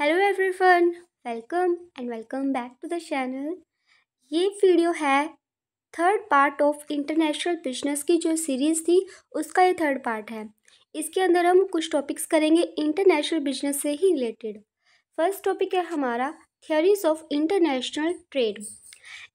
hello everyone welcome and welcome back to the channel ये video है third part of international business की जो series थी उसका ये थर्ड पार्ट है इसके अंदर हम कुछ टॉपिक्स करेंगे इंटरनेशनल बिजनेस से ही रिलेटेड फर्स्ट टॉपिक है हमारा theories of international trade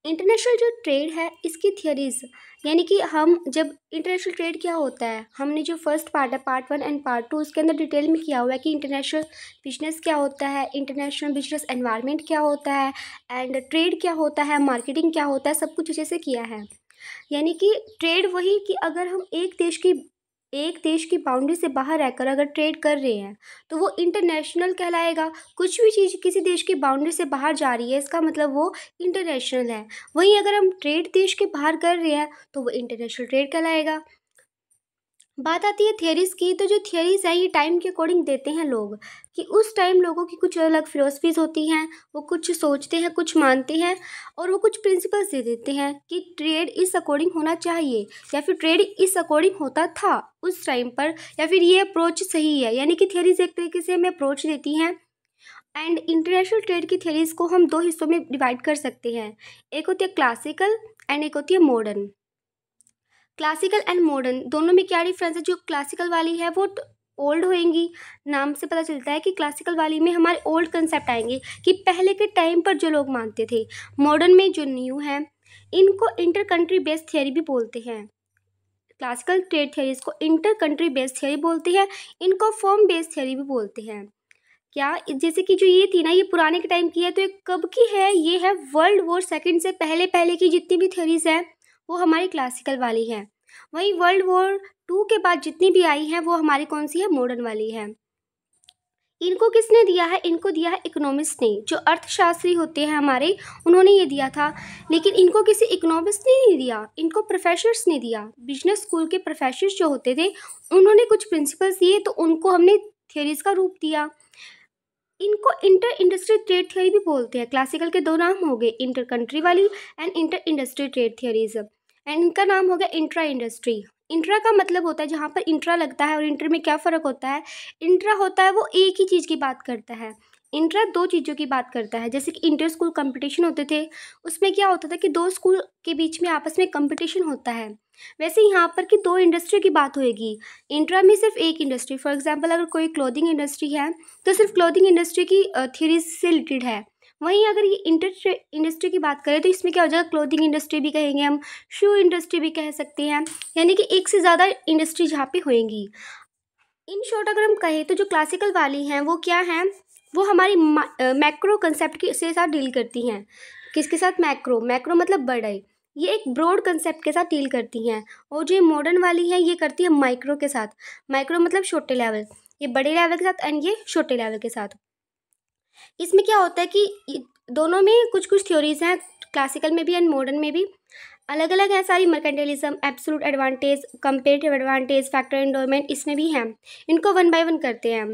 international जो ट्रेड है इसकी थियोरीज यानी कि हम जब इंटरनेशनल ट्रेड क्या होता है हमने जो फर्स्ट पार्ट है part one and part two उसके अंदर डिटेल में किया हुआ है कि इंटरनेशनल बिजनेस क्या होता है इंटरनेशनल बिजनेस एनवायरनमेंट क्या होता है एंड ट्रेड क्या होता है मार्केटिंग क्या होता है सब कुछ अच्छे से किया है यानी कि ट्रेड वही कि अगर हम एक देश की एक देश की बाउंड्री से बाहर रहकर अगर ट्रेड कर रहे हैं तो वो इंटरनेशनल कहलाएगा कुछ भी चीज़ किसी देश की बाउंड्री से बाहर जा रही है इसका मतलब वो इंटरनेशनल है वहीं अगर हम ट्रेड देश के बाहर कर रहे हैं तो वो इंटरनेशनल ट्रेड कहलाएगा बात आती है थियरीज़ की तो जो थियरीज़ है ये टाइम के अकॉर्डिंग देते हैं लोग कि उस टाइम लोगों की कुछ अलग फ़िलोसफीज़ होती हैं वो कुछ सोचते हैं कुछ मानते हैं और वो कुछ प्रिंसिपल्स दे देते हैं कि ट्रेड इस अकॉर्डिंग होना चाहिए या फिर ट्रेड इस अकॉर्डिंग होता था उस टाइम पर या फिर ये अप्रोच सही है यानी कि थियरीज एक तरीके से हमें अप्रोच देती हैं एंड इंटरनेशनल ट्रेड की थियरीज़ को हम दो हिस्सों में डिवाइड कर सकते हैं एक होती है क्लासिकल एंड एक होती है मॉडर्न क्लासिकल एंड मॉडर्न दोनों में क्या डिफरेंस है जो क्लासिकल वाली है वो ओल्ड होएंगी नाम से पता चलता है कि क्लासिकल वाली में हमारे ओल्ड कंसेप्ट आएंगे कि पहले के टाइम पर जो लोग मानते थे मॉडर्न में जो न्यू है इनको इंटर कंट्री बेस्ड थियोरी भी बोलते हैं क्लासिकल ट्रेड थियोरीज को इंटर कंट्री बेस्ड थियोरी बोलते हैं इनको फॉर्म बेस्ड थियोरी भी बोलते हैं क्या जैसे कि जो ये थी ना ये पुराने के टाइम की है तो ये कब की है ये है वर्ल्ड वॉर सेकेंड से पहले पहले की जितनी भी थियोरीज हैं वो हमारी क्लासिकल वाली है वहीं वर्ल्ड वॉर टू के बाद जितनी भी आई हैं वो हमारी कौन सी है मॉडर्न वाली है इनको किसने दिया है इनको दिया है इकोनॉमिस्ट ने जो अर्थशास्त्री होते हैं हमारे उन्होंने ये दिया था लेकिन इनको किसी इकोनॉमिस्ट ने नहीं दिया इनको प्रोफेसर्स ने दिया बिजनेस स्कूल के प्रोफेसर्स जो होते थे उन्होंने कुछ प्रिंसिपल्स दिए तो उनको हमने थियोरीज का रूप दिया इनको इंटर इंडस्ट्री ट्रेड थियोरी भी बोलते हैं क्लासिकल के दो नाम हो गए इंटर कंट्री वाली and inter industry trade theories and इनका नाम हो गया इंट्रा इंडस्ट्री इंट्रा का मतलब होता है जहाँ पर इंट्रा लगता है और इंटर में क्या फ़र्क होता है इंट्रा होता है वो एक ही चीज़ की बात करता है इंट्रा दो चीज़ों की बात करता है जैसे कि इंटर स्कूल कंपटीशन होते थे उसमें क्या होता था कि दो स्कूल के बीच में आपस में कंपटीशन होता है वैसे यहाँ पर कि दो इंडस्ट्री की बात होएगी इंट्रा में सिर्फ एक इंडस्ट्री फॉर एग्जांपल अगर कोई क्लोथिंग इंडस्ट्री है तो सिर्फ क्लोथिंग इंडस्ट्री की थ्योरी से रिलेटेड है वहीं अगर ये इंडस्ट्री की बात करें तो इसमें क्या हो जाएगा क्लोथिंग इंडस्ट्री भी कहेंगे हम शू इंडस्ट्री भी कह सकते हैं यानी कि एक से ज़्यादा इंडस्ट्रीज यहाँ पे होएंगी इन शॉर्ट अगर हम कहें तो जो क्लासिकल वाली हैं वो क्या हैं वो हमारी मैक्रो कंसेप्ट के से साथ डील करती हैं किसके साथ मैक्रो मैक्रो मतलब बड़े ये एक ब्रॉड कंसेप्ट के साथ डील करती हैं और जो मॉडर्न वाली हैं ये करती है माइक्रो के साथ माइक्रो मतलब छोटे लेवल ये बड़े लेवल के साथ एंड ये छोटे लेवल के साथ इसमें क्या होता है कि दोनों में कुछ कुछ थ्योरीज हैं क्लासिकल में भी एंड मॉडर्न में भी अलग अलग है सारी mercantilism absolute advantage comparative advantage factor endowment इसमें भी हैं इनको वन बाय वन करते हैं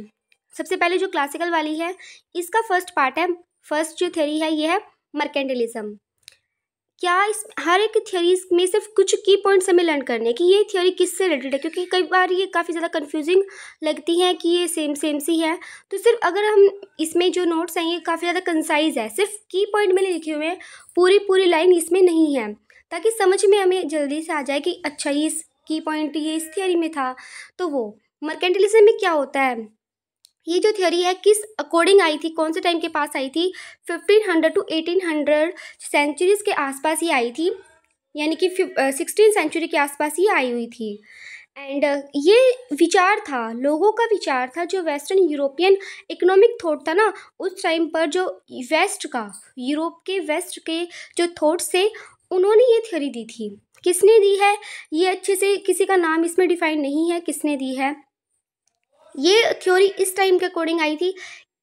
सबसे पहले जो क्लासिकल वाली है इसका फर्स्ट पार्ट है फर्स्ट जो थ्योरी है ये है मर्केंटलिज्म क्या इस हर एक थियोरीज में सिर्फ कुछ की पॉइंट्स हमें लर्न करने हैं कि ये थियोरी किससे रिलेटेड है क्योंकि कई बार ये काफ़ी ज़्यादा कंफ्यूजिंग लगती है कि ये सेम सेम सी है तो सिर्फ अगर हम इसमें जो नोट्स हैं ये काफ़ी ज़्यादा कंसाइज है सिर्फ की पॉइंट में लिखे हुए हैं पूरी पूरी लाइन इसमें नहीं है ताकि समझ में हमें जल्दी से आ जाए कि अच्छा ये इस की पॉइंट ये इस थियोरी में था तो वो मर्केंटलिज्म में क्या होता है ये जो थ्योरी है किस अकॉर्डिंग आई थी कौन से टाइम के पास आई थी 1500 टू 1800 सेंचुरीज के आसपास ही आई थी यानी कि सिक्सटीन सेंचुरी के आसपास ही आई हुई थी एंड ये विचार था लोगों का विचार था जो वेस्टर्न यूरोपियन इकोनॉमिक थॉट था ना उस टाइम पर जो वेस्ट का यूरोप के वेस्ट के जो थॉट्स थे उन्होंने ये थ्योरी दी थी किसने दी है ये अच्छे से किसी का नाम इसमें डिफाइन नहीं है किसने दी है ये थ्योरी इस टाइम के अकॉर्डिंग आई थी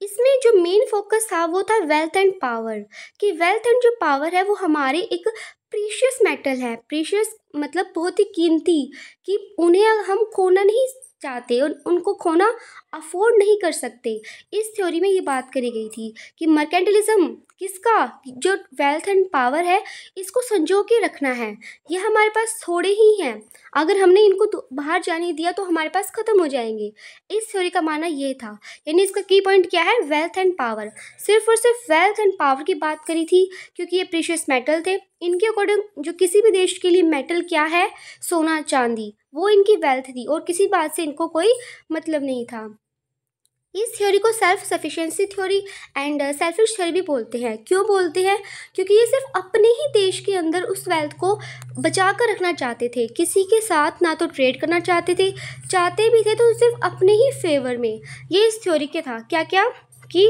इसमें जो मेन फोकस था वो था वेल्थ एंड पावर कि वेल्थ एंड जो पावर है वो हमारे एक प्रीशियस मेटल है प्रीशियस मतलब बहुत ही कीमती कि उन्हें हम खोना नहीं चाहते और उनको खोना अफोर्ड नहीं कर सकते इस थ्योरी में ये बात करी गई थी कि मर्केंटलिज्म किसका जो वेल्थ एंड पावर है इसको संजो के रखना है ये हमारे पास थोड़े ही हैं अगर हमने इनको बाहर जाने दिया तो हमारे पास ख़त्म हो जाएंगे इस थ्योरी का माना ये था यानी इसका की पॉइंट क्या है वेल्थ एंड पावर सिर्फ और सिर्फ वेल्थ एंड पावर की बात करी थी क्योंकि ये प्रीशियस मेटल थे इनके अकॉर्डिंग जो किसी भी देश के लिए मेटल क्या है सोना चांदी वो इनकी वेल्थ थी और किसी बात से इनको कोई मतलब नहीं था इस थ्योरी को self sufficiency theory and selfish theory भी बोलते हैं क्यों बोलते हैं क्योंकि ये सिर्फ अपने ही देश के अंदर उस वेल्थ को बचा कर रखना चाहते थे किसी के साथ ना तो ट्रेड करना चाहते थे चाहते भी थे तो सिर्फ अपने ही फेवर में ये इस थ्योरी के था क्या क्या कि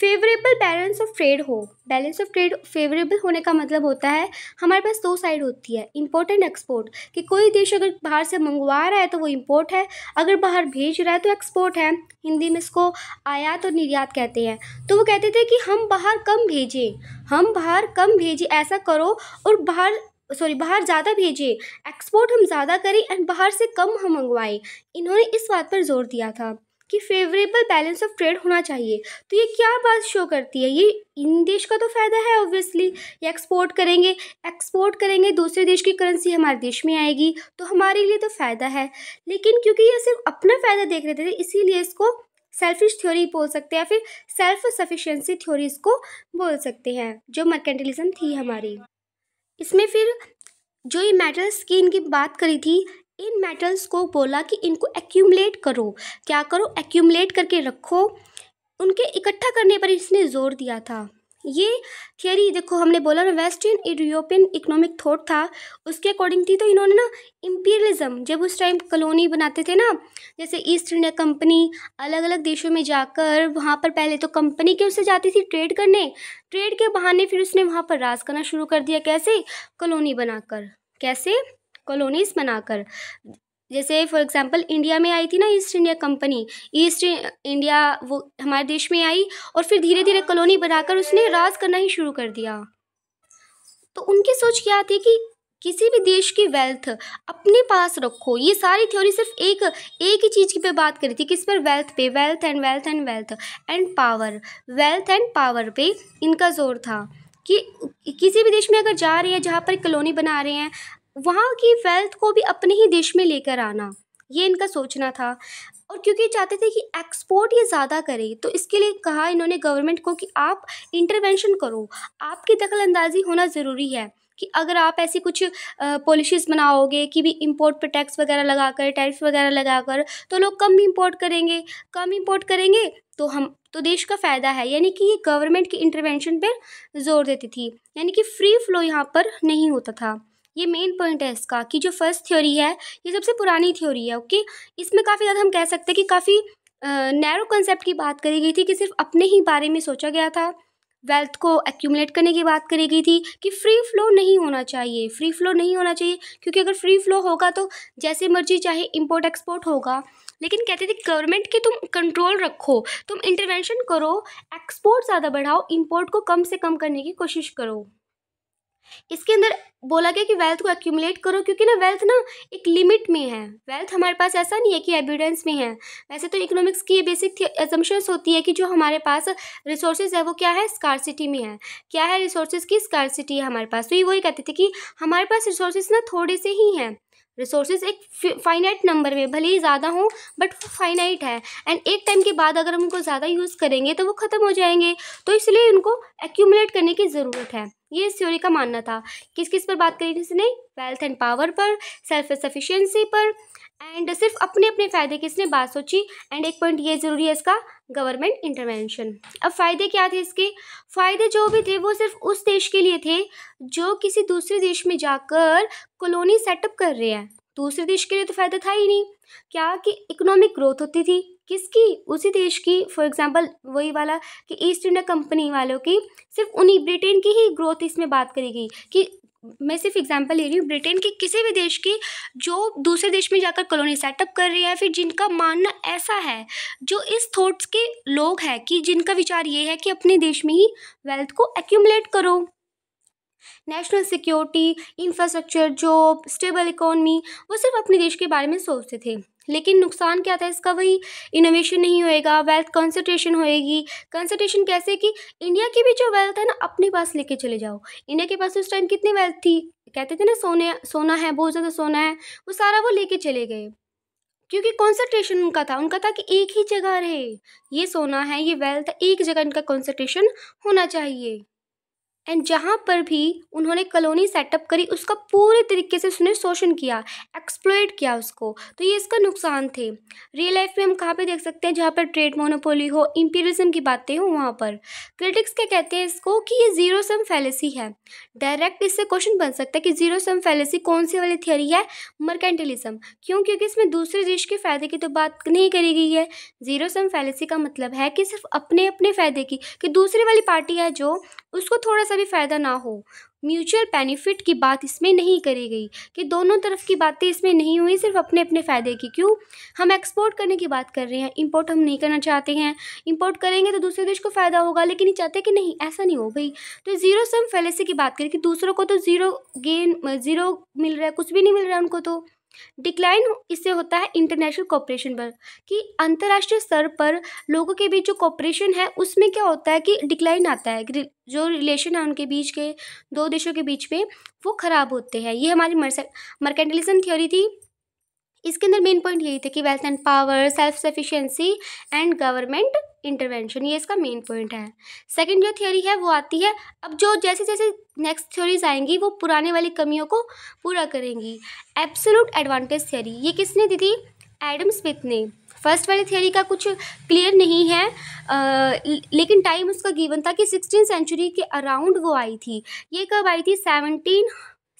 फेवरेबल बैलेंस ऑफ ट्रेड हो बैलेंस ऑफ ट्रेड फेवरेबल होने का मतलब होता है हमारे पास दो साइड होती है इम्पोर्ट एंड एक्सपोर्ट कि कोई देश अगर बाहर से मंगवा रहा है तो वो इम्पोर्ट है अगर बाहर भेज रहा है तो एक्सपोर्ट है हिंदी में इसको आयात और निर्यात कहते हैं तो वो कहते थे कि हम बाहर कम भेजें हम बाहर कम भेजें ऐसा करो और बाहर सॉरी बाहर ज़्यादा भेजें एक्सपोर्ट हम ज़्यादा करें एंड बाहर से कम हम मंगवाएं इन्होंने इस बात पर जोर दिया था कि फेवरेबल बैलेंस ऑफ ट्रेड होना चाहिए तो ये क्या बात शो करती है ये इन देश का तो फ़ायदा है ऑब्वियसली ये एक्सपोर्ट करेंगे एक्सपोर्ट करेंगे दूसरे देश की करेंसी हमारे देश में आएगी तो हमारे लिए तो फ़ायदा है लेकिन क्योंकि ये सिर्फ अपना फ़ायदा देख रहे थे इसीलिए इसको सेल्फिश थ्योरी बोल सकते हैं या फिर सेल्फ सफिशेंसी थ्योरी इसको बोल सकते हैं जो मर्केंटलिज्म थी हमारी इसमें फिर जो ये मेटल स्किन की बात करी थी इन मेटल्स को बोला कि इनको एक्यूमलेट करो क्या करो एक्यूमलेट करके रखो उनके इकट्ठा करने पर इसने जोर दिया था ये थियोरी देखो हमने बोला ना वेस्टर्न यूरोपियन इकोनॉमिक थॉट था उसके अकॉर्डिंग थी तो इन्होंने ना इम्पीरियलिज्म जब उस टाइम कॉलोनी बनाते थे ना जैसे ईस्ट इंडिया कंपनी अलग अलग देशों में जाकर वहाँ पर पहले तो कंपनी के उससे जाती थी ट्रेड करने ट्रेड के बहाने फिर उसने वहाँ पर राज करना शुरू कर दिया कैसे कॉलोनी बनाकर कैसे कॉलोनीज बनाकर जैसे फॉर एग्जांपल इंडिया में आई थी ना East India company East India वो हमारे देश में आई और फिर धीरे धीरे कॉलोनी बनाकर उसने राज करना ही शुरू कर दिया तो उनकी सोच क्या थी कि किसी भी देश की वेल्थ अपने पास रखो ये सारी थ्योरी सिर्फ एक एक ही चीज़ की पे बात करी थी किस पर वेल्थ पे wealth and wealth and wealth and power wealth and power पे इनका जोर था कि किसी भी देश में अगर जा रहे हैं जहाँ पर कॉलोनी बना रहे हैं वहाँ की वेल्थ को भी अपने ही देश में लेकर आना ये इनका सोचना था और क्योंकि चाहते थे कि एक्सपोर्ट ये ज़्यादा करे तो इसके लिए कहा इन्होंने गवर्नमेंट को कि आप इंटरवेंशन करो आपकी दखल अंदाजी होना ज़रूरी है कि अगर आप ऐसी कुछ पॉलिसीज़ बनाओगे कि भी इंपोर्ट पर टैक्स वगैरह लगा कर टैरिफ वगैरह लगा कर तो लोग कम इंपोर्ट करेंगे कम इंपोर्ट करेंगे तो हम तो देश का फ़ायदा है यानी कि ये गवर्नमेंट की इंटरवेंशन पर जोर देती थी यानी कि फ्री फ्लो यहाँ पर नहीं होता था ये मेन पॉइंट है इसका कि जो फर्स्ट थ्योरी है ये सबसे पुरानी थ्योरी है ओके इसमें काफ़ी ज़्यादा हम कह सकते हैं कि काफ़ी नैरो कंसेप्ट की बात करी गई थी कि सिर्फ अपने ही बारे में सोचा गया था वेल्थ को एक्यूमुलेट करने की बात करी गई थी कि फ्री फ्लो नहीं होना चाहिए फ्री फ्लो नहीं होना चाहिए क्योंकि अगर फ्री फ्लो होगा तो जैसे मर्जी चाहे इम्पोर्ट एक्सपोर्ट होगा लेकिन कहते थे गवर्नमेंट के तुम कंट्रोल रखो तुम इंटरवेंशन करो एक्सपोर्ट ज़्यादा बढ़ाओ इम्पोर्ट को कम से कम करने की कोशिश करो इसके अंदर बोला गया कि वेल्थ को एक्यूमुलेट करो क्योंकि ना वेल्थ ना एक लिमिट में है वेल्थ हमारे पास ऐसा नहीं है कि एविडेंस में है वैसे तो इकोनॉमिक्स की बेसिक एजम्पन्स होती है कि जो हमारे पास रिसोर्सेज है वो क्या है स्कारसिटी में है क्या है रिसोर्सेज की स्कारसिटी है हमारे पास तो ये वही कहते थे कि हमारे पास रिसोर्सेज ना थोड़े से ही हैं रिसोर्सेज एक फाइनाइट नंबर में भले ही ज़्यादा हो बट फाइनाइट है एंड एक टाइम के बाद अगर हम उनको ज़्यादा यूज़ करेंगे तो वो ख़त्म हो जाएंगे तो इसलिए उनको एक्यूमलेट करने की ज़रूरत है ये इस थ्योरी का मानना था किस किस पर बात करी थी इसने वेल्थ एंड पावर पर सेल्फ सफिशेंसी पर एंड सिर्फ अपने अपने फ़ायदे की इसने बात सोची एंड एक पॉइंट ये ज़रूरी है इसका गवर्नमेंट इंटरवेंशन अब फ़ायदे क्या थे इसके फ़ायदे जो भी थे वो सिर्फ उस देश के लिए थे जो किसी दूसरे देश में जाकर कॉलोनी सेटअप कर रहे हैं दूसरे देश के लिए तो फ़ायदा था ही नहीं क्या कि इकोनॉमिक ग्रोथ होती थी किसकी उसी देश की फॉर एग्जांपल वही वाला कि ईस्ट इंडिया कंपनी वालों की सिर्फ उन्हीं ब्रिटेन की ही ग्रोथ इसमें बात करी गई कि मैं सिर्फ एग्जांपल ले रही हूँ ब्रिटेन के किसी भी देश की जो दूसरे देश में जाकर कॉलोनी सेटअप कर रही है फिर जिनका मानना ऐसा है जो इस थॉट्स के लोग हैं कि जिनका विचार ये है कि अपने देश में ही वेल्थ को एक्यूमलेट करो national security infrastructure job stable economy वो सिर्फ अपने देश के बारे में सोचते थे लेकिन नुकसान क्या था इसका वही इनोवेशन नहीं होएगा वेल्थ कंसंट्रेशन होएगी कंसंट्रेशन कैसे कि इंडिया की भी जो वेल्थ है ना अपने पास लेके चले जाओ इंडिया के पास उस टाइम कितनी वेल्थ थी कहते थे ना सोने सोना है बहुत ज़्यादा सोना है वो सारा वो लेके चले गए क्योंकि कॉन्सेंट्रेशन उनका था उनका था कि एक ही जगह रहे ये सोना है ये वेल्थ एक जगह इनका कॉन्सेंट्रेशन होना चाहिए एंड जहाँ पर भी उन्होंने कॉलोनी सेटअप करी उसका पूरे तरीके से उसने शोषण किया एक्सप्लोइट किया उसको तो ये इसका नुकसान थे रियल लाइफ में हम कहाँ पे देख सकते हैं जहाँ पर ट्रेड मोनोपोली हो इम्पीरिज्म की बातें हो वहाँ पर क्रिटिक्स क्या कहते हैं इसको कि ये जीरो सम फैलेसी है डायरेक्ट इससे क्वेश्चन बन सकता है कि जीरो सम फैलेसी कौन सी वाली थियोरी है मर्केंटलिज्म क्यों क्योंकि इसमें दूसरे देश के फ़ायदे की तो बात नहीं करी गई है जीरो सम फैलेसी का मतलब है कि सिर्फ अपने अपने फ़ायदे की कि दूसरी वाली पार्टी है जो उसको थोड़ा सा भी फ़ायदा ना हो म्यूचुअल बेनिफिट की बात इसमें नहीं करी गई कि दोनों तरफ की बातें इसमें नहीं हुई सिर्फ अपने अपने फ़ायदे की क्यों हम एक्सपोर्ट करने की बात कर रहे हैं इंपोर्ट हम नहीं करना चाहते हैं इंपोर्ट करेंगे तो दूसरे देश को फ़ायदा होगा लेकिन ये चाहते कि नहीं ऐसा नहीं हो भाई तो ज़ीरो सम फैलेसी की बात करें कि दूसरों को तो ज़ीरो गेन ज़ीरो मिल रहा है कुछ भी नहीं मिल रहा है उनको तो डिक्लाइन इससे होता है इंटरनेशनल कॉपरेशन पर कि अंतर्राष्ट्रीय स्तर पर लोगों के बीच जो कॉपरेशन है उसमें क्या होता है कि डिक्लाइन आता है जो रिलेशन है उनके बीच के दो देशों के बीच में वो ख़राब होते हैं ये हमारी मर्केंटलिज्म थ्योरी थी इसके अंदर मेन पॉइंट यही थे कि wealth and power self sufficiency and government intervention ये इसका मेन पॉइंट है सेकंड जो थ्योरी है वो आती है अब जो जैसे जैसे नेक्स्ट थ्योरीज आएंगी वो पुराने वाली कमियों को पूरा करेंगी एब्सोलूट एडवांटेज थ्योरी ये किसने दी थी एडम स्मिथ ने फर्स्ट वाली थ्योरी का कुछ क्लियर नहीं है आ, लेकिन टाइम उसका गिवन था कि सिक्सटीन सेंचुरी के अराउंड वो आई थी ये कब आई थी सेवनटीन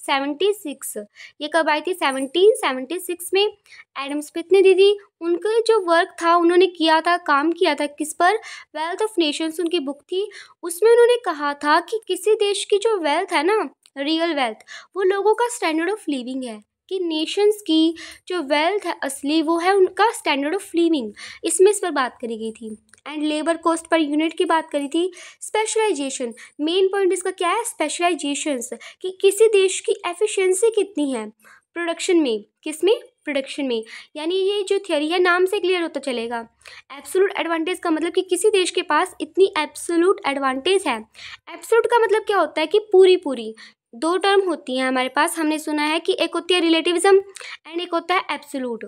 सेवेंटी सिक्स ये कब आई थी सेवनटीन सिक्स में एडम स्मिथ ने दी थी उनका जो वर्क था उन्होंने किया था काम किया था किस पर वेल्थ ऑफ नेशंस उनकी बुक थी उसमें उन्होंने कहा था कि किसी देश की जो वेल्थ है ना रियल वेल्थ वो लोगों का स्टैंडर्ड ऑफ लिविंग है कि नेशंस की जो वेल्थ है असली वो है उनका स्टैंडर्ड ऑफ लिविंग इसमें इस पर बात करी गई थी and labour cost per unit की बात करी थी स्पेशलाइजेशन मेन पॉइंट इसका क्या है स्पेशलाइजेशन कि किसी देश की एफिशिएंसी कितनी है प्रोडक्शन में किस में प्रोडक्शन में यानी ये जो थियोरी है नाम से क्लियर होता चलेगा एब्सोलूट एडवांटेज का मतलब कि किसी देश के पास इतनी एब्सोलूट एडवांटेज है एब्सोलूट का मतलब क्या होता है कि पूरी पूरी दो टर्म होती हैं हमारे पास हमने सुना है कि एक होती है रिलेटिविज्म एंड एक होता है एब्सोलूट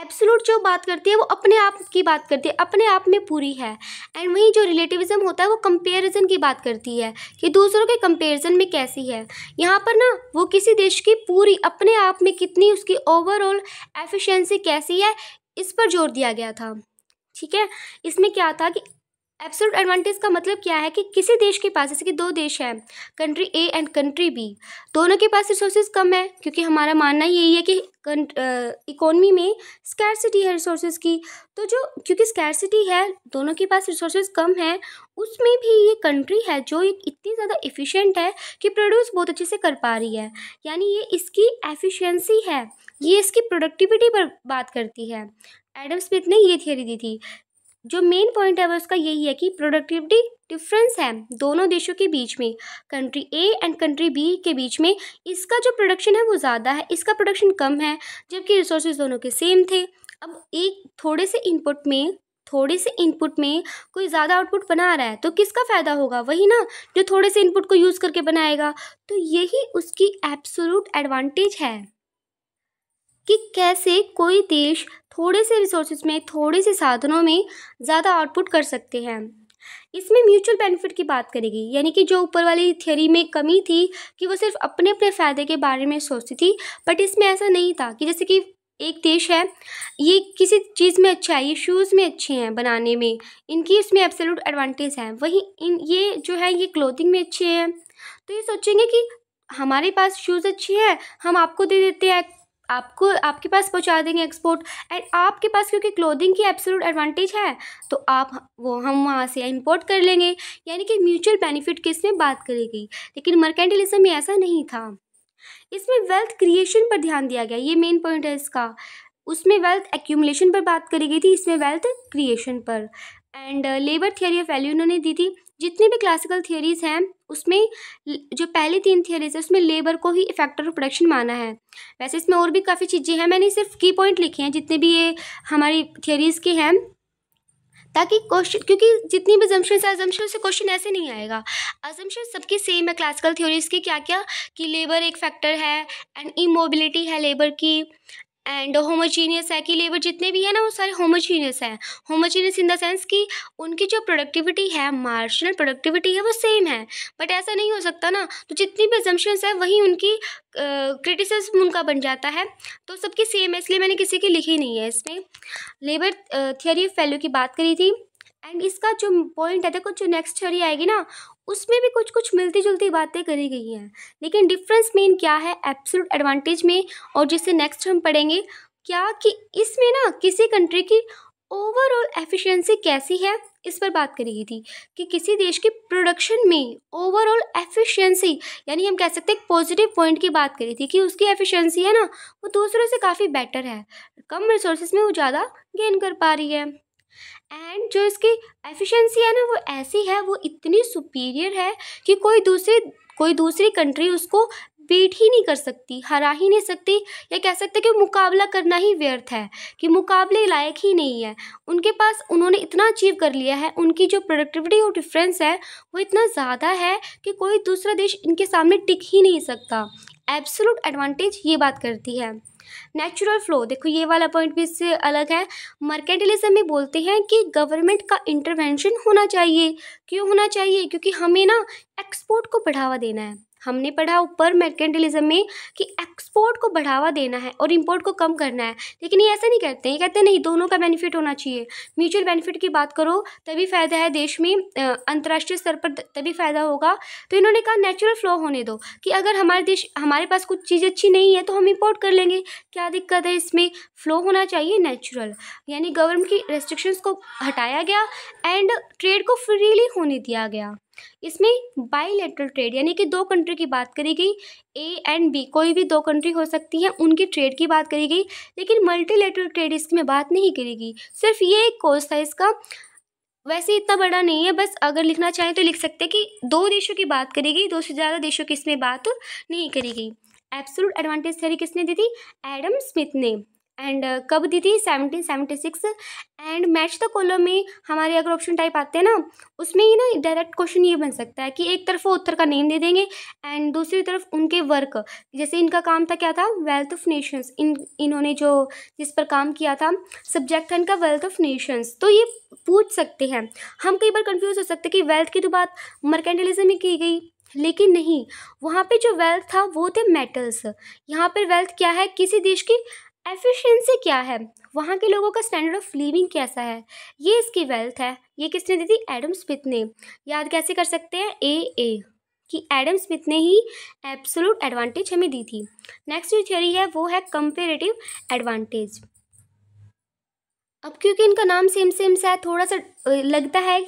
एब्सोलूट जो बात करती है वो अपने आप की बात करती है अपने आप में पूरी है एंड वहीं जो रिलेटिविज़म होता है वो कंपैरिजन की बात करती है कि दूसरों के कंपैरिजन में कैसी है यहाँ पर ना वो किसी देश की पूरी अपने आप में कितनी उसकी ओवरऑल एफिशिएंसी कैसी है इस पर जोर दिया गया था ठीक है इसमें क्या था कि एब्सोल्यूट एडवांटेज का मतलब क्या है कि किसी देश के पास जैसे कि दो देश हैं country A and country B दोनों के पास रिसोर्सेज कम है क्योंकि हमारा मानना यही है कि इकोनॉमी में स्कैरसिटी है रिसोर्सेज की तो जो क्योंकि स्कैरसिटी है दोनों के पास रिसोर्सेज कम है उसमें भी ये कंट्री है जो एक इतनी ज़्यादा एफिशिएंट है कि प्रोड्यूस बहुत अच्छे से कर पा रही है यानी ये इसकी एफिशिएंसी है ये इसकी प्रोडक्टिविटी पर बात करती है एडम स्मिथ ने ये थियरी दी थी जो मेन पॉइंट है वो उसका यही है कि प्रोडक्टिविटी डिफरेंस है दोनों देशों के बीच में country A and country B के बीच में इसका जो प्रोडक्शन है वो ज़्यादा है इसका प्रोडक्शन कम है जबकि रिसोर्सेज दोनों के सेम थे अब एक थोड़े से इनपुट में थोड़े से इनपुट में कोई ज़्यादा आउटपुट बना रहा है तो किसका फ़ायदा होगा वही ना जो थोड़े से इनपुट को यूज़ करके बनाएगा तो यही उसकी एब्सोलूट एडवांटेज है कि कैसे कोई देश थोड़े से रिसोर्सेज में थोड़े से साधनों में ज़्यादा आउटपुट कर सकते हैं इसमें म्यूचुअल बेनिफिट की बात करेगी यानी कि जो ऊपर वाली थियरी में कमी थी कि वो सिर्फ अपने अपने फ़ायदे के बारे में सोचती थी बट इसमें ऐसा नहीं था कि जैसे कि एक देश है ये किसी चीज़ में अच्छा है ये शूज़ में अच्छे हैं बनाने में इनकी इसमें एब्सोल्यूट एडवांटेज है वहीं इन ये जो है ये क्लोथिंग में अच्छे हैं तो ये सोचेंगे कि हमारे पास शूज़ अच्छे हैं हम आपको दे देते हैं आपको आपके पास पहुंचा देंगे एक्सपोर्ट एंड आपके पास क्योंकि क्लोथिंग की एब्सोलूट एडवांटेज है तो आप वो हम वहाँ से इंपोर्ट कर लेंगे यानी कि म्यूचुअल बेनिफिट की इसमें बात करी गई लेकिन मर्केंटलिज्म में ऐसा नहीं था इसमें वेल्थ क्रिएशन पर ध्यान दिया गया ये मेन पॉइंट है इसका उसमें वेल्थ एक्यूमलेशन पर बात करी गई थी इसमें वेल्थ क्रिएशन पर and labour theory of value इन्होंने दी थी जितनी भी क्लासिकल थियोरीज़ हैं उसमें जो पहली तीन थियोरीज़ है उसमें लेबर को ही इफेक्टर ऑफ प्रोडक्शन माना है वैसे इसमें और भी काफ़ी चीज़ें हैं मैंने सिर्फ की पॉइंट लिखे हैं जितने भी ये हमारी थियोरीज़ के हैं ताकि क्वेश्चन क्योंकि जितनी भी जम्पन्स है अजम्पन से क्वेश्चन ऐसे नहीं आएगा अजम्पन सबकी सेम है क्लासिकल थ्योरीज के क्या क्या कि लेबर एक फैक्टर है एंड इमोबिलिटी है लेबर की एंड होमोजीनियस है कि लेबर जितने भी हैं ना वो सारे होमोजीनियस हैं होमोजीनियस इन द सेंस कि उनकी जो प्रोडक्टिविटी है मार्जिनल प्रोडक्टिविटी है वो सेम है बट ऐसा नहीं हो सकता ना तो जितनी भी एजम्पन्स है वही उनकी क्रिटिसिज्म uh, उनका बन जाता है तो सबकी सेम है इसलिए मैंने किसी की लिखी नहीं है इसमें लेबर थियोरी ऑफ वैल्यू की बात करी थी एंड इसका जो पॉइंट है देखो जो नेक्स्ट थ्योरी आएगी ना उसमें भी कुछ कुछ मिलती जुलती बातें करी गई हैं लेकिन डिफरेंस मेन क्या है एब्सोलूट एडवांटेज में और जिसे नेक्स्ट हम पढ़ेंगे क्या कि इसमें ना किसी कंट्री की ओवरऑल एफिशिएंसी कैसी है इस पर बात करी गई थी कि किसी देश की प्रोडक्शन में ओवरऑल एफिशिएंसी यानी हम कह सकते हैं एक पॉजिटिव पॉइंट की बात करी थी कि उसकी एफिशिएंसी है ना वो दूसरों से काफ़ी बेटर है कम रिसोर्सेज में वो ज़्यादा गेन कर पा रही है एंड जो इसकी एफिशिएंसी है ना वो ऐसी है वो इतनी सुपीरियर है कि कोई दूसरी कोई दूसरी कंट्री उसको बीट ही नहीं कर सकती हरा ही नहीं सकती या कह सकते कि मुकाबला करना ही व्यर्थ है कि मुकाबले लायक ही नहीं है उनके पास उन्होंने इतना अचीव कर लिया है उनकी जो प्रोडक्टिविटी और डिफरेंस है वो इतना ज़्यादा है कि कोई दूसरा देश इनके सामने टिक ही नहीं सकता एब्सोलूट एडवांटेज ये बात करती है नेचुरल फ्लो देखो ये वाला पॉइंट भी इससे अलग है मार्केटलिज्म में बोलते हैं कि गवर्नमेंट का इंटरवेंशन होना चाहिए क्यों होना चाहिए क्योंकि हमें ना एक्सपोर्ट को बढ़ावा देना है हमने पढ़ा ऊपर मर्केंटलिज्म में कि एक्सपोर्ट को बढ़ावा देना है और इम्पोर्ट को कम करना है लेकिन ये ऐसा नहीं करते हैं कहते नहीं दोनों का बेनिफिट होना चाहिए म्यूचुअल बेनिफिट की बात करो तभी फ़ायदा है देश में अंतर्राष्ट्रीय स्तर पर तभी फ़ायदा होगा तो इन्होंने कहा नेचुरल फ्लो होने दो कि अगर हमारे देश हमारे पास कुछ चीज़ अच्छी नहीं है तो हम इम्पोर्ट कर लेंगे क्या दिक्कत है इसमें फ़्लो होना चाहिए नेचुरल यानी गवर्नमेंट की रेस्ट्रिक्शंस को हटाया गया एंड ट्रेड को फ्रीली होने दिया गया इसमें बाईलेटरल ट्रेड यानी कि दो कंट्री की बात करी गई ए एंड बी कोई भी दो कंट्री हो सकती है उनकी ट्रेड की बात करी गई लेकिन मल्टीलेटरल ट्रेड इसमें बात नहीं करी गई सिर्फ ये एक कोर्स था इसका वैसे इतना बड़ा नहीं है बस अगर लिखना चाहें तो लिख सकते कि दो देशों की बात करी गई दो से ज़्यादा देशों की इसमें बात नहीं करी गई एब्सोलूट एडवांटेज थेरी किसने दी थी एडम स्मिथ ने एंड uh, कब दी थी 1776 seventy six and match the column में हमारे अगर ऑप्शन टाइप आते हैं ना उसमें ही ना डायरेक्ट क्वेश्चन ये बन सकता है कि एक तरफ वो उत्तर का नेम दे देंगे एंड दूसरी तरफ उनके वर्क जैसे इनका काम था क्या था वेल्थ ऑफ नेशंस इन इन्होंने जो जिस पर काम किया था सब्जेक्ट था इनका वेल्थ ऑफ नेशंस तो ये पूछ सकते हैं हम कई बार कन्फ्यूज़ हो सकते हैं कि वेल्थ की तो बात मर्केंडलिज्म में की गई लेकिन नहीं वहाँ पे जो वेल्थ था वो थे मेटल्स यहाँ पर वेल्थ क्या है किसी देश की एफिशिएंसी क्या है वहाँ के लोगों का स्टैंडर्ड ऑफ लिविंग कैसा है ये इसकी वेल्थ है ये किसने दी थी एडम स्मिथ ने याद कैसे कर सकते हैं ए ए कि एडम स्मिथ ने ही एब्सोलूट एडवांटेज हमें दी थी नेक्स्ट जो थ्योरी है वो है कंपेरेटिव एडवांटेज अब क्योंकि इनका नाम सेम सेम सा है थोड़ा सा लगता है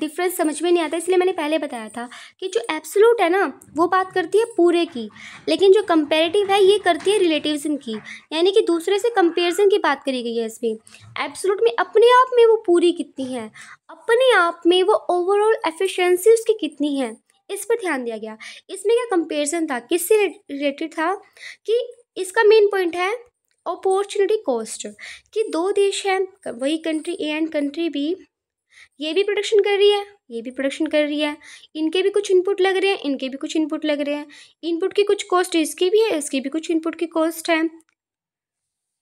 डिफरेंस समझ में नहीं आता इसलिए मैंने पहले बताया था कि जो एब्सोलूट है ना वो बात करती है पूरे की लेकिन जो कंपेरेटिव है ये करती है रिलेटिवजन की यानी कि दूसरे से कंपेरिजन की बात करी गई है इसमें एब्सोलूट में अपने आप में वो पूरी कितनी है अपने आप में वो ओवरऑल एफिशेंसी उसकी कितनी है इस पर ध्यान दिया गया इसमें क्या कंपेरिजन था किससे रिलेटेड था कि इसका मेन पॉइंट है अपॉर्चुनिटी कॉस्ट कि दो देश हैं वही country A and country B ये भी प्रोडक्शन कर रही है ये भी प्रोडक्शन कर रही है इनके भी कुछ इनपुट लग रहे हैं इनके भी कुछ इनपुट लग रहे हैं इनपुट की कुछ कॉस्ट इसकी भी है इसकी भी कुछ इनपुट की कॉस्ट है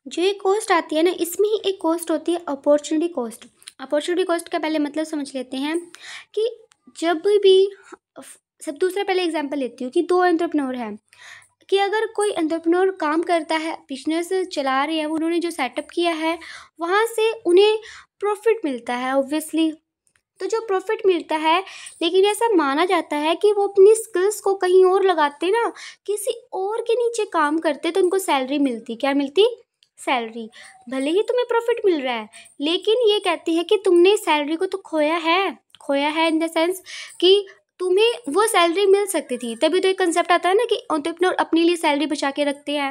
जो ये कॉस्ट आती है ना इसमें ही एक कॉस्ट होती है अपॉर्चुनिटी कॉस्ट अपॉर्चुनिटी कॉस्ट का पहले मतलब समझ लेते हैं कि जब भी सब दूसरा पहले एग्जाम्पल लेती हूँ कि दो एंट्रप्रनोर हैं कि अगर कोई अंतरप्रनोर काम करता है बिजनेस चला रहे हैं उन्होंने जो सेटअप किया है वहाँ से उन्हें प्रॉफिट मिलता है ऑब्वियसली तो जो प्रॉफिट मिलता है लेकिन ऐसा माना जाता है कि वो अपनी स्किल्स को कहीं और लगाते ना किसी और के नीचे काम करते तो उनको सैलरी मिलती क्या मिलती सैलरी भले ही तुम्हें प्रॉफिट मिल रहा है लेकिन ये कहती है कि तुमने सैलरी को तो खोया है खोया है इन द सेंस कि तुम्हें वो सैलरी मिल सकती थी तभी तो एक कंसेप्ट आता है ना कि ऑन्टरप्रनोर अपने लिए सैलरी बचा के रखते हैं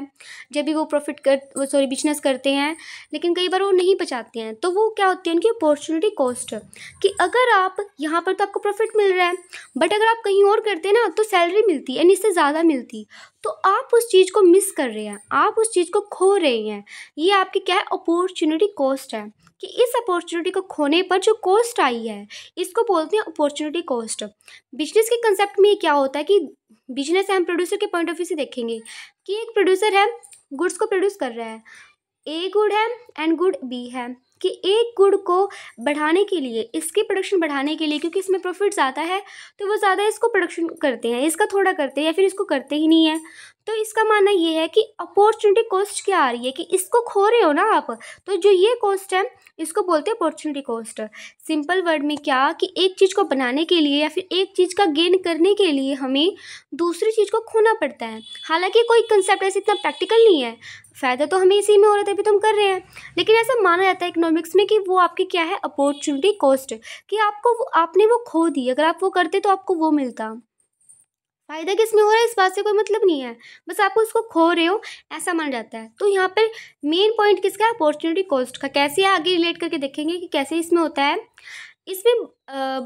जब भी वो प्रॉफिट कर सॉरी बिजनेस करते हैं लेकिन कई बार वो नहीं बचाते हैं तो वो क्या होती है उनकी अपॉर्चुनिटी कॉस्ट कि अगर आप यहाँ पर तो आपको प्रॉफिट मिल रहा है बट अगर आप कहीं और करते ना तो सैलरी मिलती यानी इससे ज़्यादा मिलती तो आप उस चीज़ को मिस कर रहे हैं आप उस चीज़ को खो रहे हैं ये आपकी क्या है अपॉर्चुनिटी कॉस्ट है कि इस अपॉर्चुनिटी को खोने पर जो कॉस्ट आई है इसको बोलते हैं अपॉर्चुनिटी कॉस्ट बिजनेस के कंसेप्ट में क्या होता है कि बिजनेस हम प्रोड्यूसर के पॉइंट ऑफ व्यू से देखेंगे कि एक प्रोड्यूसर है गुड्स को प्रोड्यूस कर रहा है ए गुड है एंड गुड बी है कि एक गुड़ को बढ़ाने के लिए इसके प्रोडक्शन बढ़ाने के लिए क्योंकि इसमें प्रॉफिट ज़्यादा है तो वो ज़्यादा इसको प्रोडक्शन करते हैं इसका थोड़ा करते हैं या फिर इसको करते ही नहीं है तो इसका मानना ये है कि अपॉर्चुनिटी कॉस्ट क्या आ रही है कि इसको खो रहे हो ना आप तो जो ये कॉस्ट है इसको बोलते हैं अपॉर्चुनिटी कॉस्ट सिंपल वर्ड में क्या कि एक चीज़ को बनाने के लिए या फिर एक चीज़ का गेन करने के लिए हमें दूसरी चीज़ को खोना पड़ता है हालांकि कोई कंसेप्ट ऐसे इतना प्रैक्टिकल नहीं है फ़ायदा तो हमें इसी में हो रहा था अभी तो हम कर रहे हैं लेकिन ऐसा माना जाता है इकोनॉमिक्स में कि वो आपकी क्या है अपॉर्चुनिटी कॉस्ट कि आपको वो, आपने वो खो दी अगर आप वो करते तो आपको वो मिलता फ़ायदा किस में हो रहा है इस बात से कोई मतलब नहीं है बस आप उसको खो रहे हो ऐसा माना जाता है तो यहाँ पर मेन पॉइंट किसका है अपॉर्चुनिटी कॉस्ट का कैसे आगे रिलेट करके देखेंगे कि कैसे इसमें होता है इसमें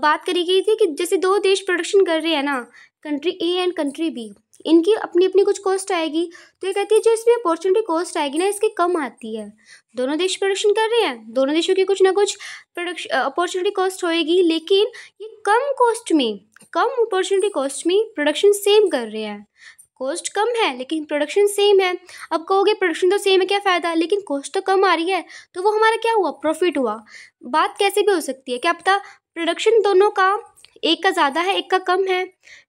बात करी गई थी कि जैसे दो देश प्रोडक्शन कर रहे हैं ना country A and country B इनकी अपनी अपनी कुछ कॉस्ट आएगी तो ये कहती है जो इसमें अपॉर्चुनिटी कॉस्ट आएगी ना इसकी कम आती है दोनों देश प्रोडक्शन कर रहे हैं दोनों देशों की कुछ ना कुछ प्रोडक्शन अपॉर्चुनिटी कॉस्ट होएगी लेकिन ये कम कॉस्ट में कम अपॉर्चुनिटी कॉस्ट में प्रोडक्शन सेम कर रहे हैं कॉस्ट कम है लेकिन प्रोडक्शन सेम है अब कहोगे प्रोडक्शन तो सेम है क्या फ़ायदा लेकिन कॉस्ट तो कम आ रही है तो वो हमारा क्या हुआ प्रॉफिट हुआ बात कैसे भी हो सकती है क्या पता प्रोडक्शन दोनों का एक का ज़्यादा है एक का कम है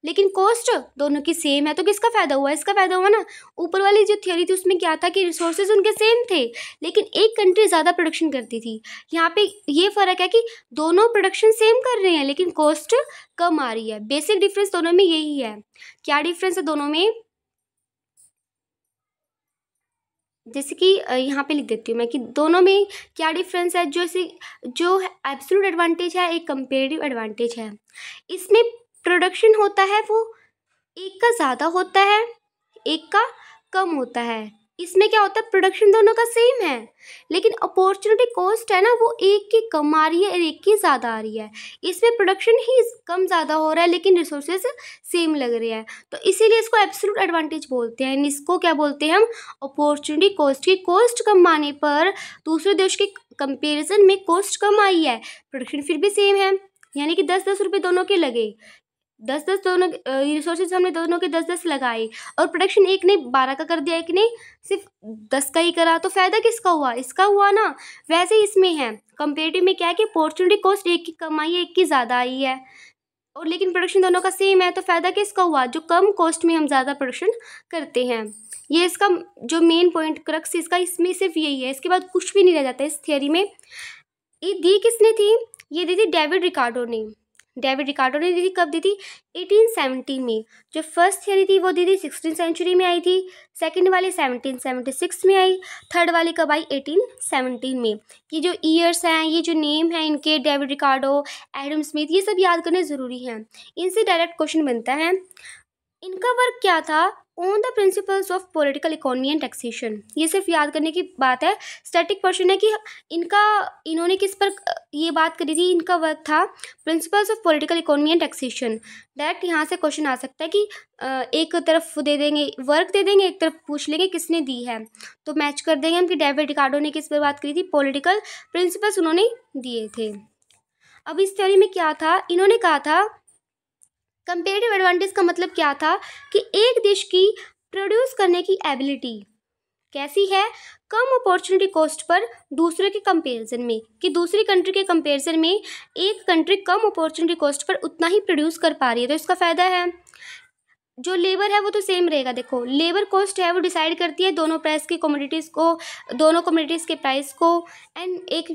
लेकिन कॉस्ट दोनों की सेम है तो किसका फ़ायदा हुआ इसका फ़ायदा हुआ ना ऊपर वाली जो थियोरी थी उसमें क्या था कि रिसोर्सेज उनके सेम थे लेकिन एक कंट्री ज़्यादा प्रोडक्शन करती थी यहाँ पे ये फ़र्क है कि दोनों प्रोडक्शन सेम कर रहे हैं लेकिन कॉस्ट कम आ रही है बेसिक डिफरेंस दोनों में यही है क्या डिफरेंस है दोनों में जैसे कि यहाँ पे लिख देती हूँ मैं कि दोनों में क्या डिफरेंस है जो इसे जो एब्सोलूट एडवांटेज है एक कंपेरेटिव एडवांटेज है इसमें प्रोडक्शन होता है वो एक का ज़्यादा होता है एक का कम होता है इसमें क्या होता है प्रोडक्शन दोनों का सेम है लेकिन अपॉर्चुनिटी कॉस्ट है ना वो एक की कम आ रही है और एक की ज़्यादा आ रही है इसमें प्रोडक्शन ही कम ज़्यादा हो रहा है लेकिन रिसोर्सेज सेम लग रहे हैं तो इसीलिए इसको एब्सोलूट एडवांटेज बोलते हैं इसको क्या बोलते हैं हम अपॉर्चुनिटी कॉस्ट की कॉस्ट कम आने पर दूसरे देश के कंपेरिजन में कॉस्ट कम आई है प्रोडक्शन फिर भी सेम है यानी कि दस दस रुपये दोनों के लगे दस दस दोनों रिसोर्सेज हमने दोनों के दस दस लगाए और प्रोडक्शन एक ने बारह का कर दिया एक ने सिर्फ दस का ही करा तो फ़ायदा किसका हुआ इसका हुआ ना वैसे ही इसमें है कंपेरेटिव में क्या है कि अपॉर्चुनिटी कॉस्ट एक की कम आई है एक की ज़्यादा आई है और लेकिन प्रोडक्शन दोनों का सेम है तो फ़ायदा किसका हुआ जो कम कॉस्ट में हम ज़्यादा प्रोडक्शन करते हैं ये इसका जो मेन पॉइंट क्रक्स इसका इसमें सिर्फ यही है इसके बाद कुछ भी नहीं रह जाता इस थियोरी में ये दी किसने थी ये दी थी डेविड रिकार्डो ने डेविड रिकार्डो ने दी थी कब दी थी 1870 में जो फर्स्ट थियरी थी वो दी थी सिक्सटीन सेंचुरी में आई थी सेकंड वाली 1776 में आई थर्ड वाली कब आई 1817 में ये जो ईयर्स हैं ये जो नेम है इनके डेविड रिकार्डो एडम स्मिथ ये सब याद करने ज़रूरी हैं इनसे डायरेक्ट क्वेश्चन बनता है इनका वर्क क्या था on the principles of political economy and taxation ये सिर्फ याद करने की बात है स्टैटिक क्वेश्चन है कि इनका इन्होंने किस पर ये बात करी थी इनका वर्क था principles of political economy and taxation direct यहाँ से क्वेश्चन आ सकता है कि एक तरफ दे देंगे वर्क दे देंगे एक तरफ पूछ लेंगे किसने दी है तो मैच कर देंगे हम कि डेविड रिकार्डो ने किस पर बात करी थी पोलिटिकल प्रिंसिपल्स उन्होंने दिए थे अब इस थ्योरी में क्या था इन्होंने कहा था कंपेरेटिव एडवांटेज का मतलब क्या था कि एक देश की प्रोड्यूस करने की एबिलिटी कैसी है कम अपॉर्चुनिटी कॉस्ट पर दूसरे के कंपैरिजन में कि दूसरी कंट्री के कंपैरिजन में एक कंट्री कम अपॉर्चुनिटी कॉस्ट पर उतना ही प्रोड्यूस कर पा रही है तो इसका फ़ायदा है जो लेबर है वो तो सेम रहेगा देखो लेबर कॉस्ट है वो डिसाइड करती है दोनों प्राइस की कमोडिटीज़ को दोनों कमोडिटीज़ के प्राइस को एंड एक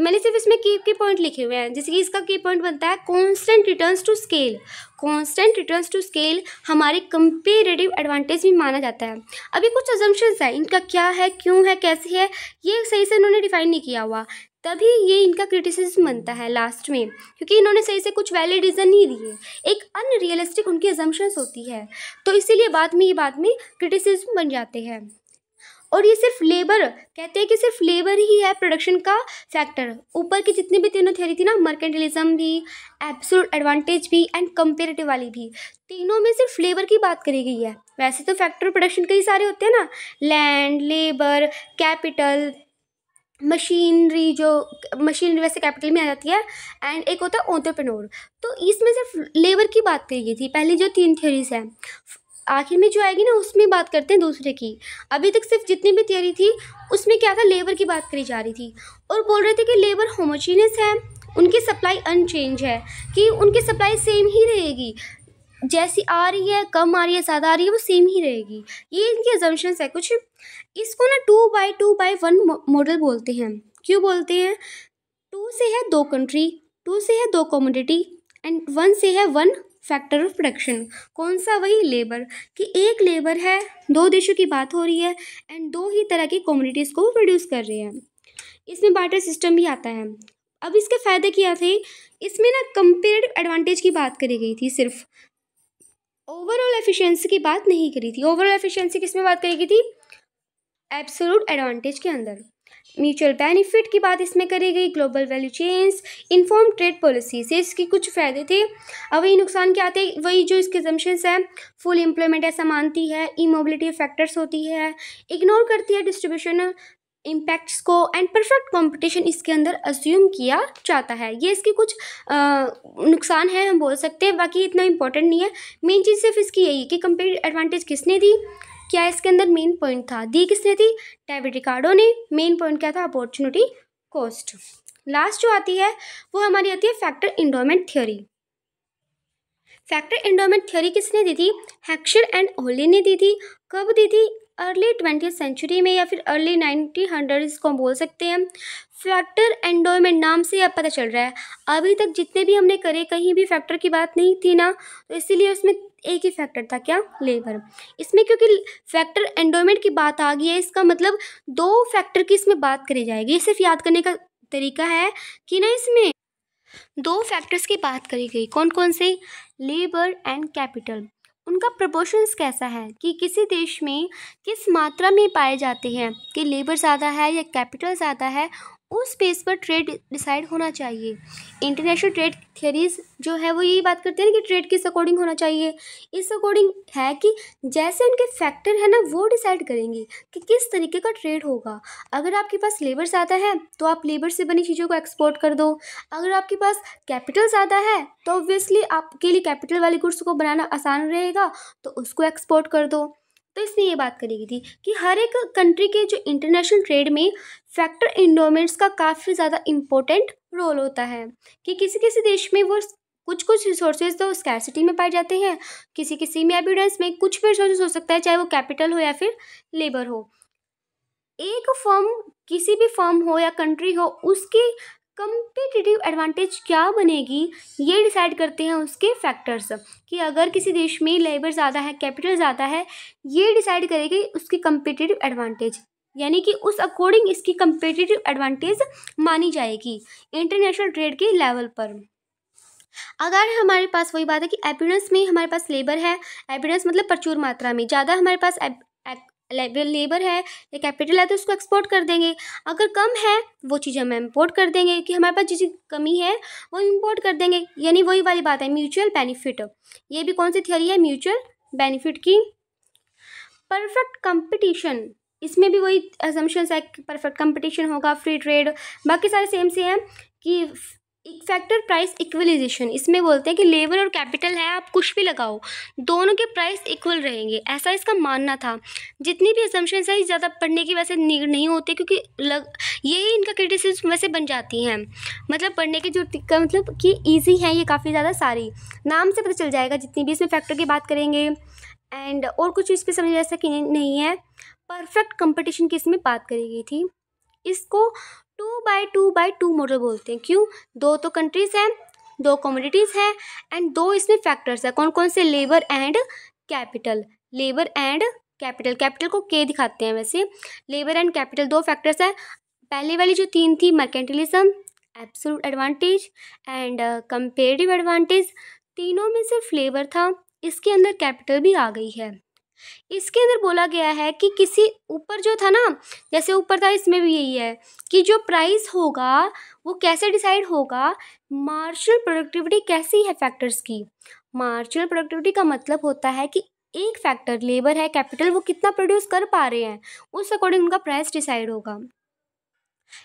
मैंने सिर्फ इसमें की की पॉइंट लिखे हुए हैं जैसे कि इसका की पॉइंट बनता है constant returns to scale constant returns to scale हमारे कंपेरेटिव एडवांटेज भी माना जाता है अभी कुछ एजम्पन्स है इनका क्या है क्यों है कैसे है ये सही से उन्होंने डिफाइन नहीं किया हुआ तभी ये इनका क्रिटिसिज्म बनता है लास्ट में क्योंकि इन्होंने सही से कुछ वैलिड रीज़न नहीं दिए एक अनरियलिस्टिक उनकी एजम्पन्स होती है तो इसीलिए बाद में ये बाद में क्रिटिसिज्म बन जाते हैं और ये सिर्फ लेबर कहते हैं कि सिर्फ लेबर ही है प्रोडक्शन का फैक्टर ऊपर की जितनी भी तीनों थ्योरी थी ना मर्केंटलिज्म भी एब्सोल्यूट एडवांटेज भी एंड कंपेरेटिव वाली भी तीनों में सिर्फ लेबर की बात करी गई है वैसे तो फैक्टर प्रोडक्शन कई सारे होते हैं ना लैंड लेबर कैपिटल मशीनरी जो मशीनरी वैसे कैपिटल में आ जाती है एंड एक होता है ऑन्टरप्रनोर तो इसमें सिर्फ लेबर की बात करी गई थी पहले जो तीन थ्योरीज हैं आखिर में जो आएगी ना उसमें बात करते हैं दूसरे की अभी तक सिर्फ जितनी भी थियरी थी उसमें क्या था लेबर की बात करी जा रही थी और बोल रहे थे कि लेबर होमोजीनियस है उनकी सप्लाई अनचेंज है कि उनकी सप्लाई सेम ही रहेगी जैसी आ रही है कम आ रही है ज़्यादा आ रही है वो सेम ही रहेगी ये इनकी एजम्पन्स है कुछ इसको ना two by two by one model बोलते हैं क्यों बोलते हैं टू से है दो कंट्री टू से है दो कॉमोडिटी एंड वन से है वन फैक्टर ऑफ प्रोडक्शन कौन सा वही लेबर कि एक लेबर है दो देशों की बात हो रही है एंड दो ही तरह की कॉमोडिटीज़ को प्रोड्यूस कर रहे हैं इसमें बाटर सिस्टम भी आता है अब इसके फ़ायदे क्या थे इसमें ना कंपेयर्ड एडवांटेज की बात करी गई थी सिर्फ ओवरऑल एफिशिएंसी की बात नहीं करी थी ओवरऑल एफिशिएंसी किस में बात करी गई थी एब्सोलूट एडवांटेज के अंदर म्यूचुअल बेनिफिट की बात इसमें करी गई global value change inform trade policy से इसके कुछ फ़ायदे थे अब वही नुकसान क्या आते वही जो इसके जम्शंस हैं फुल एम्प्लॉयमेंट ऐसा मानती है इमोबिलिटी फैक्टर्स होती है इग्नोर करती है डिस्ट्रीब्यूशन इम्पैक्ट्स को एंड परफेक्ट कंपटीशन इसके अंदर अज्यूम किया जाता है ये इसके कुछ आ, नुकसान है हम बोल सकते हैं बाकी इतना इंपॉर्टेंट नहीं है मेन चीज़ सिर्फ इसकी यही है कि कंपेयर एडवांटेज किसने दी क्या इसके अंदर मेन पॉइंट था दी किसने थी डेविड रिकार्डो ने मेन पॉइंट क्या था अपॉर्चुनिटी कॉस्ट लास्ट जो आती है वो हमारी आती है factor endowment theory factor endowment theory किसने दी थी हैक्शर एंड ओहली ने दी थी कब दी थी अर्ली ट्वेंटी सेंचुरी में या फिर अर्ली नाइनटीन हंड्रेड इसको हम बोल सकते हैं फैक्टर एंडोयमेंट नाम से अब पता चल रहा है अभी तक जितने भी हमने करे कहीं भी फैक्टर की बात नहीं थी ना तो इसीलिए उसमें एक ही फैक्टर था क्या लेबर इसमें क्योंकि फैक्टर एंडोयमेंट की बात आ गई है इसका मतलब दो फैक्टर की इसमें बात करी जाएगी ये सिर्फ याद करने का तरीका है कि ना इसमें दो फैक्टर्स की बात करी गई कौन कौन से लेबर एंड कैपिटल उनका प्रपोशंस कैसा है कि किसी देश में किस मात्रा में पाए जाते हैं कि लेबर ज़्यादा है या कैपिटल ज़्यादा है उस बेस पर ट्रेड डिसाइड होना चाहिए इंटरनेशनल ट्रेड थियरीज जो है वो यही बात करते हैं कि ट्रेड किस अकॉर्डिंग होना चाहिए इस अकॉर्डिंग है कि जैसे उनके फैक्टर है ना वो डिसाइड करेंगे कि किस तरीके का ट्रेड होगा अगर आपके पास लेबर ज़्यादा है तो आप लेबर से बनी चीज़ों को एक्सपोर्ट कर दो अगर आपके पास कैपिटल ज़्यादा है तो ऑब्वियसली आपके लिए कैपिटल वाले गुड्स को बनाना आसान रहेगा तो उसको एक्सपोर्ट कर दो तो इसने ये बात करी गई थी कि हर एक कंट्री के जो इंटरनेशनल ट्रेड में फैक्टर इंडोमेंट्स का काफ़ी ज़्यादा इम्पोर्टेंट रोल होता है कि किसी किसी देश में वो कुछ कुछ रिसोर्सेज तो स्कैरसिटी में पाए जाते हैं किसी किसी में एविडेंस में कुछ भी रिसोर्सेज हो सकता है चाहे वो कैपिटल हो या फिर लेबर हो एक फर्म किसी भी फर्म हो या कंट्री हो उसकी कंपिटिटिव एडवांटेज क्या बनेगी ये डिसाइड करते हैं उसके फैक्टर्स कि अगर किसी देश में लेबर ज़्यादा है कैपिटल ज़्यादा है ये डिसाइड करेगी उसकी कंपिटिटिव एडवांटेज यानी कि उस अकॉर्डिंग इसकी कंपिटिटिव एडवांटेज मानी जाएगी इंटरनेशनल ट्रेड के लेवल पर अगर हमारे पास वही बात है कि एपिडेंस में हमारे पास लेबर है एपिडेंस मतलब प्रचुर मात्रा में ज़्यादा हमारे पास लेबर है या कैपिटल है तो उसको एक्सपोर्ट कर देंगे अगर कम है वो चीज़ हम इम्पोर्ट कर देंगे कि हमारे पास जिस कमी है वो इम्पोर्ट कर देंगे यानी वही वाली बात है म्यूचुअल बेनिफिट ये भी कौन सी थियोरी है म्यूचुअल बेनिफिट की परफेक्ट कंपटीशन इसमें भी वही एजम्पन्स है परफेक्ट कंपटीशन होगा फ्री ट्रेड बाकी सारे सेम से हैं कि एक फैक्टर प्राइस इक्वलाइजेशन इसमें बोलते हैं कि लेबर और कैपिटल है आप कुछ भी लगाओ दोनों के प्राइस इक्वल रहेंगे ऐसा इसका मानना था जितनी भी असम्पशंस है ज़्यादा पढ़ने की वैसे नीड नहीं होती क्योंकि लग यही इनका क्रिटिसिज्म वैसे बन जाती हैं मतलब पढ़ने के जो मतलब कि ईजी हैं ये काफ़ी ज़्यादा सारी नाम से पता चल जाएगा जितनी भी इसमें फैक्टर की बात करेंगे एंड और कुछ इस पर समझ जैसा कि नहीं है परफेक्ट कंपटीशन की इसमें बात करी गई थी इसको two by two by two model बोलते हैं क्यों दो तो कंट्रीज़ हैं दो कम्युनिटीज़ हैं एंड दो इसमें फैक्टर्स हैं कौन कौन से labour and capital labour and capital capital को के दिखाते हैं वैसे लेबर एंड कैपिटल दो फैक्टर्स हैं पहले वाली जो तीन थी mercantilism absolute advantage and comparative advantage तीनों में सिर्फ लेबर था इसके अंदर कैपिटल भी आ गई है इसके अंदर बोला गया है कि किसी ऊपर जो था ना जैसे ऊपर था इसमें भी यही है कि जो प्राइस होगा वो कैसे डिसाइड होगा मार्शल प्रोडक्टिविटी कैसी है फैक्टर्स की मार्शल प्रोडक्टिविटी का मतलब होता है कि एक फैक्टर लेबर है कैपिटल वो कितना प्रोड्यूस कर पा रहे हैं उस अकॉर्डिंग उनका प्राइस डिसाइड होगा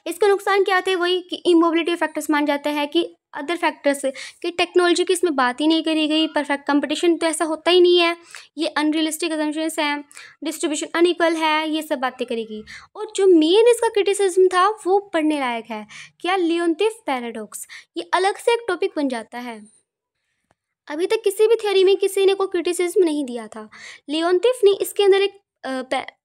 इसके नुकसान क्या थे वही कि इमोबिलिटी फैक्टर्स मान जाते हैं कि अदर फैक्टर्स कि टेक्नोलॉजी की इसमें बात ही नहीं करी गई परफेक्ट कंपटीशन तो ऐसा होता ही नहीं है ये अनरियलिस्टिक एजम्पन्स हैं डिस्ट्रीब्यूशन अनइक्वल है ये सब बातें करेगी और जो मेन इसका क्रिटिसिज्म था वो पढ़ने लायक है क्या लियोन्टिव पैराडॉक्स ये अलग से एक टॉपिक बन जाता है अभी तक किसी भी थ्योरी में किसी ने कोई क्रिटिसिज्म नहीं दिया था लियोन्टिफ ने इसके अंदर एक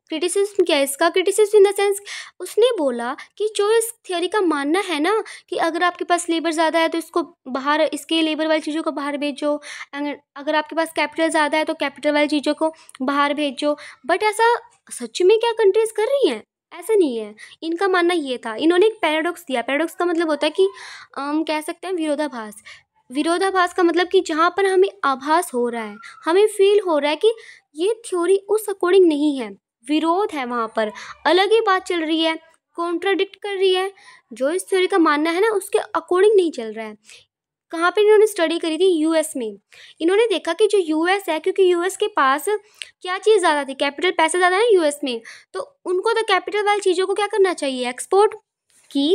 क्रिटिसिज्म क्या है इसका क्रिटिसिज्म इन द सेंस उसने बोला कि जो इस थ्योरी का मानना है ना कि अगर आपके पास लेबर ज़्यादा है तो इसको बाहर इसके लेबर वाली चीज़ों को बाहर भेजो अगर अगर आपके पास कैपिटल ज़्यादा है तो कैपिटल वाली चीज़ों को बाहर भेजो बट ऐसा सच में क्या कंट्रीज कर रही हैं ऐसा नहीं है इनका मानना ये था इन्होंने एक पैराडॉक्स दिया पैराडॉक्स का मतलब होता है कि हम कह सकते हैं विरोधाभास विरोधाभास का मतलब कि जहाँ पर हमें आभास हो रहा है हमें फील हो रहा है कि ये थ्योरी उस अकॉर्डिंग नहीं है विरोध है वहाँ पर अलग ही बात चल रही है कॉन्ट्राडिक्ट कर रही है जो इस थ्योरी का मानना है ना उसके अकॉर्डिंग नहीं चल रहा है कहाँ पे इन्होंने स्टडी करी थी यूएस में इन्होंने देखा कि जो यूएस है क्योंकि यूएस के पास क्या चीज़ ज़्यादा थी कैपिटल पैसा ज़्यादा है यूएस में तो उनको तो कैपिटल वाली चीज़ों को क्या करना चाहिए एक्सपोर्ट की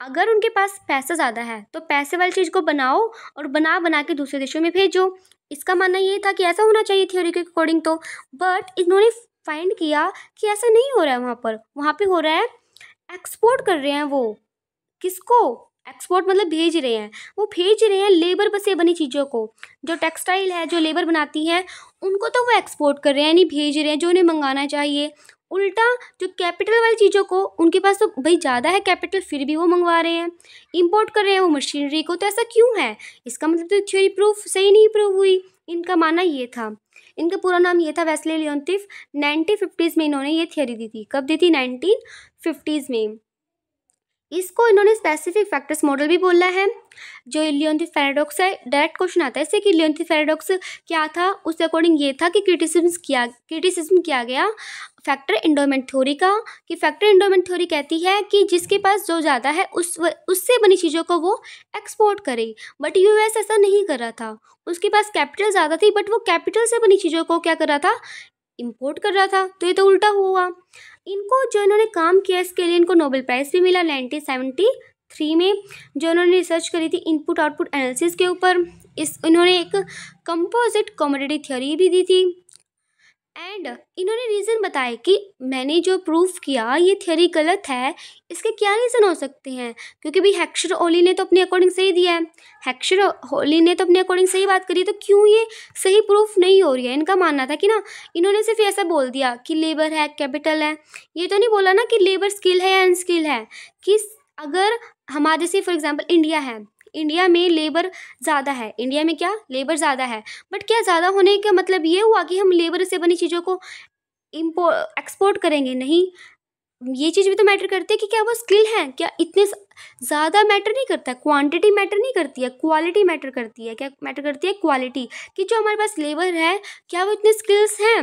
अगर उनके पास पैसा ज़्यादा है तो पैसे वाली चीज़ को बनाओ और बना बना के दूसरे देशों में भेजो इसका मानना ये था कि ऐसा होना चाहिए थ्योरी के अकॉर्डिंग तो बट इन्होंने फाइंड किया कि ऐसा नहीं हो रहा है वहाँ पर वहाँ पे हो रहा है एक्सपोर्ट कर रहे हैं वो किसको एक्सपोर्ट मतलब भेज रहे हैं वो भेज रहे हैं लेबर से बनी चीज़ों को जो टेक्सटाइल है जो लेबर बनाती है उनको तो वो एक्सपोर्ट कर रहे हैं यानी भेज रहे हैं जो उन्हें मंगाना चाहिए उल्टा जो कैपिटल वाली चीज़ों को उनके पास तो भाई ज़्यादा है कैपिटल फिर भी वो मंगवा रहे हैं इंपोर्ट कर रहे हैं वो मशीनरी को तो ऐसा क्यों है इसका मतलब तो थ्योरी प्रूफ सही नहीं प्रूव हुई इनका मानना ये था इनका पूरा नाम ये था वैसले लियोन्तिफ नाइनटीन फिफ्टीज़ में इन्होंने ये थियोरी दी थी कब दी थी नाइनटीन फिफ्टीज़ में इसको इन्होंने स्पेसिफिक फैक्टर्स मॉडल भी बोला है जो लियोन्थी पैराडॉक्स है डायरेक्ट क्वेश्चन आता है इससे कि लियोन्थिफ पैराडॉक्स क्या था उसके अकॉर्डिंग ये था कि क्रिटिसिज्म किया क्रिटिसिज्म किया गया फैक्टर इंडोमेंट थ्योरी का कि फैक्टर इंडोमेंट थ्योरी कहती है कि जिसके पास जो ज़्यादा है उस उससे बनी चीज़ों को वो एक्सपोर्ट करे बट यूएस ऐसा नहीं कर रहा था उसके पास कैपिटल ज़्यादा थी बट वो कैपिटल से बनी चीज़ों को क्या कर रहा था इम्पोर्ट कर रहा था तो ये तो उल्टा हुआ इनको जो इन्होंने काम किया इसके लिए इनको नोबेल प्राइज़ भी मिला नाइनटीन सेवेंटी थ्री में जो इन्होंने रिसर्च करी थी इनपुट आउटपुट एनालिसिस के ऊपर इस इन्होंने एक कंपोजिट कॉमोडिटी थ्योरी भी दी थी एंड इन्होंने रीज़न बताया कि मैंने जो प्रूफ किया ये थियोरी गलत है इसके क्या रीज़न हो सकते हैं क्योंकि भाई हैक्शर ओली ने तो अपने अकॉर्डिंग सही दिया है हैक्शर ओली ने तो अपने अकॉर्डिंग सही बात करी तो क्यों ये सही प्रूफ नहीं हो रही है इनका मानना था कि ना इन्होंने सिर्फ ऐसा बोल दिया कि लेबर है कैपिटल है ये तो नहीं बोला ना कि लेबर स्किल है या अनस्किल है कि अगर हमारे जैसे फॉर एग्ज़ाम्पल इंडिया है इंडिया में लेबर ज़्यादा है इंडिया में क्या लेबर ज़्यादा है बट क्या ज़्यादा होने का मतलब ये हुआ कि हम लेबर से बनी चीज़ों को इम्पो एक्सपोर्ट करेंगे नहीं ये चीज़ भी तो मैटर करती है कि क्या वो स्किल है क्या इतने ज़्यादा मैटर नहीं करता क्वांटिटी मैटर नहीं करती है क्वालिटी मैटर करती है क्या मैटर करती है क्वालिटी कि जो हमारे पास लेबर है क्या वो इतने स्किल्स हैं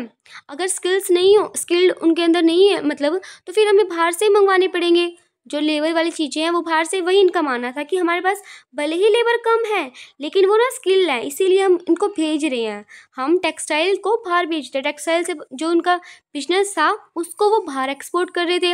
अगर स्किल्स नहीं हो स्किल्ड उनके अंदर नहीं है मतलब तो फिर हमें बाहर से ही मंगवाने पड़ेंगे जो लेबर वाली चीज़ें हैं वो बाहर से वही इनका मानना था कि हमारे पास भले ही लेबर कम है लेकिन वो ना स्किल है इसीलिए हम इनको भेज रहे हैं हम टेक्सटाइल को बाहर भेज रहे टेक्सटाइल से जो उनका बिजनेस था उसको वो बाहर एक्सपोर्ट कर रहे थे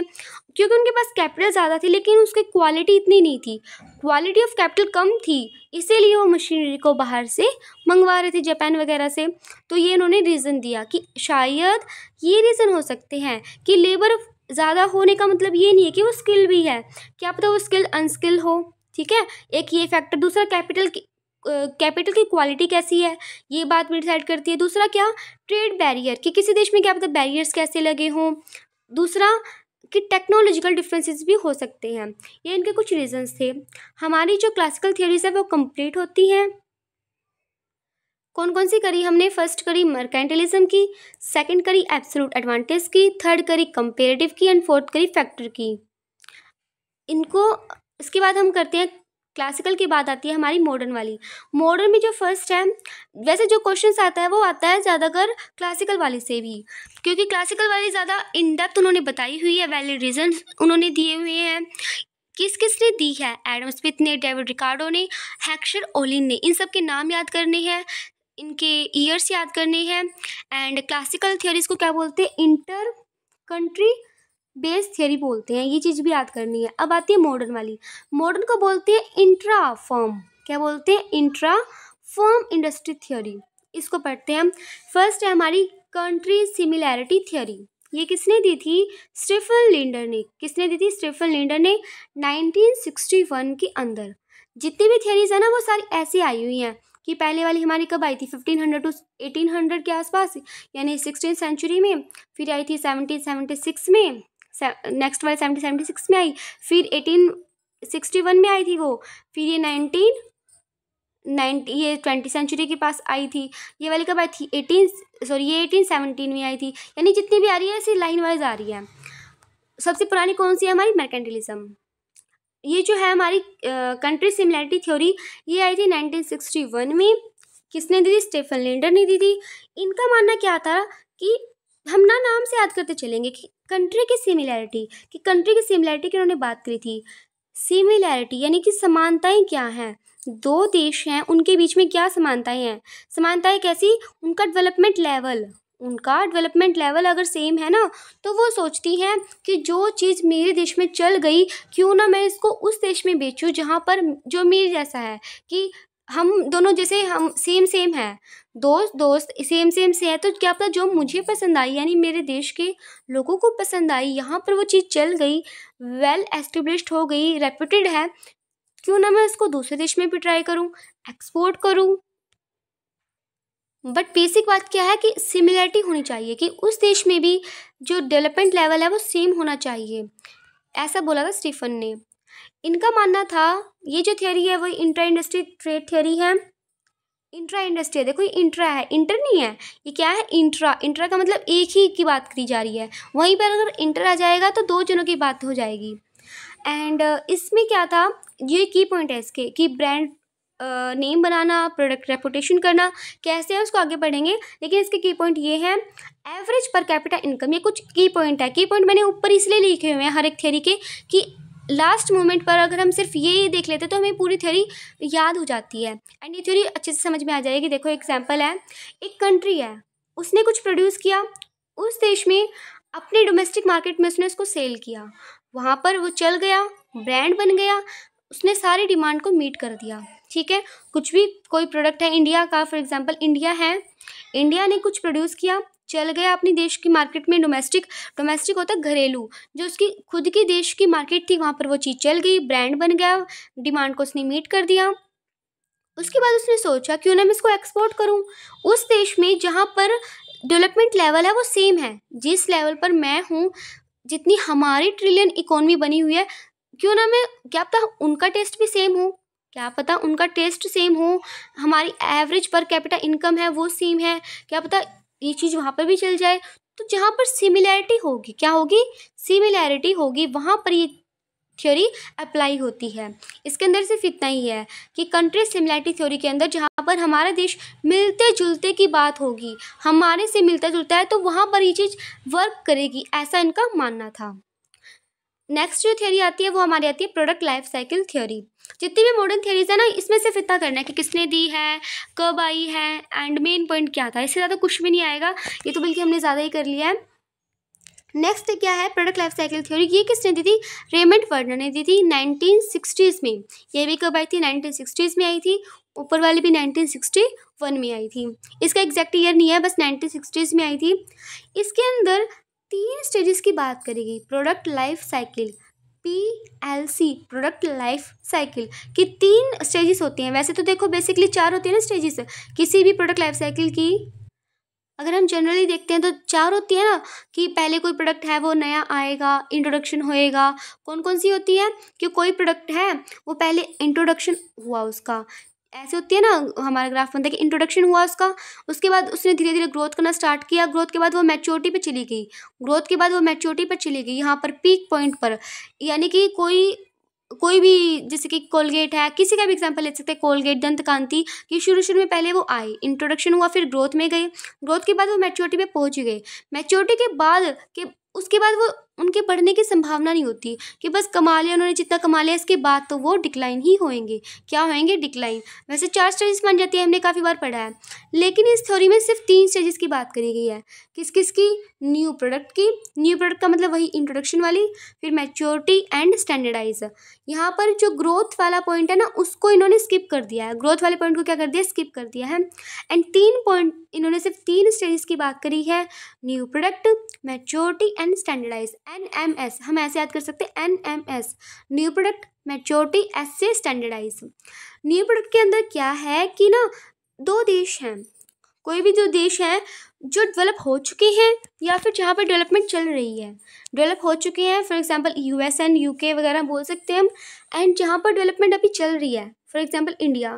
क्योंकि उनके पास कैपिटल ज़्यादा थी लेकिन उसकी क्वालिटी इतनी नहीं थी क्वालिटी ऑफ कैपिटल कम थी इसीलिए वो मशीनरी को बाहर से मंगवा रहे थे जापान वगैरह से तो ये इन्होंने रीज़न दिया कि शायद ये रीज़न हो सकते हैं कि लेबर ज़्यादा होने का मतलब ये नहीं है कि वो स्किल भी है क्या पता वो स्किल अनस्किल हो ठीक है एक ये फैक्टर दूसरा कैपिटल कैपिटल की क्वालिटी कैसी है ये बात भी डिसाइड करती है दूसरा क्या ट्रेड बैरियर कि किसी देश में क्या पता बैरियर्स कैसे लगे हों दूसरा कि टेक्नोलॉजिकल डिफरेंसेस भी हो सकते हैं ये इनके कुछ रीजंस थे हमारी जो क्लासिकल थियोरीज है वो कंप्लीट होती हैं कौन कौन सी करी हमने फर्स्ट करी मर्केंटलिज्म की सेकंड करी एब्सोलूट एडवांटेज की थर्ड करी कंपेरेटिव की एंड फोर्थ करी फैक्टर की इनको इसके बाद हम करते हैं क्लासिकल की बात आती है हमारी मॉडर्न वाली मॉडर्न में जो फर्स्ट है वैसे जो क्वेश्चन आता है वो आता है ज़्यादातर क्लासिकल वाले से भी क्योंकि क्लासिकल वाली ज़्यादा इन डेप्थ उन्होंने बताई हुई है वैलिड रीजन उन्होंने दिए हुए हैं किस किस ने दी है एडम स्मिथ ने डेविड रिकार्डो ने हैक्शर ओलिन ने इन सब के नाम याद करने हैं इनके ईयर्स याद करने हैं एंड क्लासिकल थियोरीज़ को क्या बोलते हैं इंटर कंट्री बेस थियोरी बोलते हैं ये चीज़ भी याद करनी है अब आती है मॉडर्न वाली मॉडर्न को बोलते हैं इंट्रा फॉर्म क्या बोलते हैं इंट्रा फॉर्म इंडस्ट्री थियोरी इसको पढ़ते हैं हम फर्स्ट है हमारी कंट्री सिमिलैरिटी थियोरी ये किसने दी थी स्टीफन लिंडर ने किसने दी थी स्टीफन लिंडर ने 1961 के अंदर जितनी भी थियोरीज है ना वो सारी ऐसी आई हुई हैं कि पहले वाली हमारी कब आई थी fifteen hundred to eighteen hundred के आसपास यानी सिक्सटीन सेंचुरी में फिर आई थी सेवनटीन सिक्स में नेक्स्ट वाली सेवनटीन सिक्स में आई फिर एटीन सिक्सटी वन में आई थी वो फिर ये नाइनटीन नाइन्टी ये ट्वेंटी सेंचुरी के पास आई थी ये वाली कब आई थी एटीन सॉरी ये एटीन सेवनटीन में आई थी यानी जितनी भी आ रही है ऐसी लाइन वाइज आ रही है सबसे पुरानी कौन सी है हमारी मर्केंटलिज्म ये जो है हमारी कंट्री सिमिलैरिटी थ्योरी ये आई थी 1961 में किसने दी थी स्टेफन लेंडर ने दी थी इनका मानना क्या था कि हम ना नाम से याद करते चलेंगे कि कंट्री की सिमिलैरिटी कि कंट्री की सिमिलैरिटी की उन्होंने बात करी थी सिमिलैरिटी यानी कि समानताएं क्या हैं दो देश हैं उनके बीच में क्या समानताएं हैं समानताएं कैसी उनका डेवलपमेंट लेवल उनका डेवलपमेंट लेवल अगर सेम है ना तो वो सोचती हैं कि जो चीज़ मेरे देश में चल गई क्यों ना मैं इसको उस देश में बेचूँ जहाँ पर जो मेरे जैसा है कि हम दोनों जैसे हम सेम सेम है दोस्त दोस्त सेम सेम से है तो क्या पता जो मुझे पसंद आई यानी मेरे देश के लोगों को पसंद आई यहाँ पर वो चीज़ चल गई वेल एस्टेब्लिश्ड हो गई रेप्यूटेड है क्यों ना मैं इसको दूसरे देश में भी ट्राई करूँ एक्सपोर्ट करूँ बट बेसिक बात क्या है कि सिमिलरिटी होनी चाहिए कि उस देश में भी जो डेवलपमेंट लेवल है वो सेम होना चाहिए ऐसा बोला था स्टीफन ने इनका मानना था ये जो थियोरी है वो इंट्रा इंडस्ट्री ट्रेड थियोरी है इंट्रा इंडस्ट्री है देखो ये इंट्रा है इंटर नहीं है ये क्या है इंट्रा इंट्रा का मतलब एक ही की बात करी जा रही है वहीं पर अगर इंटर आ जाएगा तो दो जनों की बात हो जाएगी एंड uh, इसमें क्या था ये की पॉइंट है इसके कि ब्रांड नेम बनाना प्रोडक्ट रेपुटेशन करना कैसे है उसको आगे बढ़ेंगे लेकिन इसके की पॉइंट ये है एवरेज पर कैपिटल इनकम ये कुछ की पॉइंट है की पॉइंट मैंने ऊपर इसलिए लिखे हुए हैं हर एक थ्योरी के कि लास्ट मोमेंट पर अगर हम सिर्फ ये देख लेते तो हमें पूरी थ्योरी याद हो जाती है एंड ये थ्योरी अच्छे से समझ में आ जाएगी देखो एग्जाम्पल है एक कंट्री है उसने कुछ प्रोड्यूस किया उस देश में अपने डोमेस्टिक मार्केट में उसने उसको सेल किया वहाँ पर वो चल गया ब्रांड बन गया उसने सारी डिमांड को मीट कर दिया ठीक है कुछ भी कोई प्रोडक्ट है इंडिया का फॉर एग्जांपल इंडिया है इंडिया ने कुछ प्रोड्यूस किया चल गया अपने देश की मार्केट में डोमेस्टिक डोमेस्टिक होता घरेलू जो उसकी खुद की देश की मार्केट थी वहाँ पर वो चीज़ चल गई ब्रांड बन गया डिमांड को उसने मीट कर दिया उसके बाद उसने सोचा क्यों ना मैं इसको एक्सपोर्ट करूँ उस देश में जहाँ पर डेवलपमेंट लेवल है वो सेम है जिस लेवल पर मैं हूँ जितनी हमारी ट्रिलियन इकोनमी बनी हुई है क्यों ना मैं क्या पता उनका टेस्ट भी सेम हो क्या पता उनका टेस्ट सेम हो हमारी एवरेज पर कैपिटा इनकम है वो सेम है क्या पता ये चीज़ वहाँ पर भी चल जाए तो जहाँ पर सिमिलैरिटी होगी क्या होगी सिमिलैरिटी होगी वहाँ पर ये थ्योरी अप्लाई होती है इसके अंदर सिर्फ इतना ही है कि कंट्री सिमिलैरिटी थ्योरी के अंदर जहाँ पर हमारा देश मिलते जुलते की बात होगी हमारे से मिलता जुलता है तो वहाँ पर ये चीज़ वर्क करेगी ऐसा इनका मानना था नेक्स्ट जो थ्योरी आती है वो हमारी आती है प्रोडक्ट लाइफ साइकिल थ्योरी जितनी भी मॉडर्न थियोरीज है ना इसमें सिर्फ इतना करना है कि किसने दी है कब आई है एंड मेन पॉइंट क्या था इससे ज़्यादा कुछ भी नहीं आएगा ये तो बल्कि हमने ज़्यादा ही कर लिया है नेक्स्ट क्या है प्रोडक्ट लाइफ साइकिल थ्योरी ये किसने दी थी रेमंड वर्नर ने दी थी नाइनटीन सिक्सटीज में ये भी कब आई थी नाइनटीन सिक्सटीज में आई थी ऊपर वाली भी नाइनटीन सिक्सटी वन में आई थी इसका एग्जैक्ट ईयर नहीं है बस नाइनटीन सिक्सटीज में आई थी इसके अंदर तीन स्टेजेस की बात करेगी product life cycle P L C product life cycle की तीन स्टेजेस होती हैं वैसे तो देखो बेसिकली चार होती है ना स्टेजेस किसी भी प्रोडक्ट लाइफ साइकिल की अगर हम जनरली देखते हैं तो चार होती है ना कि पहले कोई प्रोडक्ट है वो नया आएगा इंट्रोडक्शन होएगा कौन कौन सी होती है कि कोई प्रोडक्ट है वो पहले इंट्रोडक्शन हुआ उसका ऐसे होती है ना हमारा ग्राफ बनता है कि इंट्रोडक्शन हुआ उसका उसके बाद उसने धीरे धीरे ग्रोथ करना स्टार्ट किया ग्रोथ के बाद वो मैच्योरिटी पे चली गई ग्रोथ के बाद वो मैच्योरिटी पे चली गई यहाँ पर पीक पॉइंट पर यानी कि कोई कोई भी जैसे कि कोलगेट है किसी का भी एग्जांपल ले सकते हैं कोलगेट दंत कांति कि शुरू शुरू में पहले वो आए इंट्रोडक्शन हुआ फिर ग्रोथ में गए ग्रोथ के बाद वो मैच्योरिटी पे पहुंच गए मैच्योरिटी के बाद के उसके बाद वो उनके बढ़ने की संभावना नहीं होती कि बस कमा लिया उन्होंने जितना कमा लिया इसके बाद तो वो डिक्लाइन ही होएंगे क्या होएंगे डिक्लाइन वैसे चार स्टेजेस मान जाती है हमने काफ़ी बार पढ़ा है लेकिन इस थ्योरी में सिर्फ तीन स्टेजेस की बात करी गई है किस किस की न्यू प्रोडक्ट की न्यू प्रोडक्ट का मतलब वही इंट्रोडक्शन वाली फिर मैच्योरिटी एंड स्टैंडर्डाइज यहाँ पर जो ग्रोथ वाला पॉइंट है ना उसको इन्होंने स्किप कर दिया है ग्रोथ वाले पॉइंट को क्या कर दिया स्किप कर दिया है एंड तीन पॉइंट इन्होंने सिर्फ तीन स्टेजेस की बात करी है new product maturity and standardize N M S हम ऐसे याद कर सकते हैं N M S new product maturity S से स्टैंडर्डाइज न्यू प्रोडक्ट के अंदर क्या है कि ना दो देश हैं कोई भी जो देश है जो डेवलप हो चुके हैं या फिर जहाँ पर डेवलपमेंट चल रही है डेवलप हो चुके हैं for example US and UK वगैरह बोल सकते हैं हम एंड जहाँ पर डेवलपमेंट अभी चल रही है फॉर एग्जांपल इंडिया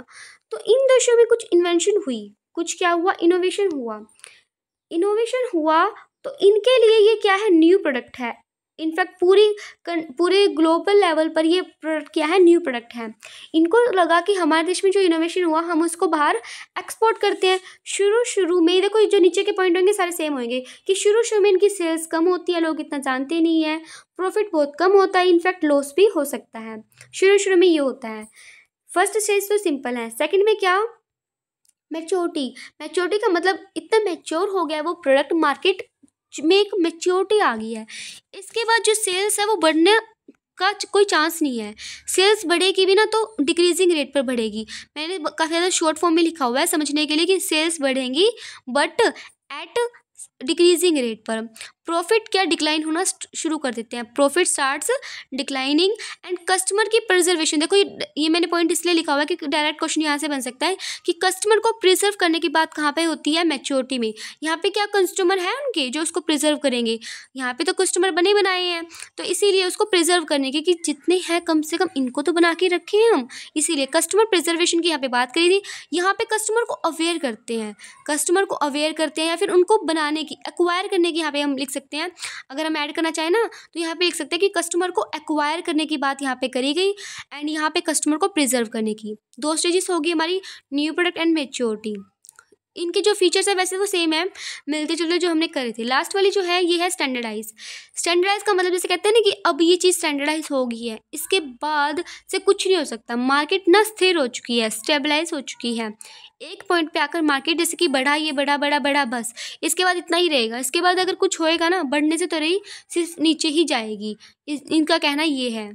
तो इन देशों में कुछ इन्वेंशन हुई कुछ क्या हुआ इनोवेशन हुआ इनोवेशन हुआ तो इनके लिए ये क्या है न्यू प्रोडक्ट है इनफैक्ट पूरी पूरे ग्लोबल लेवल पर ये प्रोडक्ट क्या है न्यू प्रोडक्ट है इनको लगा कि हमारे देश में जो इनोवेशन हुआ हम उसको बाहर एक्सपोर्ट करते हैं शुरू शुरू में देखो जो नीचे के पॉइंट होंगे सारे सेम होंगे कि शुरू शुरू में इनकी सेल्स कम होती है लोग इतना जानते नहीं हैं प्रॉफिट बहुत कम होता है इनफैक्ट लॉस भी हो सकता है शुरू शुरू में ये होता है फर्स्ट स्टेज तो सिंपल है सेकेंड में क्या मैच्योरिटी मैच्योरिटी का मतलब इतना मैच्योर हो गया है वो प्रोडक्ट मार्केट में एक मेच्योरिटी आ गई है इसके बाद जो सेल्स है वो बढ़ने का कोई चांस नहीं है सेल्स बढ़ेगी भी ना तो डिक्रीजिंग रेट पर बढ़ेगी मैंने काफ़ी ज़्यादा शॉर्ट फॉर्म में लिखा हुआ है समझने के लिए कि सेल्स बढ़ेंगी बट एट डिक्रीजिंग रेट पर प्रॉफिट क्या डिक्लाइन होना शुरू कर देते हैं profit starts declining and customer की प्रिजर्वेशन देखो ये ये मैंने पॉइंट इसलिए लिखा हुआ है कि डायरेक्ट क्वेश्चन यहाँ से बन सकता है कि कस्टमर को प्रिजर्व करने की बात कहाँ पे होती है मैच्योरिटी में यहाँ पे क्या कस्टमर है उनके जो उसको प्रिजर्व करेंगे यहाँ पर तो कस्टमर बने बनाए हैं तो इसीलिए उसको प्रिजर्व करने के कि जितने हैं कम से कम इनको तो बना के रखें हम इसीलिए कस्टमर प्रिजर्वेशन की यहाँ पर बात करी थी यहाँ पर कस्टमर को अवेयर करते हैं कस्टमर को अवेयर करते हैं या फिर उनको बनाने कि एक्वायर करने की यहाँ पे हम लिख सकते हैं अगर हम ऐड करना चाहें ना तो यहाँ पे लिख सकते हैं कि कस्टमर को एक्वायर करने की बात यहाँ पे करी गई एंड यहाँ पे कस्टमर को प्रिजर्व करने की दो स्टेजेस होगी हमारी न्यू प्रोडक्ट एंड मेच्योरिटी इनके जो फीचर्स है वैसे वो तो सेम है मिलते जुलते जो हमने करे थे लास्ट वाली जो है ये है स्टैंडर्डाइज स्टैंडर्डाइज का मतलब जैसे कहते हैं ना कि अब ये चीज़ स्टैंडर्डाइज हो गई है इसके बाद से कुछ नहीं हो सकता मार्केट ना स्थिर हो चुकी है स्टेबलाइज हो चुकी है एक पॉइंट पे आकर मार्केट जैसे कि बढ़ा ये बढ़ा बढ़ा बढ़ा बस इसके बाद इतना ही रहेगा इसके बाद अगर कुछ होएगा ना बढ़ने से तो रही सिर्फ नीचे ही जाएगी इनका कहना ये है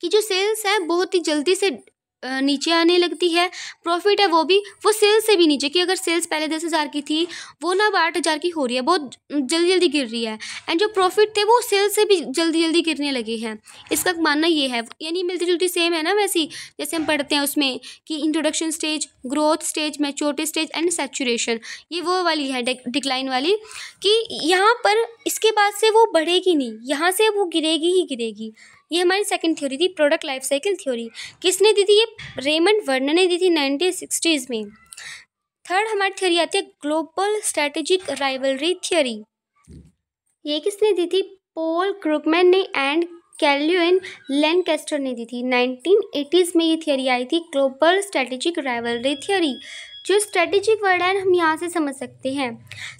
कि जो सेल्स है बहुत ही जल्दी से नीचे आने लगती है प्रॉफिट है वो भी वो सेल्स से भी नीचे कि अगर सेल्स पहले दस हज़ार की थी वो ना अब आठ हज़ार की हो रही है बहुत जल्दी जल्दी गिर रही है एंड जो प्रॉफिट थे वो सेल्स से भी जल्दी जल्दी गिरने लगे हैं इसका मानना ये है यानी मिलती जुलती सेम है ना वैसी जैसे हम पढ़ते हैं उसमें कि introduction stage growth stage maturity stage and saturation ये वो वाली है डिक्लाइन वाली कि यहाँ पर इसके बाद से वो बढ़ेगी नहीं यहाँ से वो गिरेगी ही गिरेगी ये हमारी सेकंड थ्योरी थी प्रोडक्ट लाइफ साइकिल थ्योरी किसने दी थी ये रेमंड वर्नर ने दी थी नाइनटीन सिक्सटीज़ में थर्ड हमारी थ्योरी आती है ग्लोबल स्ट्रेटेजिक राइवलरी थ्योरी ये किसने दी थी पोल क्रुकमैन ने एंड कैल्यून लैनकेस्टर ने दी थी नाइनटीन एटीज में ये थ्योरी आई थी ग्लोबल स्ट्रेटेजिक राइवलरी थियोरी जो स्ट्रेटेजिक वर्ड है हम यहाँ से समझ सकते हैं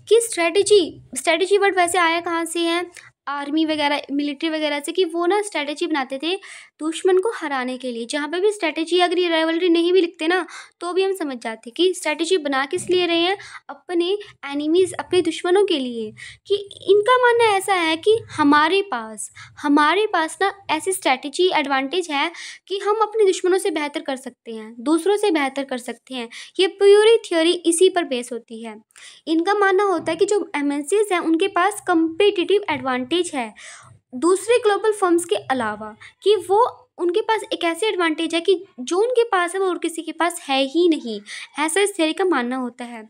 कि स्ट्रेटेजी स्ट्रेटेजी वर्ड वैसे आया कहाँ से है आर्मी वगैरह मिलिट्री वगैरह से कि वो ना स्ट्रेटजी बनाते थे दुश्मन को हराने के लिए जहाँ पे भी स्ट्रैटेजी अगर ये रेवलरी नहीं भी लिखते ना तो भी हम समझ जाते कि स्ट्रैटेजी बना किस लिए रहे हैं अपने एनिमीज़ अपने दुश्मनों के लिए कि इनका मानना ऐसा है कि हमारे पास हमारे पास ना ऐसी स्ट्रैटेजी एडवांटेज है कि हम अपने दुश्मनों से बेहतर कर सकते हैं दूसरों से बेहतर कर सकते हैं ये प्योरी थ्योरी इसी पर बेस होती है इनका मानना होता है कि जो एम हैं उनके पास कंपिटिटिव एडवांटेज है दूसरे ग्लोबल फर्म्स के अलावा कि वो उनके पास एक ऐसी एडवांटेज है कि जो उनके पास है वो और किसी के पास है ही नहीं ऐसा इस थेरी का मानना होता है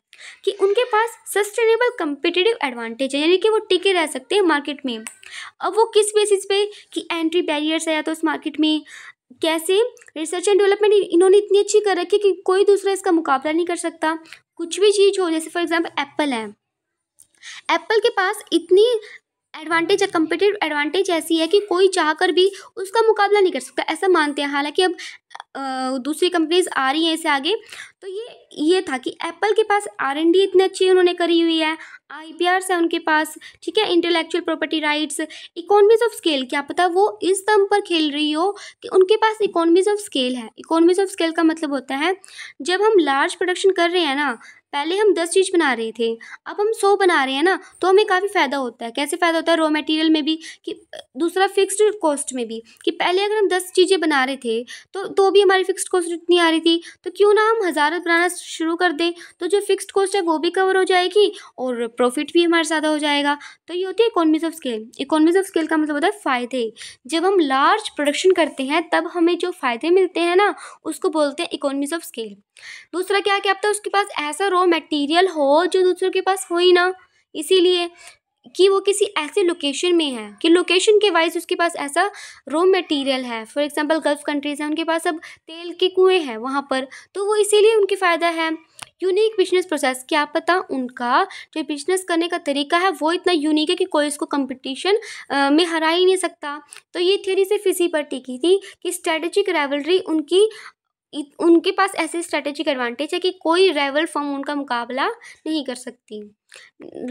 कि उनके पास सस्टेनेबल कम्पिटिटिव एडवांटेज है यानी कि वो टिके रह सकते हैं मार्केट में अब वो किस बेसिस पे कि एंट्री बैरियर्स है या तो उस मार्केट में कैसे रिसर्च एंड डेवलपमेंट इन्होंने इतनी अच्छी कर रखी कि कोई दूसरा इसका मुकाबला नहीं कर सकता कुछ भी चीज़ हो जैसे फॉर एग्ज़ाम्पल एप्पल है एप्पल के पास इतनी एडवांटेज या कम्पिटेटिव एडवांटेज ऐसी है कि कोई चाह कर भी उसका मुकाबला नहीं कर सकता ऐसा मानते हैं हालांकि अब दूसरी कंपनीज आ रही हैं इसे आगे तो ये ये था कि एप्पल के पास आर एन डी इतनी अच्छी उन्होंने करी हुई है आई पी आर्स है उनके पास ठीक है intellectual property rights economies of scale क्या पता वो इस दम पर खेल रही हो कि उनके पास इकोनॉमीज ऑफ स्केल है इकोनॉमीज ऑफ स्केल का मतलब होता है जब हम लार्ज प्रोडक्शन कर रहे हैं ना पहले हम दस चीज़ बना रहे थे अब हम सौ बना रहे हैं ना तो हमें काफ़ी फ़ायदा होता है कैसे फ़ायदा होता है रॉ मटेरियल में भी कि दूसरा फिक्स्ड कॉस्ट में भी कि पहले अगर हम दस चीज़ें बना रहे थे तो तो भी हमारी फिक्स्ड कॉस्ट इतनी आ रही थी तो क्यों ना हम हज़ार बनाना शुरू कर दें तो जो फिक्स्ड कॉस्ट है वो भी कवर हो जाएगी और प्रॉफिट भी हमारे ज़्यादा हो जाएगा तो ये होती है economies of scale economies of scale का मतलब होता है फ़ायदे जब हम लार्ज प्रोडक्शन करते हैं तब हमें जो फ़ायदे मिलते हैं ना उसको बोलते हैं इकोनॉमीज ऑफ स्केल दूसरा क्या क्या है उसके पास ऐसा रॉ मटेरियल हो जो दूसरों के पास हो ही ना इसीलिए कि वो किसी ऐसे लोकेशन में है कि लोकेशन के वाइज उसके पास ऐसा रॉ मटेरियल है फॉर एग्जांपल गल्फ़ कंट्रीज़ हैं उनके पास अब तेल के कुएं हैं वहाँ पर तो वो इसीलिए उनके फ़ायदा है यूनिक बिजनेस प्रोसेस क्या पता उनका जो बिजनेस करने का तरीका है वो इतना यूनिक है कि कोई उसको कंपटीशन में हरा ही नहीं सकता तो ये थ्योरी सिर्फ इसी पर टिकी थी कि स्ट्रेटजिक रेवलरी उनकी उनके पास ऐसे स्ट्रेटेजिक एडवांटेज है कि कोई रेवल फॉर्म उनका मुकाबला नहीं कर सकती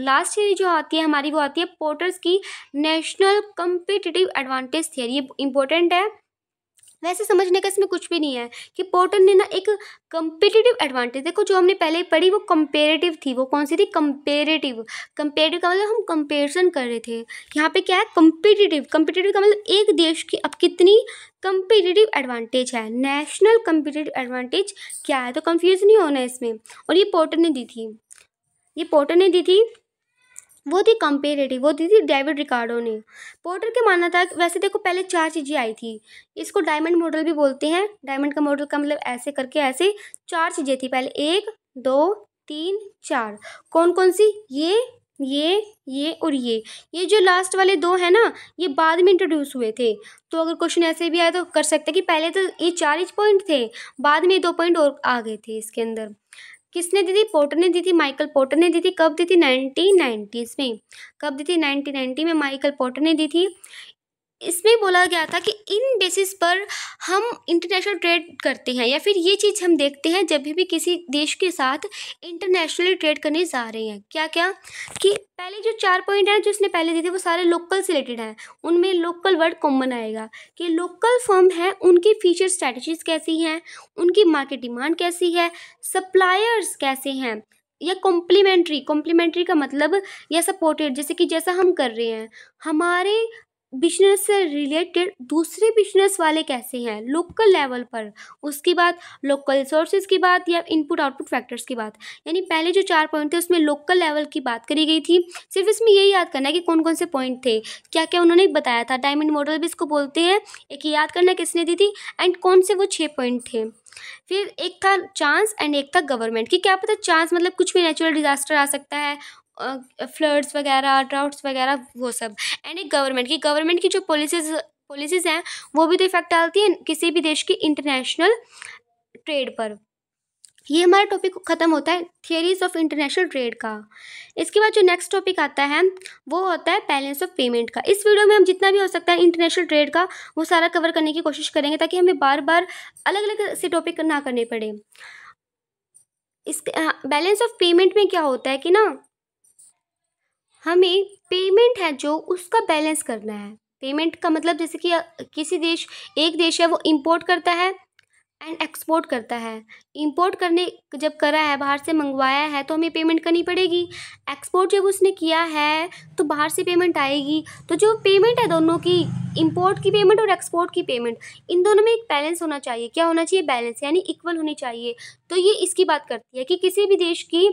लास्ट थियरी जो आती है हमारी वो आती है पोर्टर्स की नेशनल कम्पिटिटिव एडवांटेज थियरी ये इंपॉर्टेंट है वैसे समझने का इसमें कुछ भी नहीं है कि पोर्टर ने ना एक कंपेटिटिव एडवांटेज देखो जो हमने पहले पढ़ी वो कंपेरेटिव थी वो कौन सी थी कंपेरेटिव कंपेरेटिव का मतलब हम कंपेरिजन कर रहे थे यहाँ पे क्या है कंपिटिटिव कंपिटिटिव का मतलब एक देश की अब कितनी कंपिटेटिव एडवांटेज है नेशनल कंपिटेटिव एडवांटेज क्या है तो कंफ्यूज नहीं होना इसमें और ये पोर्टर ने दी थी ये पोर्टर ने दी थी वो थी कंपेरेटिव वो दी थी डेविड रिकार्डो ने पोर्टर के मानना था वैसे देखो पहले चार चीज़ें आई थी इसको डायमंड मॉडल भी बोलते हैं डायमंड का मॉडल का मतलब ऐसे करके ऐसे चार चीज़ें थी पहले एक दो तीन चार कौन कौन सी ये ये ये और ये ये जो लास्ट वाले दो हैं ना ये बाद में इंट्रोड्यूस हुए थे तो अगर क्वेश्चन ऐसे भी आया तो कर सकते कि पहले तो ये चार ही पॉइंट थे बाद में दो पॉइंट और आ गए थे इसके अंदर किसने दी थी पोर्टर ने दी थी माइकल पोर्टर ने दी थी कब दी थी नाइनटीन नाइन्टीज़ में कब दी थी नाइनटीन नाइन्टी में माइकल पोर्टर ने दी थी इसमें बोला गया था कि इन बेसिस पर हम इंटरनेशनल ट्रेड करते हैं या फिर ये चीज़ हम देखते हैं जब भी किसी देश के साथ इंटरनेशनली ट्रेड करने जा रहे हैं क्या क्या कि पहले जो चार पॉइंट हैं जो उसने पहले दिए थे वो सारे लोकल से रिलेटेड हैं उनमें लोकल वर्ड कॉमन आएगा कि लोकल फर्म है उनकी फीचर स्ट्रैटेजीज कैसी हैं उनकी मार्केट डिमांड कैसी है सप्लायर्स कैसे हैं या कॉम्प्लीमेंट्री कॉम्प्लीमेंट्री का मतलब या सपोर्टेड जैसे कि जैसा हम कर रहे हैं हमारे बिजनेस से रिलेटेड दूसरे बिजनेस वाले कैसे हैं लोकल लेवल पर उसकी बात लोकल रिसोर्सेज की बात या इनपुट आउटपुट फैक्टर्स की बात यानी पहले जो चार पॉइंट थे उसमें लोकल लेवल की बात करी गई थी सिर्फ इसमें यही याद करना है कि कौन कौन से पॉइंट थे क्या क्या उन्होंने बताया था डायमंड मॉडल भी इसको बोलते हैं एक याद करना किसने दी थी एंड कौन से वो छः पॉइंट थे फिर एक था चांस एंड एक था गवर्नमेंट कि क्या पता चांस मतलब कुछ भी नेचुरल डिजास्टर आ सकता है फ्लड्स वगैरह ड्राउट्स वगैरह वो सब एंड एक गवर्नमेंट की गवर्नमेंट की जो पॉलिसीज पॉलिसीज़ हैं वो भी तो इफ़ेक्ट डालती हैं किसी भी देश की इंटरनेशनल ट्रेड पर ये हमारा टॉपिक ख़त्म होता है थियरीज ऑफ इंटरनेशनल ट्रेड का इसके बाद जो नेक्स्ट टॉपिक आता है वो होता है बैलेंस ऑफ पेमेंट का इस वीडियो में हम जितना भी हो सकता है इंटरनेशनल ट्रेड का वो सारा कवर करने की कोशिश करेंगे ताकि हमें बार बार अलग अलग से टॉपिक ना करने पड़े इस बैलेंस ऑफ पेमेंट में क्या होता है कि ना हमें पेमेंट है जो उसका बैलेंस करना है पेमेंट का मतलब जैसे कि किसी देश एक देश है वो इंपोर्ट करता है एंड एक्सपोर्ट करता है इंपोर्ट करने जब करा है बाहर से मंगवाया है तो हमें पेमेंट करनी पड़ेगी एक्सपोर्ट जब उसने किया है तो बाहर से पेमेंट आएगी तो जो पेमेंट है दोनों की इंपोर्ट की पेमेंट और एक्सपोर्ट की पेमेंट इन दोनों में एक बैलेंस होना चाहिए क्या होना चाहिए बैलेंस यानी इक्वल होनी चाहिए तो ये इसकी बात करती है कि किसी भी देश की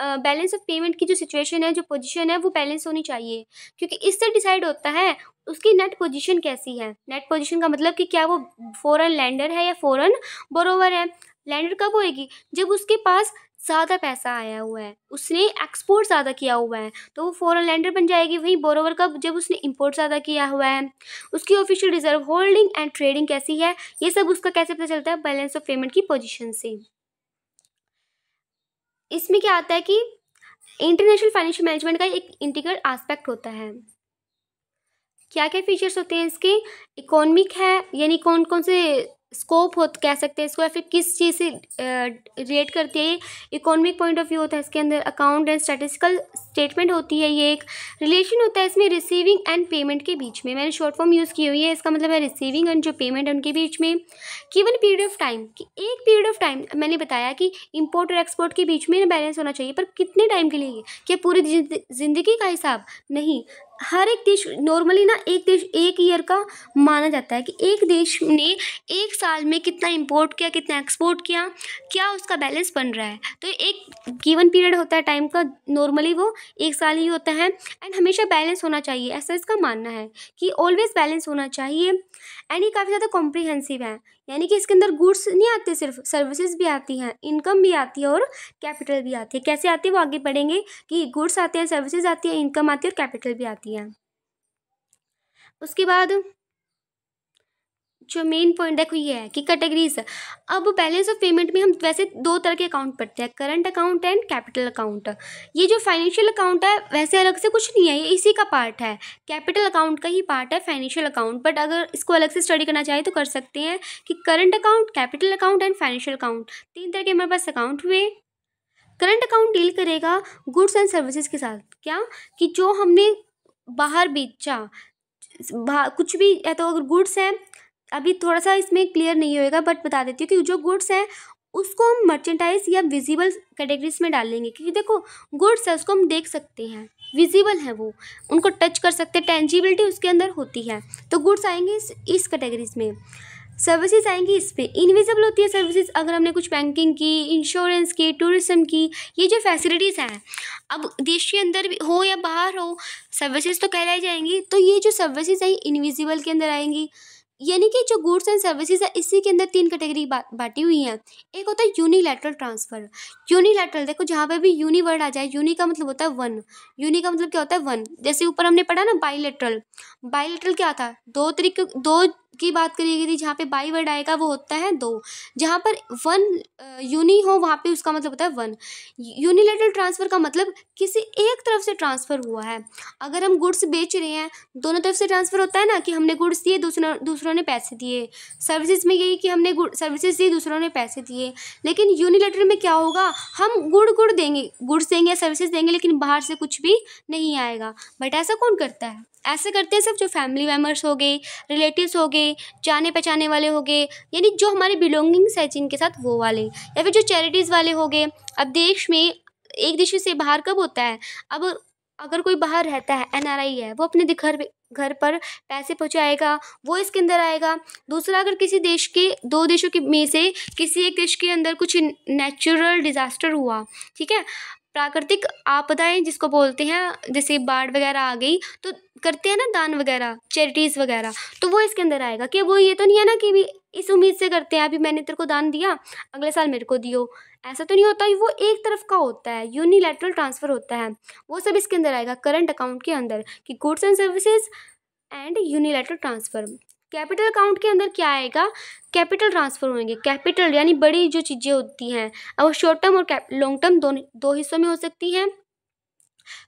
बैलेंस ऑफ पेमेंट की जो सिचुएशन है जो पोजिशन है वो बैलेंस होनी चाहिए क्योंकि इससे डिसाइड होता है उसकी नेट पोजीशन कैसी है नेट पोजीशन का मतलब कि क्या वो फ़ौरन लैंडर है या फ़ौरन बोरोवर है लैंडर कब होएगी जब उसके पास ज़्यादा पैसा आया हुआ है उसने एक्सपोर्ट ज़्यादा किया हुआ है तो वो फ़ौरन लैंडर बन जाएगी वहीं बोरोवर कब जब उसने इंपोर्ट ज़्यादा किया हुआ है उसकी official reserve holding and trading कैसी है ये सब उसका कैसे पता चलता है बैलेंस ऑफ पेमेंट की पोजिशन से इसमें क्या आता है कि इंटरनेशनल फाइनेंशियल मैनेजमेंट का एक इंटीग्रल एस्पेक्ट होता है क्या क्या फीचर्स होते हैं इसके इकोनॉमिक है यानी कौन कौन से स्कोप हो कह सकते हैं इसको या फिर किस चीज़ से रिलेट करती है ये इकोनॉमिक पॉइंट ऑफ व्यू होता है इसके अंदर अकाउंट एंड स्टैटिस्टिकल स्टेटमेंट होती है ये एक रिलेशन होता है इसमें रिसीविंग एंड पेमेंट के बीच में मैंने शॉर्ट फॉर्म यूज़ की हुई है इसका मतलब है रिसीविंग एंड जो पेमेंट है उनके बीच में किवन पीरियड ऑफ टाइम कि एक पीरियड ऑफ टाइम मैंने बताया कि इम्पोर्ट और एक्सपोर्ट के बीच में बैलेंस होना चाहिए पर कितने टाइम के लिए क्या पूरी ज़िंदगी का हिसाब नहीं हर एक देश नॉर्मली ना एक देश एक ईयर का माना जाता है कि एक देश ने एक साल में कितना इंपोर्ट किया कितना एक्सपोर्ट किया क्या उसका बैलेंस बन रहा है तो एक गिवन पीरियड होता है टाइम का नॉर्मली वो एक साल ही होता है एंड हमेशा बैलेंस होना चाहिए ऐसा इसका मानना है कि ऑलवेज बैलेंस होना चाहिए एंड ये काफ़ी ज़्यादा कॉम्प्रिहेंसिव है यानी कि इसके अंदर गुड्स नहीं आते सिर्फ सर्विसेज भी आती हैं इनकम भी आती है और कैपिटल भी आती है कैसे आती है वो आगे पढ़ेंगे कि गुड्स आते हैं सर्विसेज आती हैं इनकम आती है और कैपिटल भी आती है उसके बाद जो मेन पॉइंट देखो ये है कि कैटेगरीज अब बैलेंस ऑफ पेमेंट में हम वैसे दो तरह के अकाउंट पढ़ते हैं current account and capital account ये जो फाइनेंशियल अकाउंट है वैसे अलग से कुछ नहीं है ये इसी का पार्ट है कैपिटल अकाउंट का ही पार्ट है फाइनेंशियल अकाउंट बट अगर इसको अलग से स्टडी करना चाहिए तो कर सकते हैं कि current account capital account and financial account तीन तरह के हमारे पास अकाउंट हुए करंट अकाउंट डील करेगा गुड्स एंड सर्विसेज के साथ क्या कि जो हमने बाहर बेचा कुछ भी या तो अगर गुड्स हैं अभी थोड़ा सा इसमें क्लियर नहीं होएगा बट बता देती हूँ कि जो गुड्स हैं उसको हम मर्चेंडाइज या विजिबल कैटेगरीज में डाल लेंगे क्योंकि देखो गुड्स है उसको हम देख सकते हैं विजिबल है वो उनको टच कर सकते हैं टेंजिबिलिटी उसके अंदर होती है तो गुड्स आएंगे इस इस कैटेगरीज में सर्विसेज आएंगी इस पर इनविजिबल होती है सर्विसेज अगर हमने कुछ बैंकिंग की इंश्योरेंस की टूरिज्म की ये जो फैसिलिटीज़ हैं अब देश के अंदर भी हो या बाहर हो सर्विसेज तो कहलाई जाएंगी तो ये जो सर्विसेज हैं इनविजिबल के अंदर आएंगी यानी कि जो गुड्स एंड सर्विसेज है इसी के अंदर तीन कैटेगरी बा, बांटी हुई हैं एक होता है यूनिलैटरल ट्रांसफ़र यूनिलैटरल देखो जहाँ पे भी यूनी वर्ड आ जाए यूनी का मतलब होता है वन यूनी का मतलब क्या होता है वन जैसे ऊपर हमने पढ़ा ना बाइलेटरल बाइलेटरल क्या था दो तरीके दो की बात करी गई थी जहाँ पे बाई वर्ड आएगा वो होता है दो जहाँ पर वन यूनी हो वहाँ पे उसका मतलब होता है वन यूनिलेटरल ट्रांसफ़र का मतलब किसी एक तरफ से ट्रांसफ़र हुआ है अगर हम गुड्स बेच रहे हैं दोनों तरफ से ट्रांसफ़र होता है ना कि हमने गुड्स दिए दूसरों दूसरों ने पैसे दिए सर्विसेज में यही कि हमने गुड सर्विसेज दी दूसरों ने पैसे दिए लेकिन यूनिलेटर में क्या होगा हम गुड़ गुड़ देंगे गुड्स देंगे या सर्विसेज देंगे लेकिन बाहर से कुछ भी नहीं आएगा बट ऐसा कौन करता है ऐसे करते हैं सिर्फ जो फैमिली मेम्बर्स हो गए रिलेटिव्स हो गए जाने पहचाने वाले हो गए यानी जो हमारे बिलोंगिंग्स है जिनके साथ वो वाले या फिर जो चैरिटीज़ वाले हो गए अब देश में एक देश से बाहर कब होता है अब अगर कोई बाहर रहता है एन है वो अपने घर घर पर पैसे पहुंचाएगा वो इसके अंदर आएगा दूसरा अगर किसी देश के दो देशों के में से किसी एक देश के अंदर कुछ नेचुरल डिज़ास्टर हुआ ठीक है प्राकृतिक आपदाएँ जिसको बोलते हैं जैसे बाढ़ वगैरह आ गई तो करते हैं ना दान वगैरह चैरिटीज़ वगैरह तो वो इसके अंदर आएगा कि वो ये तो नहीं है ना कि भी इस उम्मीद से करते हैं अभी मैंने तेरे को दान दिया अगले साल मेरे को दियो ऐसा तो नहीं होता वो एक तरफ का होता है यूनिलेटरल ट्रांसफ़र होता है वो सब इसके अंदर आएगा करंट अकाउंट के अंदर कि goods and services and unilateral transfer capital account के अंदर क्या आएगा कैपिटल ट्रांसफर होंगे कैपिटल यानी बड़ी जो चीज़ें होती हैं अब वो शॉर्ट टर्म और लॉन्ग टर्म दो दो हिस्सों में हो सकती हैं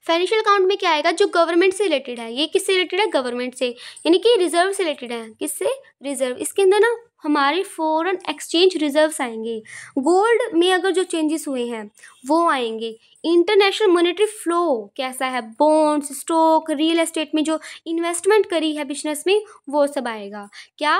फाइनेंशियल अकाउंट में क्या आएगा जो गवर्नमेंट से रिलेटेड है ये किससे रिलेटेड है गवर्नमेंट से यानी कि रिजर्व से रिलेटेड है किससे रिजर्व इसके अंदर ना हमारे फॉरेन एक्सचेंज रिजर्व्स आएंगे गोल्ड में अगर जो चेंजेस हुए हैं वो आएंगे इंटरनेशनल मॉनेटरी फ्लो कैसा है बॉन्ड्स स्टॉक रियल एस्टेट में जो इन्वेस्टमेंट करी है बिजनेस में वो सब आएगा क्या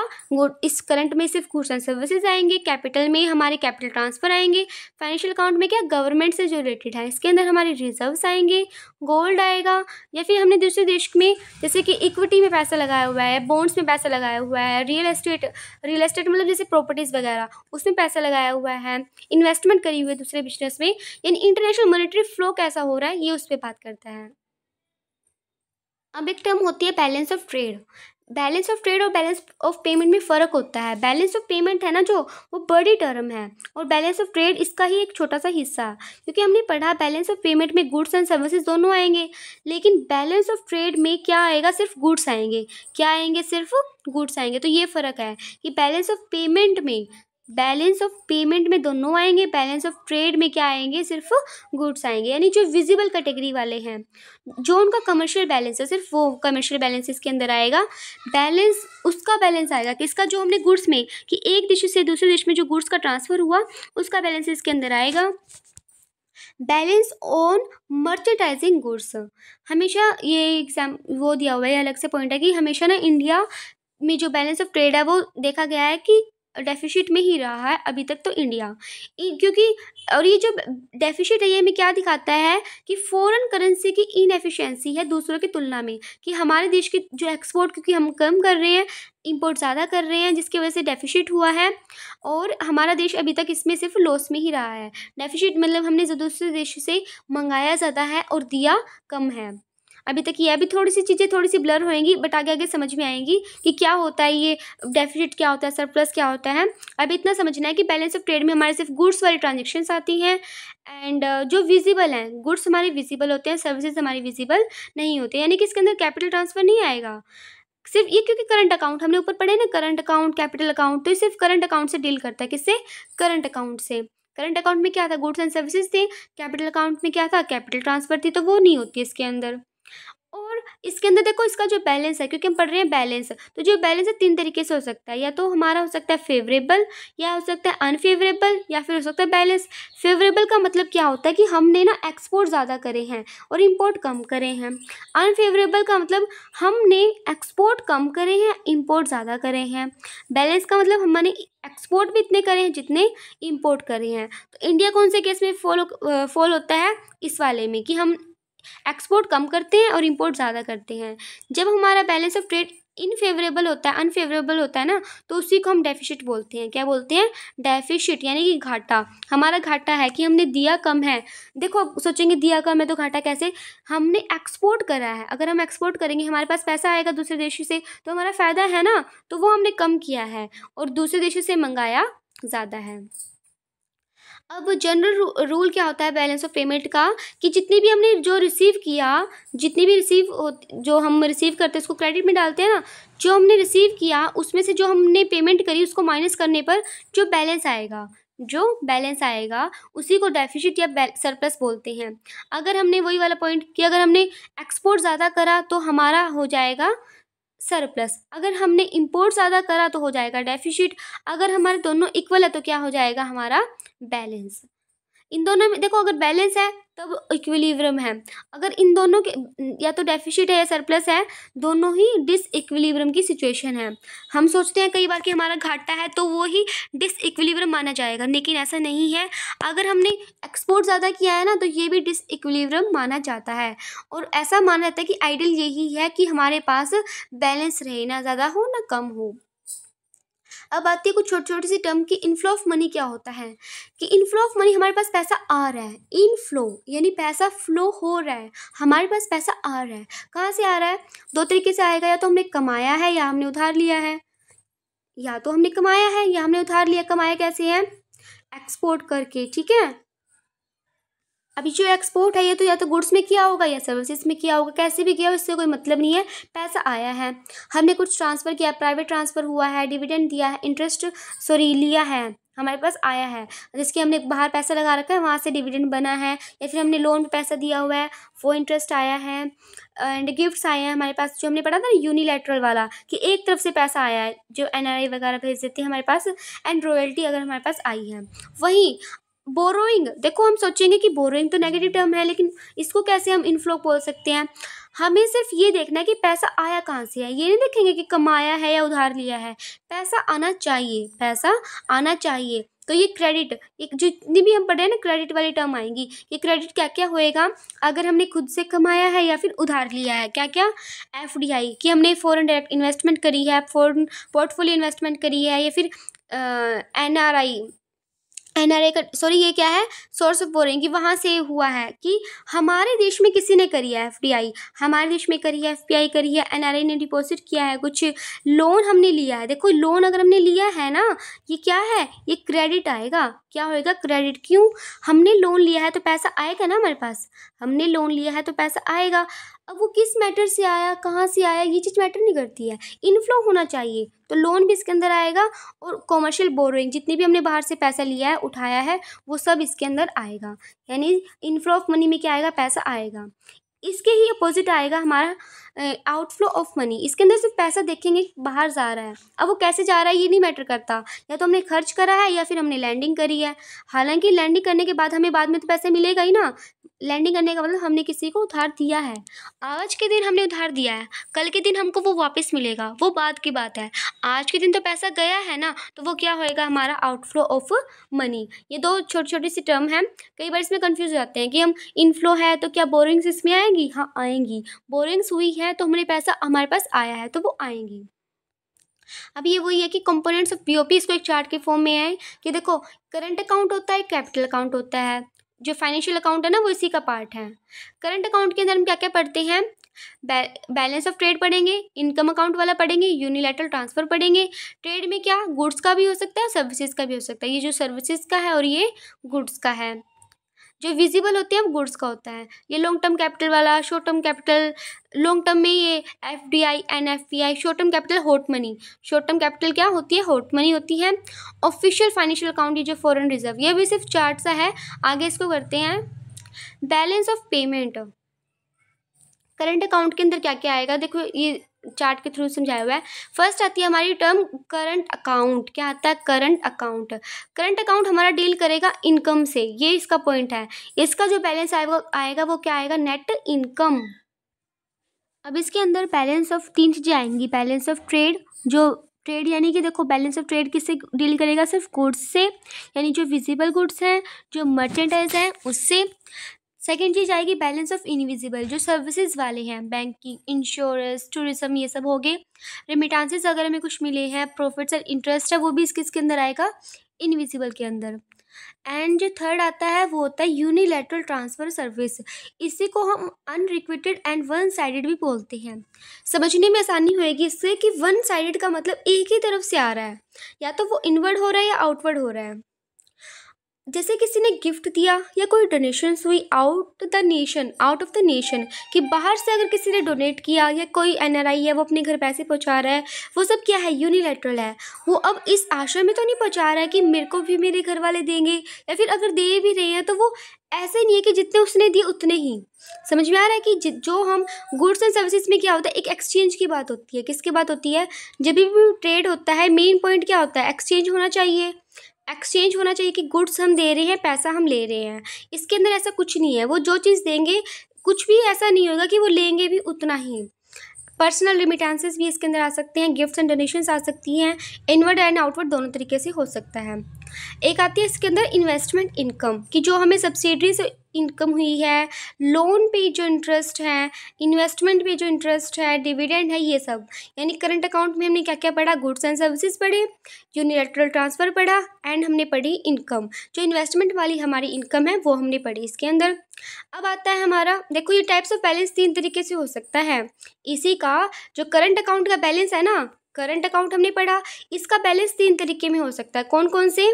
इस करंट में सिर्फ गुड्स एंड सर्विसेज आएंगे कैपिटल में हमारे कैपिटल ट्रांसफर आएंगे फाइनेंशियल अकाउंट में क्या गवर्नमेंट से जो रिलेटेड है इसके अंदर हमारे रिजर्व्स आएंगे गोल्ड आएगा या फिर हमने दूसरे देश में जैसे कि इक्विटी में पैसा लगाया हुआ है बॉन्ड्स में पैसा लगाया हुआ है रियल एस्टेट रियल एस्टेट मतलब जैसे प्रॉपर्टीज़ वगैरह उसमें पैसा लगाया हुआ है इन्वेस्टमेंट करी हुई है दूसरे बिजनेस में यानी इंटरनेशनल मॉनिटरी रेस्पिरेटरी फ्लो कैसा हो रहा है ये उस पर बात करता है अब एक टर्म होती है balance of trade balance of trade और बैलेंस ऑफ पेमेंट में फ़र्क होता है बैलेंस ऑफ पेमेंट है ना जो वो बड़ी टर्म है और बैलेंस ऑफ ट्रेड इसका ही एक छोटा सा हिस्सा क्योंकि हमने पढ़ा बैलेंस ऑफ पेमेंट में गुड्स एंड सर्विसेज दोनों आएंगे लेकिन बैलेंस ऑफ ट्रेड में क्या आएगा सिर्फ गुड्स आएंगे क्या आएंगे सिर्फ गुड्स आएंगे तो ये फ़र्क है कि बैलेंस ऑफ पेमेंट में बैलेंस ऑफ पेमेंट में दोनों आएंगे बैलेंस ऑफ ट्रेड में क्या आएंगे सिर्फ गुड्स आएंगे यानी जो विजिबल कैटेगरी वाले हैं जो उनका कमर्शियल बैलेंस है सिर्फ वो कमर्शियल बैलेंस इसके अंदर आएगा बैलेंस उसका बैलेंस आएगा किसका जो हमने गुड्स में कि एक देश से दूसरे देश में जो गुड्स का ट्रांसफ़र हुआ उसका बैलेंस इसके अंदर आएगा बैलेंस ऑन मर्चेंडाइजिंग गुड्स हमेशा ये एग्जाम वो दिया हुआ है अलग से पॉइंट है कि हमेशा ना इंडिया में जो बैलेंस ऑफ ट्रेड है वो देखा गया है कि डेफिशिट में ही रहा है अभी तक तो इंडिया क्योंकि और ये जो डेफिशिट है ये हमें क्या दिखाता है कि फॉरेन करेंसी की इनएफिशिएंसी है दूसरों की तुलना में कि हमारे देश की जो एक्सपोर्ट क्योंकि हम कम कर रहे हैं इंपोर्ट ज़्यादा कर रहे हैं जिसकी वजह से डेफिशिट हुआ है और हमारा देश अभी तक इसमें सिर्फ लॉस में ही रहा है डेफिशिट मतलब हमने दूसरे देश से मंगाया ज़्यादा है और दिया कम है अभी तक ये अभी थोड़ी सी चीज़ें थोड़ी सी ब्लर होएंगी बट आगे आगे समझ में आएंगी कि क्या होता है ये डेफिसिट क्या होता है सरप्लस क्या होता है अभी इतना समझना है कि बैलेंस ऑफ ट्रेड में हमारे सिर्फ गुड्स वाली ट्रांजेक्शन्स आती हैं एंड uh, जो विजिबल हैं गुड्स हमारे विजिबल होते हैं सर्विसेज हमारे विजिबल नहीं होते यानी कि इसके अंदर कैपिटल ट्रांसफ़र नहीं आएगा सिर्फ ये क्योंकि करंट अकाउंट हमने ऊपर पढ़े ना करंट अकाउंट कैपिटल अकाउंट तो ये सिर्फ करंट अकाउंट से डील करता है किससे करंट अकाउंट से करंट अकाउंट में क्या था गुड्स एंड सर्विसेज थे कैपिटल अकाउंट में क्या था कैपिटल ट्रांसफर थी तो वो नहीं होती इसके अंदर और इसके अंदर देखो इसका जो बैलेंस है क्योंकि हम पढ़ रहे हैं बैलेंस तो जो बैलेंस है तीन तरीके से हो सकता है या तो हमारा हो सकता है फेवरेबल या हो सकता है अनफेवरेबल या फिर हो सकता है बैलेंस फेवरेबल का मतलब क्या होता है कि हमने ना एक्सपोर्ट ज़्यादा करे हैं और इम्पोर्ट कम करे हैं अनफेवरेबल का मतलब हमने एक्सपोर्ट कम करे हैं इम्पोर्ट ज़्यादा करे हैं बैलेंस का मतलब हमने एक्सपोर्ट भी इतने करे हैं जितने इम्पोर्ट करे हैं तो इंडिया कौन से केस में फॉलो फॉल होता है इस वाले में कि हम एक्सपोर्ट कम करते हैं और इम्पोर्ट ज़्यादा करते हैं जब हमारा बैलेंस ऑफ ट्रेड इनफेवरेबल होता है अनफेवरेबल होता है ना तो उसी को हम डेफिशिट बोलते हैं क्या बोलते हैं डेफिशिट यानी कि घाटा हमारा घाटा है कि हमने दिया कम है देखो सोचेंगे दिया कम है तो घाटा कैसे हमने एक्सपोर्ट करा है अगर हम एक्सपोर्ट करेंगे हमारे पास पैसा आएगा दूसरे देशों से तो हमारा फ़ायदा है ना तो वो हमने कम किया है और दूसरे देशों से मंगाया ज़्यादा है अब जनरल रूल क्या होता है बैलेंस ऑफ पेमेंट का कि जितनी भी हमने जो रिसीव किया जितनी भी रिसीव जो हम रिसीव करते हैं उसको क्रेडिट में डालते हैं ना जो हमने रिसीव किया उसमें से जो हमने पेमेंट करी उसको माइनस करने पर जो बैलेंस आएगा जो बैलेंस आएगा उसी को डेफिशिट या सरप्लस बोलते हैं अगर हमने वही वाला पॉइंट कि अगर हमने एक्सपोर्ट ज़्यादा करा तो हमारा हो जाएगा सरप्लस अगर हमने इम्पोर्ट ज़्यादा करा तो हो जाएगा डेफिशिट अगर हमारे दोनों इक्वल है तो क्या हो जाएगा हमारा बैलेंस इन दोनों में देखो अगर बैलेंस है तब इक्विलिब्रियम है अगर इन दोनों के या तो डेफिशिट है या सरप्लस है दोनों ही डिस इक्विलिब्रियम की सिचुएशन है हम सोचते हैं कई बार कि हमारा घाटा है तो वो ही डिस इक्विलिब्रियम माना जाएगा लेकिन ऐसा नहीं है अगर हमने एक्सपोर्ट ज़्यादा किया है ना तो ये भी डिस इक्विलिब्रियम माना जाता है और ऐसा माना जाता है कि आइडियल यही है कि हमारे पास बैलेंस रहे ना ज़्यादा हो ना कम हो अब आती है कुछ छोटी छोटी सी टर्म की इनफ्लो ऑफ मनी क्या होता है कि इनफ्लो ऑफ मनी हमारे पास पैसा आ रहा है इनफ्लो यानी पैसा फ्लो हो रहा है हमारे पास पैसा आ रहा है कहाँ से आ रहा है दो तरीके से आएगा या तो हमने कमाया है या हमने उधार लिया है या तो हमने कमाया है या हमने उधार लिया कमाया कैसे है एक्सपोर्ट करके ठीक है अभी जो एक्सपोर्ट है ये तो या तो गुड्स में किया होगा या सर्विसेज में किया होगा कैसे भी किया हो इससे कोई मतलब नहीं है पैसा आया है हमने कुछ ट्रांसफ़र किया प्राइवेट ट्रांसफ़र हुआ है डिविडेंड दिया है इंटरेस्ट सॉरी लिया है हमारे पास आया है जिसके हमने बाहर पैसा लगा रखा है वहाँ से डिविडेंड बना है या फिर हमने लोन में पैसा दिया हुआ है वो इंटरेस्ट आया है एंड गिफ्ट्स आए हैं हमारे पास जो हमने पढ़ा था ना यूनिलेटरल वाला कि एक तरफ से पैसा आया है जो एनआरआई वगैरह भेज देती है हमारे पास एंड रॉयल्टी अगर हमारे पास आई है वहीं बोरोइंग देखो हम सोचेंगे कि बोरोइंग तो नेगेटिव टर्म है लेकिन इसको कैसे हम इनफ्लो बोल सकते हैं हमें सिर्फ ये देखना है कि पैसा आया कहाँ से है ये नहीं देखेंगे कि कमाया है या उधार लिया है पैसा आना चाहिए पैसा आना चाहिए तो ये क्रेडिट एक जितनी भी हम पढ़े हैं ना क्रेडिट वाली टर्म आएंगी ये क्रेडिट क्या क्या होएगा अगर हमने खुद से कमाया है या फिर उधार लिया है क्या क्या एफ डी आई कि हमने फॉरन डायरेक्ट इन्वेस्टमेंट करी है फॉरन पोर्टफोलियो इन्वेस्टमेंट करी है या फिर N R I N R का सॉरी ये क्या है सोर्स ऑफ बोरिंग कि वहाँ से हुआ है कि हमारे देश में किसी ने करी है एफ डी आई हमारे देश में करी है एफ पी आई करी है एन आर आई ने डिपॉजिट किया है कुछ लोन हमने लिया है देखो लोन अगर हमने लिया है ना ये क्या है ये क्रेडिट आएगा क्या होएगा क्रेडिट क्यों हमने लोन लिया है तो पैसा आएगा ना हमारे पास हमने लोन लिया है तो पैसा आएगा अब वो किस मैटर से आया कहाँ से आया ये चीज़ मैटर नहीं करती है इनफ्लो होना चाहिए तो लोन भी इसके अंदर आएगा और कॉमर्शियल बोरोइंग जितनी भी हमने बाहर से पैसा लिया है उठाया है वो सब इसके अंदर आएगा यानी इनफ्लो ऑफ मनी में क्या आएगा पैसा आएगा इसके ही अपोजिट आएगा हमारा आउटफ्लो ऑफ मनी इसके अंदर सिर्फ पैसा देखेंगे बाहर जा रहा है अब वो कैसे जा रहा है ये नहीं मैटर करता या तो हमने खर्च करा है या फिर हमने लैंडिंग करी है हालांकि लैंडिंग करने के बाद हमें बाद में तो पैसे मिलेगा ही ना लैंडिंग करने का मतलब हमने किसी को उधार दिया है आज के दिन हमने उधार दिया है कल के दिन हमको वो वापस मिलेगा वो बाद की बात है आज के दिन तो पैसा गया है ना तो वो क्या होएगा हमारा आउटफ्लो ऑफ मनी ये दो छोटी छोटी सी टर्म है कई बार इसमें कन्फ्यूज़ हो जाते हैं कि हम इनफ्लो है तो क्या बोरिंग्स इसमें आएंगी हाँ आएंगी बोरिंग्स हुई है तो हमने पैसा हमारे पास आया है तो वो आएंगी अब ये वही है कि कंपोनेंट्स ऑफ पी इसको एक चार्ट के फॉर्म में है कि देखो करंट अकाउंट होता है कैपिटल अकाउंट होता है जो फाइनेंशियल अकाउंट है ना वो इसी का पार्ट है करंट अकाउंट के अंदर हम क्या क्या पढ़ते हैं बैलेंस ऑफ ट्रेड पढ़ेंगे इनकम अकाउंट वाला पढ़ेंगे यूनिलेटरल ट्रांसफर पढ़ेंगे ट्रेड में क्या गुड्स का भी हो सकता है सर्विसेज का भी हो सकता है ये जो सर्विसेज का है और ये गुड्स का है जो विजिबल होते हैं वो गुड्स का होता है ये लॉन्ग टर्म कैपिटल वाला short term capital long term में ये F D I and F P I short term capital hot money short term capital क्या होती है होट मनी होती है ऑफिशियल फाइनेंशियल अकाउंट ये जो फॉरन रिजर्व ये भी सिर्फ चार्ट सा है आगे इसको करते हैं balance of payment current account के अंदर क्या क्या आएगा देखो ये चार्ट के थ्रू समझाया हुआ है फर्स्ट आती है हमारी टर्म करंट अकाउंट क्या आता है करंट अकाउंट करंट अकाउंट हमारा डील करेगा इनकम से ये इसका पॉइंट है इसका जो बैलेंस आएगा आएगा वो क्या आएगा नेट इनकम अब इसके अंदर बैलेंस ऑफ तीन चीज़ें आएंगी बैलेंस ऑफ ट्रेड जो ट्रेड यानी कि देखो बैलेंस ऑफ ट्रेड किससे डील करेगा सिर्फ गुड्स से यानी जो विजिबल गुड्स हैं जो मर्चेंडाइज हैं उससे सेकेंड चीज़ आएगी बैलेंस ऑफ इनविजिबल जो सर्विसेज वाले हैं बैंकिंग इंश्योरेंस टूरिज्म ये सब हो गए रिमिटांसिस अगर हमें कुछ मिले हैं प्रॉफिट्स और इंटरेस्ट है वो भी इस अंदर आएगा इनविजिबल के अंदर एंड जो थर्ड आता है वो होता है यूनिलेटरल ट्रांसफ़र सर्विस इसी को हम अनरिक्वेटेड एंड वन साइडेड भी बोलते हैं समझने में आसानी होएगी इससे कि वन साइडेड का मतलब एक ही तरफ से आ रहा है या तो वो इनवर्ड हो रहा है या आउटवर्ड हो रहा है जैसे किसी ने गिफ्ट दिया या कोई डोनेशंस हुई out the nation out of the nation कि बाहर से अगर किसी ने डोनेट किया या कोई एन है वो अपने घर पैसे पहुंचा रहा है वो सब क्या है यूनिलेटरल है वो अब इस आश्रम में तो नहीं पहुंचा रहा है कि मेरे को भी मेरे घर वाले देंगे या फिर अगर दे भी रहे हैं तो वो ऐसे नहीं है कि जितने उसने दिए उतने ही समझ में आ रहा है कि जो हम गुड्स एंड सर्विसेज में क्या होता है एक एक्सचेंज की बात होती है किसकी बात होती है जब भी ट्रेड होता है मेन पॉइंट क्या होता है एक्सचेंज होना चाहिए एक्सचेंज होना चाहिए कि गुड्स हम दे रहे हैं पैसा हम ले रहे हैं इसके अंदर ऐसा कुछ नहीं है वो जो चीज़ देंगे कुछ भी ऐसा नहीं होगा कि वो लेंगे भी उतना ही पर्सनल रिमिटेंसेस भी इसके अंदर आ सकते हैं गिफ्ट्स एंड डोनेशंस आ सकती हैं इनवर्ड एंड आउटवर्ड दोनों तरीके से हो सकता है एक आती है इसके अंदर इन्वेस्टमेंट इनकम कि जो हमें सब्सिडरी से इनकम हुई है लोन पे जो इंटरेस्ट है इन्वेस्टमेंट पे जो इंटरेस्ट है डिविडेंड है ये सब यानी करंट अकाउंट में हमने क्या क्या पढ़ा गुड्स एंड सर्विसेज पढ़े यूनिलेटरल ट्रांसफ़र पढ़ा एंड हमने पढ़ी इनकम जो इन्वेस्टमेंट वाली हमारी इनकम है वो हमने पढ़ी इसके अंदर अब आता है हमारा देखो ये टाइप्स ऑफ बैलेंस तीन तरीके से हो सकता है इसी का जो करंट अकाउंट का बैलेंस है ना करंट अकाउंट हमने पढ़ा इसका बैलेंस तीन तरीके में हो सकता है कौन कौन से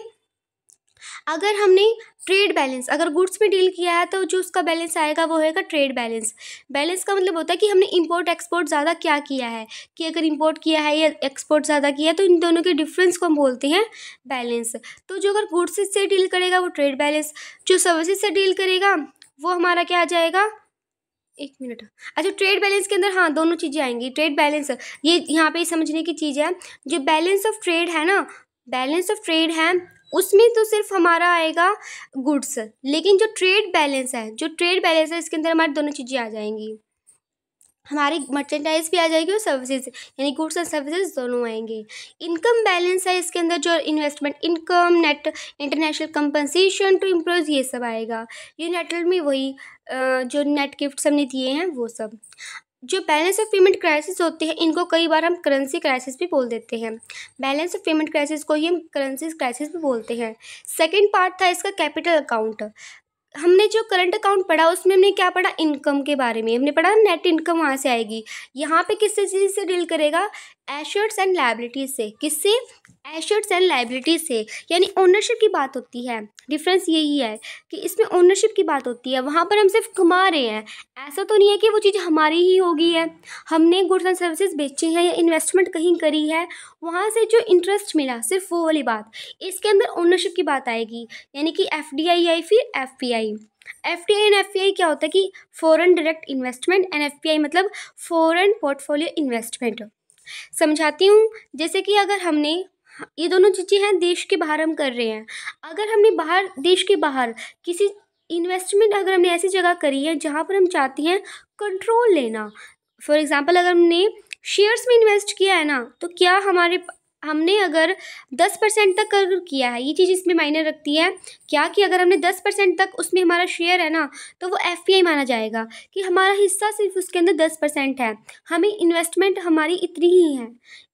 अगर हमने ट्रेड बैलेंस अगर गुड्स में डील किया है तो जो उसका बैलेंस आएगा वो होगा ट्रेड बैलेंस बैलेंस का मतलब होता है कि हमने इंपोर्ट एक्सपोर्ट ज़्यादा क्या किया है कि अगर इंपोर्ट किया है या एक्सपोर्ट ज़्यादा किया है तो इन दोनों के डिफरेंस को हम बोलते हैं बैलेंस तो जो अगर गुड्स से डील करेगा वो ट्रेड बैलेंस जो सर्विसेज से डील करेगा वो हमारा क्या आ जाएगा एक मिनट अच्छा ट्रेड बैलेंस के अंदर हाँ दोनों चीज़ें आएंगी ट्रेड बैलेंस ये यहाँ पर समझने की चीज़ है जो बैलेंस ऑफ ट्रेड है ना बैलेंस ऑफ ट्रेड है उसमें तो सिर्फ हमारा आएगा गुड्स लेकिन जो ट्रेड बैलेंस है जो ट्रेड बैलेंस है इसके अंदर हमारी दोनों चीज़ें आ जाएंगी हमारी मर्चेंडाइज भी आ जाएगी और सर्विसेज यानी गुड्स एंड सर्विसेज दोनों आएंगे इनकम बैलेंस है इसके अंदर जो investment income net international compensation to employees ये सब आएगा ये नेटल में वही जो नेट गिफ्ट हमने दिए हैं वो सब जो बैलेंस ऑफ पेमेंट क्राइसिस होते हैं इनको कई बार हम करेंसी क्राइसिस भी बोल देते हैं बैलेंस ऑफ पेमेंट क्राइसिस को ही हम करेंसी क्राइसिस भी बोलते हैं सेकेंड पार्ट था इसका कैपिटल अकाउंट हमने जो करंट अकाउंट पढ़ा उसमें हमने क्या पढ़ा इनकम के बारे में हमने पढ़ा नेट इनकम वहाँ से आएगी यहाँ पे किससे चीज़ से डील करेगा एशर्ट्स एंड लाइबिलिटीज से किससे एशर्ट्स एंड लाइबिलिटीज़ से यानी ओनरशिप की बात होती है डिफरेंस यही है कि इसमें ओनरशिप की बात होती है वहाँ पर हम सिर्फ कमा रहे हैं ऐसा तो नहीं है कि वो चीज़ हमारी ही होगी है हमने गुड्स एंड सर्विसेज बेची हैं या इन्वेस्टमेंट कहीं करी है वहाँ से जो इंटरेस्ट मिला सिर्फ वो वाली बात इसके अंदर ओनरशिप की बात आएगी यानी कि एफ डी आई आई फिर F P I F D I and F P I क्या होता है कि foreign direct investment and F P I मतलब फ़ॉरन पोर्टफोलियो इन्वेस्टमेंट समझाती हूँ जैसे कि अगर हमने ये दोनों चीज़ें हैं देश के बाहर हम कर रहे हैं अगर हमने बाहर देश के बाहर किसी इन्वेस्टमेंट अगर हमने ऐसी जगह करी है जहाँ पर हम चाहते हैं कंट्रोल लेना फॉर एग्ज़ाम्पल अगर हमने शेयर्स में इन्वेस्ट किया है ना तो क्या हमारे हमने अगर 10 परसेंट तक कर किया है ये चीज़ इसमें मायने रखती है क्या कि अगर हमने 10 परसेंट तक उसमें हमारा शेयर है ना तो वो एफ माना जाएगा कि हमारा हिस्सा सिर्फ उसके अंदर 10 परसेंट है हमें इन्वेस्टमेंट हमारी इतनी ही है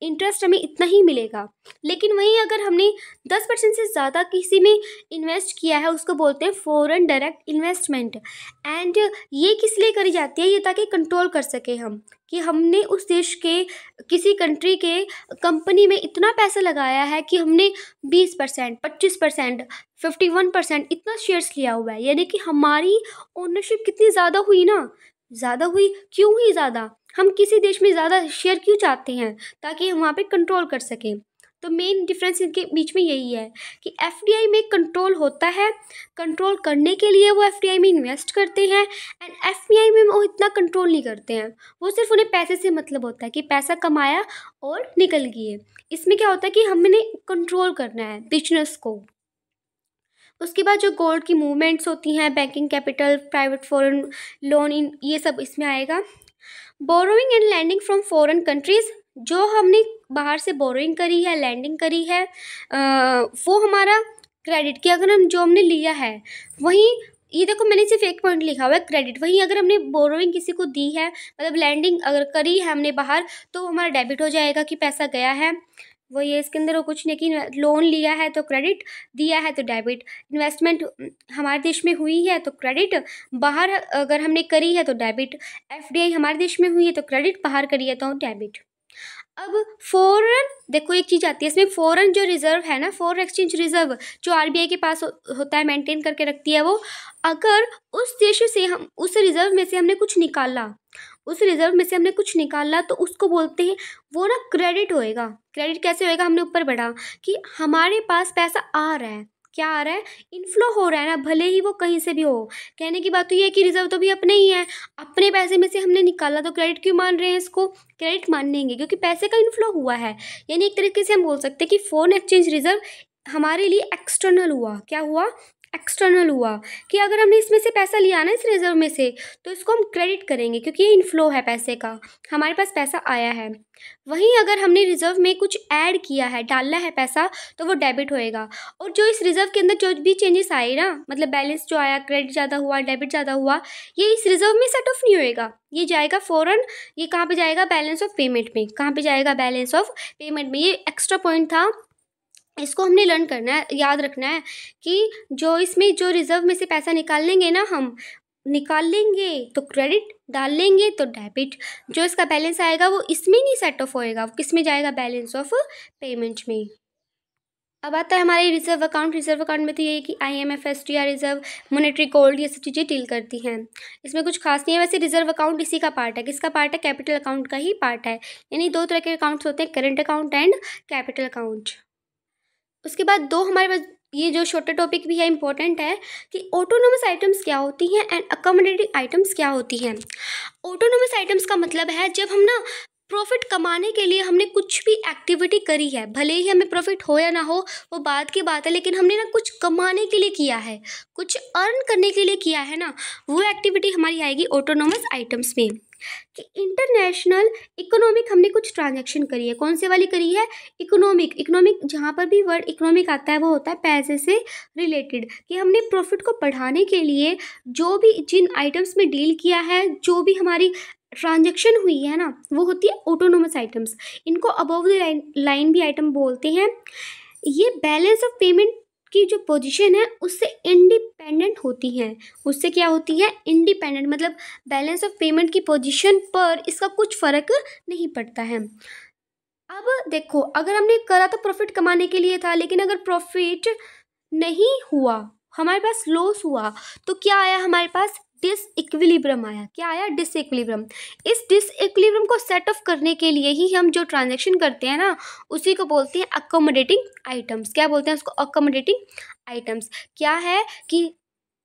इंटरेस्ट हमें इतना ही मिलेगा लेकिन वहीं अगर हमने दस परसेंट से ज़्यादा किसी में इन्वेस्ट किया है उसको बोलते हैं फ़ॉरन डायरेक्ट इन्वेस्टमेंट एंड ये किस लिए करी जाती है ये ताकि कंट्रोल कर सके हम कि हमने उस देश के किसी कंट्री के कंपनी में इतना पैसा लगाया है कि हमने 20 परसेंट पच्चीस परसेंट फिफ्टी वन परसेंट इतना शेयर्स लिया हुआ है यानी कि हमारी ओनरशिप कितनी ज़्यादा हुई ना ज़्यादा हुई क्यों ही ज़्यादा हम किसी देश में ज़्यादा शेयर क्यों चाहते हैं ताकि हम वहाँ पर कंट्रोल कर सकें तो मेन डिफरेंस इनके बीच में यही है कि एफ में कंट्रोल होता है कंट्रोल करने के लिए वो एफ में इन्वेस्ट करते हैं एंड एफ में वो इतना कंट्रोल नहीं करते हैं वो सिर्फ उन्हें पैसे से मतलब होता है कि पैसा कमाया और निकल गए इसमें क्या होता है कि हमने कंट्रोल करना है बिजनेस को उसके बाद जो गोल्ड की मूवमेंट्स होती हैं banking capital private foreign loan इन ये सब इसमें आएगा borrowing and lending from foreign countries जो हमने बाहर से बोरोइंग करी है लैंडिंग करी है आ, वो हमारा क्रेडिट की अगर हम जो हमने लिया है वहीं ये देखो मैंने सिर्फ एक पॉइंट लिखा हुआ है क्रेडिट वहीं अगर हमने बोरोइंग किसी को दी है मतलब लैंडिंग अगर करी है हमने बाहर तो हमारा डेबिट हो जाएगा कि पैसा गया है वो ये इसके अंदर वो कुछ नहीं कि लोन लिया है तो क्रेडिट दिया है तो डेबिट इन्वेस्टमेंट हमारे देश में हुई है तो क्रेडिट बाहर अगर हमने करी है तो डेबिट एफडीआई हमारे देश में हुई है तो क्रेडिट बाहर करी है तो डेबिट अब फ़ौरन देखो एक चीज़ आती है इसमें फ़ौरन जो रिज़र्व है ना फॉरन एक्सचेंज रिज़र्व जो आरबीआई के पास हो, होता है मेंटेन करके रखती है वो अगर उस देश से हम उस रिज़र्व में से हमने कुछ निकाला उस रिज़र्व में से हमने कुछ निकाला तो उसको बोलते हैं वो ना क्रेडिट होएगा क्रेडिट कैसे होएगा हमने ऊपर बढ़ा कि हमारे पास पैसा आ रहा है क्या आ रहा है इनफ्लो हो रहा है ना भले ही वो कहीं से भी हो कहने की बात तो ये है कि रिजर्व तो भी अपने ही है अपने पैसे में से हमने निकाला तो क्रेडिट क्यों मान रहे हैं इसको क्रेडिट मानेंगे क्योंकि पैसे का इनफ्लो हुआ है यानी एक तरीके से हम बोल सकते हैं कि फ़ोन एक्सचेंज रिजर्व हमारे लिए एक्सटर्नल हुआ क्या हुआ एक्सटर्नल हुआ कि अगर हमने इसमें से पैसा लिया ना इस रिज़र्व में से तो इसको हम क्रेडिट करेंगे क्योंकि ये इनफ्लो है पैसे का हमारे पास पैसा आया है वहीं अगर हमने रिज़र्व में कुछ ऐड किया है डालना है पैसा तो वो डेबिट होएगा और जो इस रिज़र्व के अंदर जो भी चेंजेस आए ना मतलब बैलेंस जो आया क्रेडिट ज़्यादा हुआ डेबिट ज़्यादा हुआ ये इस रिज़र्व में सेट ऑफ नहीं होएगा ये जाएगा फ़ौरन ये कहाँ पे जाएगा बैलेंस ऑफ पेमेंट में कहाँ पे जाएगा बैलेंस ऑफ पेमेंट में ये एक्स्ट्रा पॉइंट था इसको हमने लर्न करना है याद रखना है कि जो इसमें जो रिज़र्व में से पैसा निकाल लेंगे ना हम निकाल लेंगे तो क्रेडिट डाल लेंगे तो डेबिट जो इसका बैलेंस आएगा वो इसमें नहीं सेट ऑफ होएगा वो किस में जाएगा बैलेंस ऑफ पेमेंट में अब आता है हमारे रिजर्व अकाउंट रिजर्व अकाउंट में तो ये कि I M F S T या रिजर्व मोनिट्री गोल्ड ये सब चीज़ें डील करती हैं इसमें कुछ खास नहीं है वैसे रिजर्व अकाउंट इसी का पार्ट है किसका पार्ट है कैपिटल अकाउंट का ही पार्ट है यानी दो तरह के अकाउंट्स होते हैं current account and capital account उसके बाद दो हमारे पास ये जो छोटे टॉपिक भी है इम्पोर्टेंट है कि ऑटोनोमस आइटम्स क्या होती हैं एंड अकोमोडेटिव आइटम्स क्या होती हैं ऑटोनोमस आइटम्स का मतलब है जब हम ना प्रॉफिट कमाने के लिए हमने कुछ भी एक्टिविटी करी है भले ही हमें प्रॉफिट हो या ना हो वो बाद की बात है लेकिन हमने ना कुछ कमाने के लिए किया है कुछ अर्न करने के लिए किया है ना वो एक्टिविटी हमारी आएगी ऑटोनोमस आइटम्स में कि इंटरनेशनल इकोनॉमिक हमने कुछ ट्रांजैक्शन करी है कौन से वाली करी है इकोनॉमिक इकोनॉमिक जहाँ पर भी वर्ड इकोनॉमिक आता है वो होता है पैसे से रिलेटेड कि हमने प्रॉफिट को बढ़ाने के लिए जो भी जिन आइटम्स में डील किया है जो भी हमारी ट्रांजेक्शन हुई है ना वो होती है ऑटोनोमस आइटम्स इनको अबव द लाइन भी आइटम बोलते हैं ये बैलेंस ऑफ पेमेंट की जो पोजीशन है उससे इंडिपेंडेंट होती हैं उससे क्या होती है इंडिपेंडेंट मतलब बैलेंस ऑफ पेमेंट की पोजीशन पर इसका कुछ फ़र्क नहीं पड़ता है अब देखो अगर हमने करा तो प्रॉफिट कमाने के लिए था लेकिन अगर प्रॉफिट नहीं हुआ हमारे पास लॉस हुआ तो क्या आया हमारे पास डिस इक्विलिब्रम आया क्या आया डिस इक्विलिब्रम इस डिस इक्विलिब्रम को सेट ऑफ करने के लिए ही हम जो ट्रांजेक्शन करते हैं ना उसी को बोलते हैं अकोमोडेटिंग आइटम्स क्या बोलते हैं उसको अकोमोडेटिंग आइटम्स क्या है कि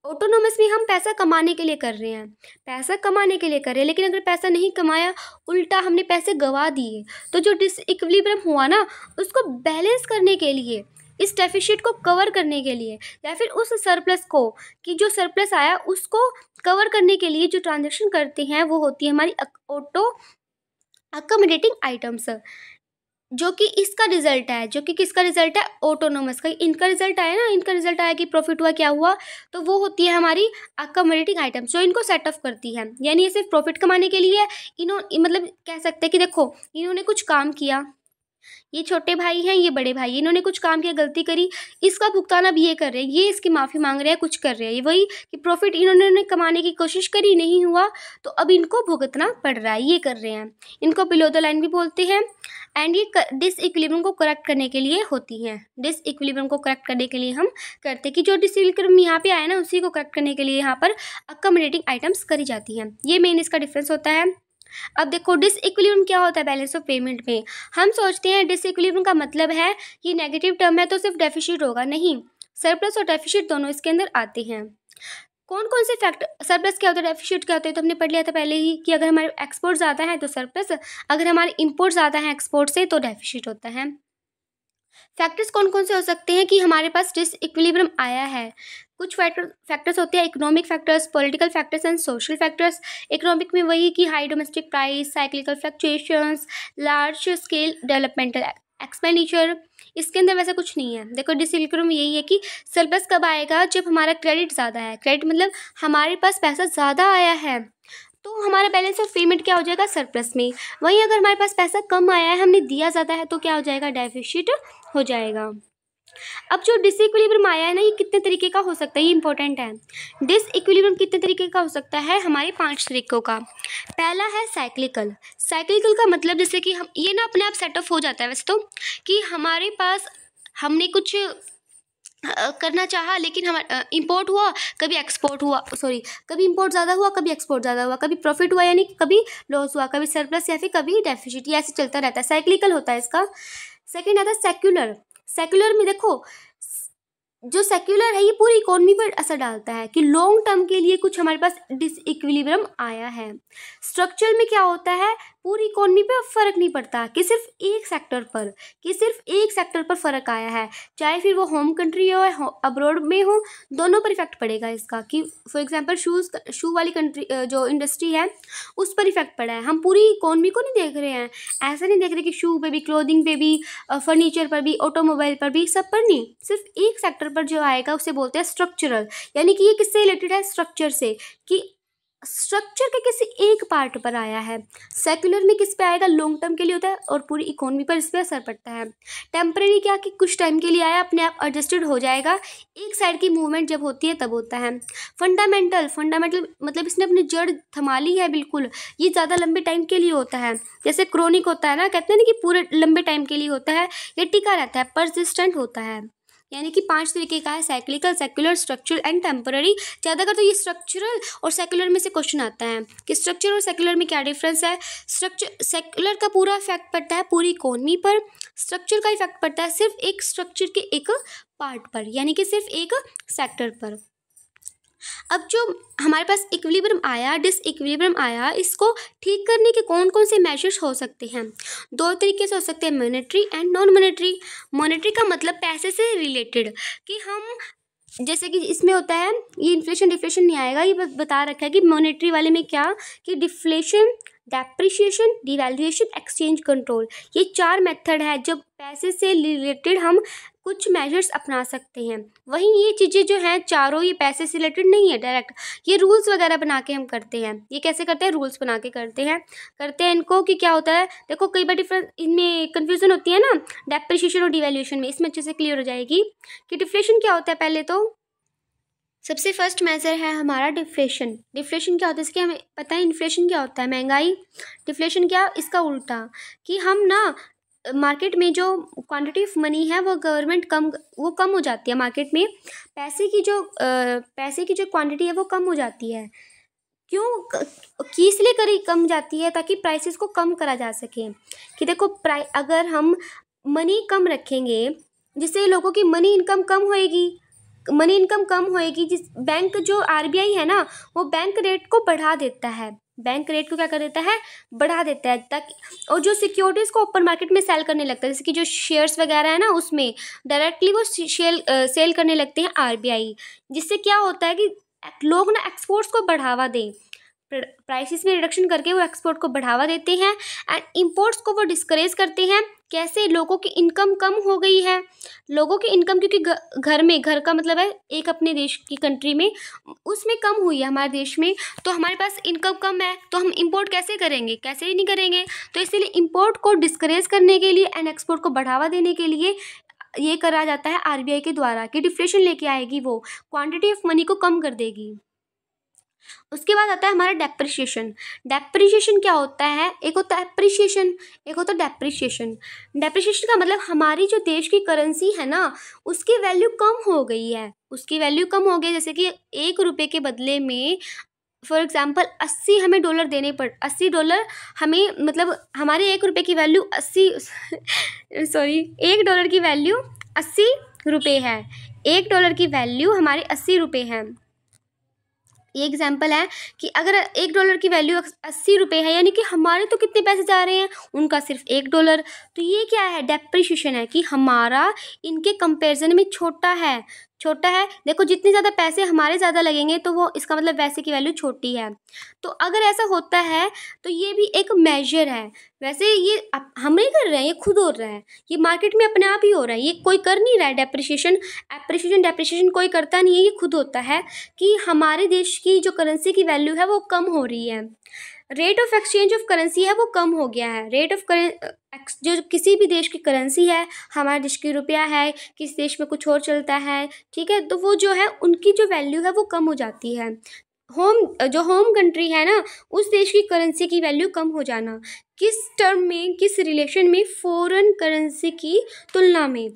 ऑटोनोमस में हम पैसा कमाने के लिए कर रहे हैं पैसा कमाने के लिए कर रहे हैं लेकिन अगर पैसा नहीं कमाया उल्टा हमने पैसे गवा दिए तो जो डिस इक्विलिब्रम हुआ ना उसको बैलेंस करने के लिए इस डेफिशिट को कवर करने के लिए या फिर उस सरप्लस को कि जो सरप्लस आया उसको कवर करने के लिए जो ट्रांजेक्शन करते हैं वो होती है हमारी ऑटो अकोमोडेटिंग आइटम्स जो कि इसका रिजल्ट है जो कि किसका रिजल्ट है ऑटोनोमस का इनका रिजल्ट आया ना इनका रिजल्ट आया कि प्रॉफिट हुआ क्या हुआ तो वो होती है हमारी अकोमोडेटिंग आइटम्स जो इनको सेट ऑफ करती है यानी ये सिर्फ प्रॉफिट कमाने के लिए इन्हों मतलब कह सकते हैं कि देखो इन्होंने कुछ काम किया ये छोटे भाई हैं ये बड़े भाई इन्होंने कुछ काम किया गलती करी इसका भुगतान अब ये कर रहे हैं ये इसकी माफ़ी मांग रहे हैं कुछ कर रहे हैं ये वही कि प्रॉफिट इन्होंने कमाने की कोशिश करी नहीं हुआ तो अब इनको भुगतना पड़ रहा है ये कर रहे हैं इनको बिलो द लाइन भी बोलते हैं एंड ये डिस इक्विलिब्रियम को करेक्ट करने के लिए होती हैं डिस इक्विलिब्रियम को करेक्ट करने के लिए हम करते हैं कि जो डिस इक्विलिब्रियम यहाँ पे आया ना उसी को करेक्ट करने के लिए यहाँ पर अकोमोडेटिंग आइटम्स करी जाती हैं ये मेन इसका डिफरेंस होता है अब देखो डिसइक्विलिब्रियम क्या होता है बैलेंस ऑफ पेमेंट में हम सोचते हैं डिसइक्विलिब्रियम का मतलब है कि नेगेटिव टर्म है तो सिर्फ डेफिशिट होगा नहीं सरप्लस और डेफिशिट दोनों इसके अंदर आते हैं कौन कौन से फैक्ट सरप्लस क्या होता है डेफिशिट क्या होता है तो हमने पढ़ लिया था पहले ही कि अगर हमारे एक्सपोर्ट ज़्यादा है तो सरप्लस अगर हमारे इम्पोर्ट ज़्यादा है एक्सपोर्ट से तो डेफिशिट होता है फैक्टर्स कौन कौन से हो सकते हैं कि हमारे पास डिस इक्विलिब्रियम आया है कुछ फैक्टर्स होते हैं economic factors political factors and social factors economic में वही कि high domestic price cyclical fluctuations large scale developmental expenditure इसके अंदर वैसा कुछ नहीं है देखो डिसिलक्रम यही है कि सिलेबस कब आएगा जब हमारा क्रेडिट ज़्यादा है क्रेडिट मतलब हमारे पास पैसा ज़्यादा आया है तो हमारा बैलेंस ऑफ पेमेंट क्या हो जाएगा सरप्लस में वहीं अगर हमारे पास पैसा कम आया है हमने दिया ज़्यादा है तो क्या हो जाएगा डेफिशिट हो जाएगा अब जो डिसइक्विलिब्रियम आया है ना ये कितने तरीके का हो सकता है ये इंपॉर्टेंट है डिसइक्विलिब्रियम कितने तरीके का हो सकता है हमारे पांच तरीकों का पहला है साइक्लिकल साइक्लिकल का मतलब जैसे कि हम ये ना अपने आप सेट ऑफ हो जाता है वैसे तो कि हमारे पास हमने कुछ करना चाहा लेकिन हम इंपोर्ट हुआ कभी एक्सपोर्ट हुआ सॉरी कभी इंपोर्ट ज़्यादा हुआ कभी एक्सपोर्ट ज़्यादा हुआ कभी प्रॉफिट हुआ यानी कभी लॉस हुआ कभी सरप्लस या फिर कभी डेफिशिट ये ऐसे चलता रहता है साइक्लिकल होता है इसका सेकेंड आता है सेक्युलर सेक्युलर में देखो जो सेक्युलर है ये पूरी इकोनॉमी पर असर डालता है कि लॉन्ग टर्म के लिए कुछ हमारे पास डिस आया है स्ट्रक्चर में क्या होता है पूरी इकोनमी पे फ़र्क नहीं पड़ता कि सिर्फ एक सेक्टर पर कि सिर्फ एक सेक्टर पर फ़र्क आया है चाहे फिर वो होम कंट्री हो या अब्रॉड में हो दोनों पर इफ़ेक्ट पड़ेगा इसका कि फॉर एग्जांपल शूज़ शू वाली कंट्री जो इंडस्ट्री है उस पर इफ़ेक्ट पड़ा है हम पूरी इकोनमी को नहीं देख रहे हैं ऐसा नहीं देख रहे कि शू पर भी क्लोदिंग पर भी फर्नीचर पर भी ऑटोमोबाइल पर भी सब पर नहीं सिर्फ एक सेक्टर पर जो आएगा उसे बोलते हैं स्ट्रक्चरल यानी कि ये किससे रिलेटेड है स्ट्रक्चर से कि स्ट्रक्चर के किसी एक पार्ट पर आया है सेक्युलर में किस पे आएगा लॉन्ग टर्म के लिए होता है और पूरी इकोनॉमी पर इस पर असर पड़ता है टेम्प्रेरी क्या कि कुछ टाइम के लिए आया अपने आप एडजस्टेड हो जाएगा एक साइड की मूवमेंट जब होती है तब होता है फंडामेंटल फंडामेंटल मतलब इसने अपनी जड़ थमा ली है बिल्कुल ये ज़्यादा लंबे टाइम के लिए होता है जैसे क्रोनिक होता है ना कहते हैं ना कि पूरे लंबे टाइम के लिए होता है ये टिका रहता है परसिस्टेंट होता है यानी कि पांच तरीके का है cyclical secular structural and temporary ज़्यादातर तो ये स्ट्रक्चरल और सेक्युलर में से क्वेश्चन आता है कि स्ट्रक्चर और सेक्युलर में क्या डिफरेंस है स्ट्रक्चर सेक्युलर का पूरा इफेक्ट पड़ता है पूरी इकोनमी पर स्ट्रक्चर का इफेक्ट पड़ता है सिर्फ एक स्ट्रक्चर के एक पार्ट पर यानी कि सिर्फ एक सेक्टर पर अब जो हमारे पास इक्विलिब्रियम आया डिस इक्विलिब्रियम आया इसको ठीक करने के कौन कौन से मेजर्स हो सकते हैं दो तरीके से हो सकते हैं monetary and non monetary monetary का मतलब पैसे से रिलेटेड कि हम जैसे कि इसमें होता है ये इन्फ्लेशन डिफ्लेशन नहीं आएगा ये बता रखा है कि मॉनेटरी वाले में क्या कि deflation depreciation devaluation exchange control ये चार मेथड है जब पैसे से रिलेटेड हम कुछ मेजर्स अपना सकते हैं वहीं ये चीज़ें जो हैं चारों ये पैसे से रिलेटेड नहीं है डायरेक्ट ये रूल्स वगैरह बना के हम करते हैं ये कैसे करते हैं रूल्स बना के करते हैं करते हैं इनको कि क्या होता है देखो कई बार डिफरेंस इनमें कन्फ्यूज़न होती है ना डेप्रिशिएशन और डिवेल्यूशन में इसमें अच्छे से क्लियर हो जाएगी कि डिफ्लेशन क्या होता है पहले तो सबसे फर्स्ट मेजर है हमारा डिफ्लेशन डिफ्लेशन क्या होता है इसके हमें पता है इन्फ्लेशन क्या होता है महंगाई डिफ्लेशन क्या इसका उल्टा कि हम ना मार्केट में जो क्वांटिटी ऑफ मनी है वो गवर्नमेंट कम वो कम हो जाती है मार्केट में पैसे की जो पैसे की जो क्वांटिटी है वो कम हो जाती है क्यों कि इसलिए करी कम जाती है ताकि प्राइसेस को कम करा जा सके कि देखो प्राइ अगर हम मनी कम रखेंगे जिससे लोगों की मनी इनकम कम होएगी मनी इनकम कम होएगी जिस बैंक जो आरबीआई है ना वो बैंक रेट को बढ़ा देता है बैंक रेट को क्या कर देता है बढ़ा देता है ताकि और जो सिक्योरिटीज़ को ओपन मार्केट में सेल करने लगता है जैसे कि जो शेयर्स वगैरह है ना उसमें डायरेक्टली वो शेल सेल करने लगते हैं आरबीआई जिससे क्या होता है कि लोग ना एक्सपोर्ट्स को बढ़ावा दें प्राइसिस में रिडक्शन करके वो एक्सपोर्ट को बढ़ावा देते हैं एंड इम्पोर्ट्स को वो डिस्करेज करते हैं कैसे लोगों की इनकम कम हो गई है लोगों की इनकम क्योंकि घर में घर का मतलब है एक अपने देश की कंट्री में उसमें कम हुई है हमारे देश में तो हमारे पास इनकम कम है तो हम इम्पोर्ट कैसे करेंगे कैसे ही नहीं करेंगे तो इसीलिए इम्पोर्ट को डिस्करेज करने के लिए एंड एक्सपोर्ट को बढ़ावा देने के लिए ये करा जाता है आर के द्वारा कि डिफ्लेशन लेके आएगी वो क्वान्टिटी ऑफ मनी को कम कर देगी उसके बाद आता है हमारा डेप्रिशिएशन डेप्रिशिएशन क्या होता है एक होता है अप्रिशिएशन एक होता है डेप्रिशिएशन डेप्रिशिएशन का मतलब हमारी जो देश की करेंसी है ना उसकी वैल्यू कम हो गई है उसकी वैल्यू कम हो गई जैसे कि एक रुपये के बदले में फॉर एग्ज़ाम्पल अस्सी हमें डॉलर देने पड़ अस्सी डॉलर हमें मतलब हमारे एक रुपये की वैल्यू अस्सी सॉरी एक डॉलर की वैल्यू अस्सी रुपये है एक डॉलर की वैल्यू हमारे अस्सी रुपये हैं ये एग्जाम्पल है कि अगर एक डॉलर की वैल्यू अस्सी रुपये है यानी कि हमारे तो कितने पैसे जा रहे हैं उनका सिर्फ एक डॉलर तो ये क्या है डेप्रिशिएशन है कि हमारा इनके कंपेरिजन में छोटा है छोटा है देखो जितने ज़्यादा पैसे हमारे ज़्यादा लगेंगे तो वो इसका मतलब वैसे की वैल्यू छोटी है तो अगर ऐसा होता है तो ये भी एक मेजर है वैसे ये हम नहीं कर रहे हैं ये खुद हो रहा है ये मार्केट में अपने आप ही हो रहा है ये कोई कर नहीं रहा है डेप्रिशिएशन एप्रिशिएशन डेप्रिशिएशन कोई करता नहीं है ये खुद होता है कि हमारे देश की जो करेंसी की वैल्यू है वो कम हो रही है rate of exchange of currency है वो कम हो गया है रेट ऑफ जो किसी भी देश की करेंसी है हमारे देश की रुपया है किस देश में कुछ और चलता है ठीक है तो वो जो है उनकी जो वैल्यू है वो कम हो जाती है होम जो होम कंट्री है ना उस देश की करेंसी की वैल्यू कम हो जाना किस टर्म में किस रिलेशन में फॉरेन करेंसी की तुलना में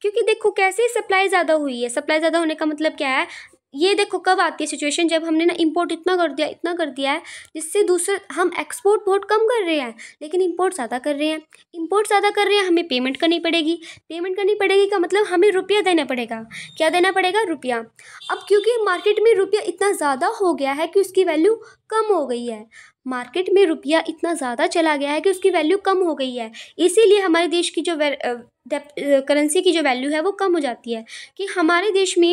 क्योंकि देखो कैसे सप्लाई ज़्यादा हुई है सप्लाई ज़्यादा होने का मतलब क्या है ये देखो कब आती है सिचुएशन जब हमने ना इम्पोर्ट इतना कर दिया इतना कर दिया है जिससे दूसरे हम एक्सपोर्ट बहुत कम कर रहे हैं लेकिन इम्पोर्ट ज़्यादा कर रहे हैं इम्पोर्ट ज़्यादा कर रहे हैं हमें पेमेंट करनी पड़ेगी पेमेंट करनी पड़ेगी का मतलब हमें रुपया देना पड़ेगा क्या देना पड़ेगा रुपया अब क्योंकि मार्केट में रुपया इतना ज़्यादा हो गया है कि उसकी वैल्यू कम हो गई है मार्केट में रुपया इतना ज़्यादा चला गया है कि उसकी वैल्यू कम हो गई है इसीलिए हमारे देश की जो करेंसी की जो वैल्यू है वो कम हो जाती है कि हमारे देश में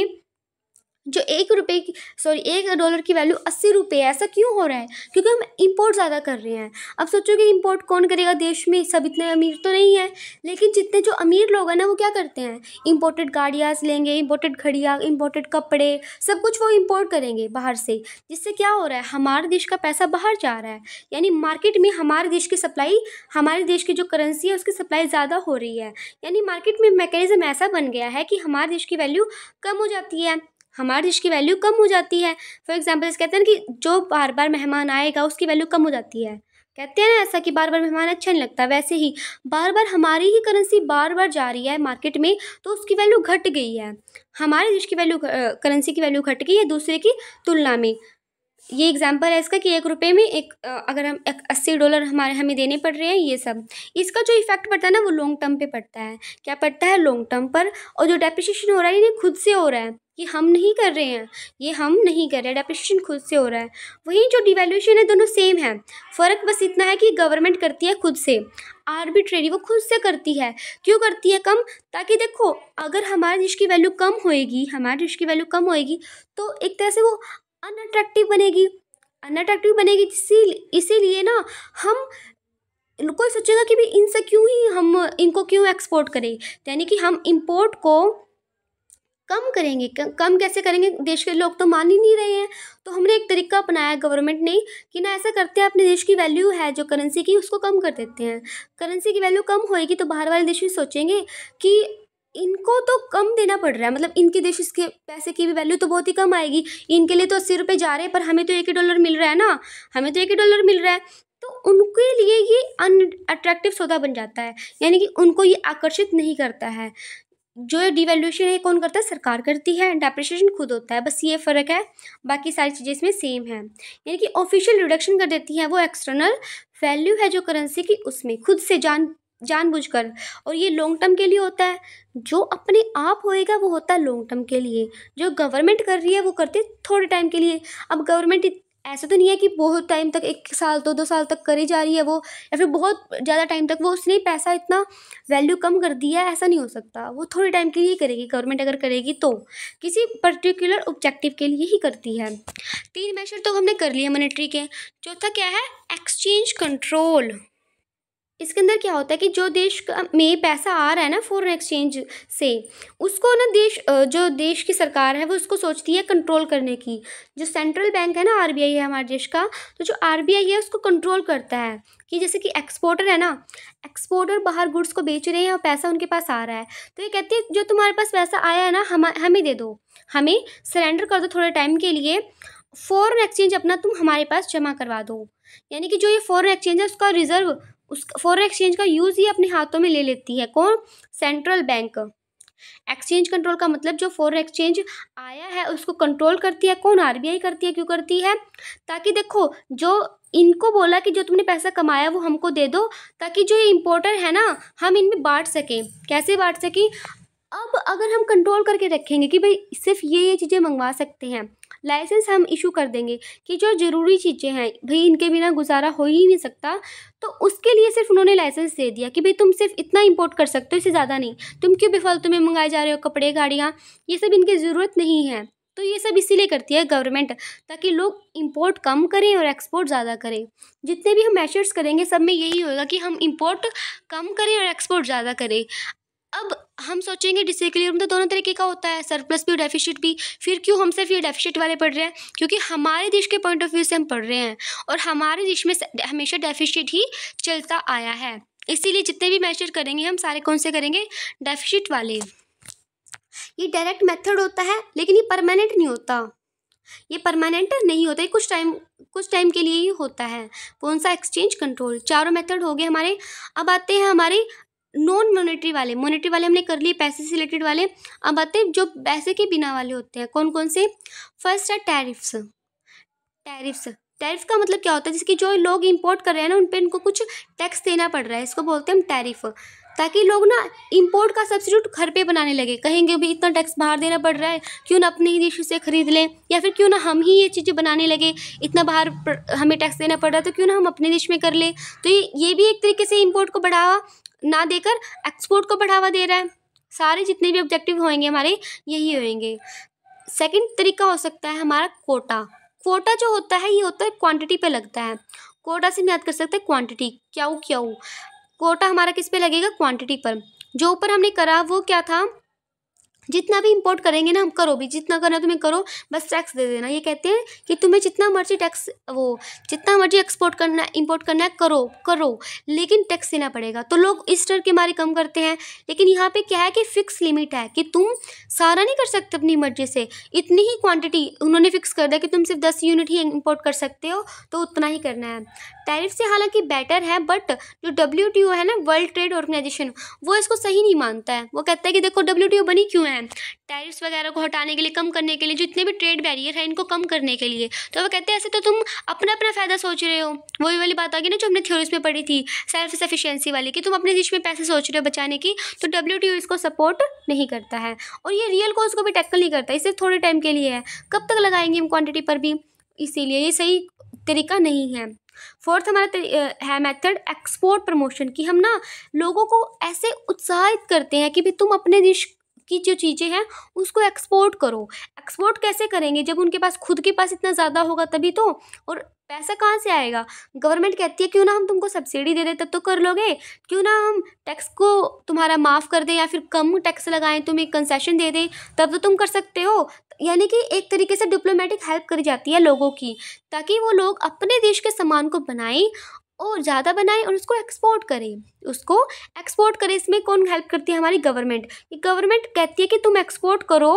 जो एक रुपये की सॉरी एक डॉलर की वैल्यू अस्सी रुपये है ऐसा क्यों हो रहा है क्योंकि हम इंपोर्ट ज़्यादा कर रहे हैं अब सोचो कि इंपोर्ट कौन करेगा देश में सब इतने अमीर तो नहीं है लेकिन जितने जो अमीर लोग हैं ना वो क्या करते हैं इंपोर्टेड गाड़ियाँ लेंगे इंपोर्टेड घड़ियाँ इंपोर्टेड कपड़े सब कुछ वो इम्पोर्ट करेंगे बाहर से जिससे क्या हो रहा है हमारे देश का पैसा बाहर जा रहा है यानी मार्केट में हमारे देश की सप्लाई हमारे देश की जो करेंसी है उसकी सप्लाई ज़्यादा हो रही है यानी मार्केट में मैकेनिज़्म ऐसा बन गया है कि हमारे देश की वैल्यू कम हो जाती है हमारे देश की वैल्यू कम हो जाती है फॉर एग्जाम्पल जैसे कहते हैं कि जो बार बार मेहमान आएगा उसकी वैल्यू कम हो जाती है कहते हैं ना ऐसा कि बार बार मेहमान अच्छा नहीं लगता वैसे ही बार बार हमारी ही करेंसी बार बार जा रही है मार्केट में तो उसकी वैल्यू घट गई है हमारे देश की वैल्यू करेंसी की वैल्यू घट गई है दूसरे की तुलना में ये एग्ज़ाम्पल है इसका कि एक रुपये में एक अगर हम एक अस्सी डॉलर हमारे हमें देने पड़ रहे हैं ये सब इसका जो इफ़ेक्ट पड़ता है ना वो लॉन्ग टर्म पे पड़ता है क्या पड़ता है लॉन्ग टर्म पर और जो डेप्रिशिएशन हो रहा है ये खुद से हो रहा है ये हम नहीं कर रहे हैं ये हम नहीं कर रहे हैं डेप्रिशिएशन खुद से हो रहा है वहीं जो डिवेल्यूशन है दोनों सेम है फ़र्क बस इतना है कि गवर्नमेंट करती है खुद से आर्बिट्रेरी वो खुद से करती है क्यों करती है कम ताकि देखो अगर हमारे देश की वैल्यू कम होएगी हमारे देश की वैल्यू कम होएगी तो एक तरह से वो अनअट्रैक्टिव बनेगी अनअट्रैक्टिव बनेगी इसी इसीलिए ना हम कोई सोचेगा कि भी इनसे क्यों ही हम इनको क्यों एक्सपोर्ट करें यानी कि हम इम्पोर्ट को कम करेंगे कम कैसे करेंगे देश के लोग तो मान ही नहीं रहे हैं तो हमने एक तरीका अपनाया गवर्नमेंट ने कि ना ऐसा करते हैं अपने देश की वैल्यू है जो करेंसी की उसको कम कर देते हैं करेंसी की वैल्यू कम होएगी तो बाहर वाले देश भी सोचेंगे कि इनको तो कम देना पड़ रहा है मतलब इनके देश इसके पैसे की भी वैल्यू तो बहुत ही कम आएगी इनके लिए तो अस्सी रुपये जा रहे हैं पर हमें तो एक ही डॉलर मिल रहा है ना हमें तो एक ही डॉलर मिल रहा है तो उनके लिए ये अट्रैक्टिव सौदा बन जाता है यानी कि उनको ये आकर्षित नहीं करता है जो ये डिवेल्यूशन है कौन करता है सरकार करती है डेप्रिशिएशन खुद होता है बस ये फ़र्क है बाकी सारी चीज़ें इसमें सेम है यानी कि ऑफिशियल रिडक्शन कर देती है वो एक्सटर्नल वैल्यू है जो करेंसी की उसमें खुद से जान जानबूझकर और ये लॉन्ग टर्म के लिए होता है जो अपने आप होएगा वो होता है लॉन्ग टर्म के लिए जो गवर्नमेंट कर रही है वो करती है थोड़े टाइम के लिए अब गवर्नमेंट ऐसा तो नहीं है कि बहुत टाइम तक एक साल दो दो साल तक करी जा रही है वो या फिर बहुत ज़्यादा टाइम तक वो उसने पैसा इतना वैल्यू कम कर दिया है ऐसा नहीं हो सकता वो थोड़े टाइम के लिए करेगी गवर्नमेंट अगर करेगी तो किसी पर्टिकुलर ऑब्जेक्टिव के लिए ही करती है तीन मेजर तो हमने कर लिए मोनिट्री के चौथा क्या है एक्सचेंज कंट्रोल इसके अंदर क्या होता है कि जो देश में पैसा आ रहा है ना फॉरेन एक्सचेंज से उसको ना देश जो देश की सरकार है वो उसको सोचती है कंट्रोल करने की जो सेंट्रल बैंक है ना आरबीआई है हमारे देश का तो जो आरबीआई है उसको कंट्रोल करता है कि जैसे कि एक्सपोर्टर है ना एक्सपोर्टर बाहर गुड्स को बेच रहे हैं और पैसा उनके पास आ रहा है तो ये कहती है जो तुम्हारे पास पैसा आया है ना हम हमें दे दो हमें सरेंडर कर दो थोड़े टाइम के लिए फ़ॉरन एक्सचेंज अपना तुम हमारे पास जमा करवा दो यानी कि जो ये फ़ॉरन एक्सचेंज है उसका रिज़र्व उस फॉरन एक्सचेंज का यूज़ ही अपने हाथों में ले लेती है कौन सेंट्रल बैंक एक्सचेंज कंट्रोल का मतलब जो फॉरन एक्सचेंज आया है उसको कंट्रोल करती है कौन आरबीआई करती है क्यों करती है ताकि देखो जो इनको बोला कि जो तुमने पैसा कमाया वो हमको दे दो ताकि जो ये इम्पोर्टर है ना हम इनमें बांट सकें कैसे बांट सकें अब अगर हम कंट्रोल करके रखेंगे कि भाई सिर्फ ये ये चीज़ें मंगवा सकते हैं लाइसेंस हम इशू कर देंगे कि जो ज़रूरी चीज़ें हैं भाई इनके बिना गुजारा हो ही नहीं सकता तो उसके लिए सिर्फ उन्होंने लाइसेंस दे दिया कि भाई तुम सिर्फ इतना इम्पोर्ट कर सकते हो इससे ज़्यादा नहीं तुम क्यों बेफालतू में मंगाए जा रहे हो कपड़े गाड़ियाँ ये सब इनकी ज़रूरत नहीं है तो ये सब इसीलिए करती है गवर्नमेंट ताकि लोग इंपोर्ट कम करें और एक्सपोर्ट ज़्यादा करें जितने भी हम मेशर्स करेंगे सब में यही होगा कि हम इंपोर्ट कम करें और एक्सपोर्ट ज़्यादा करें अब हम सोचेंगे डिसिक्लियम तो दोनों तरीके का होता है सरप्लस भी डेफिशिट भी फिर क्यों हम सिर्फ ये डेफिशिट वाले पढ़ रहे हैं क्योंकि हमारे देश के पॉइंट ऑफ व्यू से हम पढ़ रहे हैं और हमारे देश में हमेशा डेफिशिट ही चलता आया है इसीलिए जितने भी मेजर करेंगे हम सारे कौन से करेंगे डेफिशिट वाले ये डायरेक्ट मेथड होता है लेकिन ये परमानेंट नहीं होता ये परमानेंट नहीं होता ये कुछ टाइम कुछ टाइम के लिए ही होता है कौन सा एक्सचेंज कंट्रोल चारों मेथड हो गए हमारे अब आते हैं हमारे नॉन मोनिट्री वाले मोनिट्री वाले हमने कर लिए पैसे से रिलेटेड वाले अब आते हैं जो पैसे के बिना वाले होते हैं कौन कौन से फर्स्ट है टैरिफ्स टैरिफ्स टैरिफ का मतलब क्या होता है जिसकी जो लोग इंपोर्ट कर रहे हैं ना उन पर इनको कुछ टैक्स देना पड़ रहा है इसको बोलते हैं हम टैरिफ ताकि लोग ना इंपोर्ट का सब्सिट्यूट घर पे बनाने लगे कहेंगे भी इतना टैक्स बाहर देना पड़ रहा है क्यों ना अपने ही देश से ख़रीद लें या फिर क्यों ना हम ही ये चीज़ें बनाने लगे इतना बाहर हमें टैक्स देना पड़ रहा है तो क्यों ना हम अपने देश में कर लें तो ये ये भी एक तरीके से इम्पोर्ट को बढ़ावा ना देकर एक्सपोर्ट को बढ़ावा दे रहा है सारे जितने भी ऑब्जेक्टिव होंगे हमारे यही होंगे सेकेंड तरीका हो सकता है हमारा कोटा कोटा जो होता है ये होता है क्वान्टिटी पर लगता है कोटा से हम याद कर सकते हैं क्वांटिटी क्या क्यों कोटा हमारा किस पे लगेगा क्वांटिटी पर जो ऊपर हमने करा वो क्या था जितना भी इम्पोर्ट करेंगे ना हम करो भी जितना करना तुम्हें करो बस टैक्स दे देना ये कहते हैं कि तुम्हें जितना मर्जी टैक्स वो जितना मर्जी एक्सपोर्ट करना इम्पोर्ट करना है करो करो लेकिन टैक्स देना पड़ेगा तो लोग इस डर के मारे कम करते हैं लेकिन यहाँ पे क्या है कि फ़िक्स लिमिट है कि तुम सारा नहीं कर सकते अपनी मर्जी से इतनी ही क्वान्टिटी उन्होंने फ़िक्स कर दिया कि तुम सिर्फ दस यूनिट ही इम्पोर्ट कर सकते हो तो उतना ही करना है टैरिफ से हालांकि बेटर है बट जो डब्ल्यू है ना वर्ल्ड ट्रेड ऑर्गेनाइजेशन वो इसको सही नहीं मानता है वो कहता है कि देखो डब्ल्यू बनी क्यों है है टैरिफ्स वगैरह को हटाने के लिए कम करने के लिए जितने भी ट्रेड बैरियर है इनको कम करने के लिए तो वो कहते हैं ऐसे तो तुम अपना अपना फ़ायदा सोच रहे हो वही वाली बात आ गई ना जो हमने थ्योरीज में पढ़ी थी सेल्फ सफिशेंसी वाली कि तुम अपने देश में पैसे सोच रहे हो बचाने की तो डब्ल्यू इसको सपोर्ट नहीं करता है और ये रियल कॉज को भी टैकल नहीं करता इसे थोड़े टाइम के लिए है कब तक लगाएंगे हम क्वान्टिटी पर भी इसीलिए ये सही तरीका नहीं है फोर्थ हमारा है मेथड एक्सपोर्ट प्रमोशन की हम ना लोगों को ऐसे उत्साहित करते हैं कि भाई तुम अपने देश की जो चीज़ें हैं उसको एक्सपोर्ट करो एक्सपोर्ट कैसे करेंगे जब उनके पास खुद के पास इतना ज़्यादा होगा तभी तो और पैसा कहाँ से आएगा गवर्नमेंट कहती है क्यों ना हम तुमको सब्सिडी दे दें तब तो कर लोगे क्यों ना हम टैक्स को तुम्हारा माफ़ कर दें या फिर कम टैक्स लगाएं तुम्हें कंसेशन दे दें तब तो तुम कर सकते हो यानी कि एक तरीके से डिप्लोमेटिक हेल्प करी जाती है लोगों की ताकि वो लोग अपने देश के सामान को बनाएं और ज़्यादा बनाएं और उसको एक्सपोर्ट करें उसको एक्सपोर्ट करें इसमें कौन हेल्प करती है हमारी गवर्नमेंट कि गवर्नमेंट कहती है कि तुम एक्सपोर्ट करो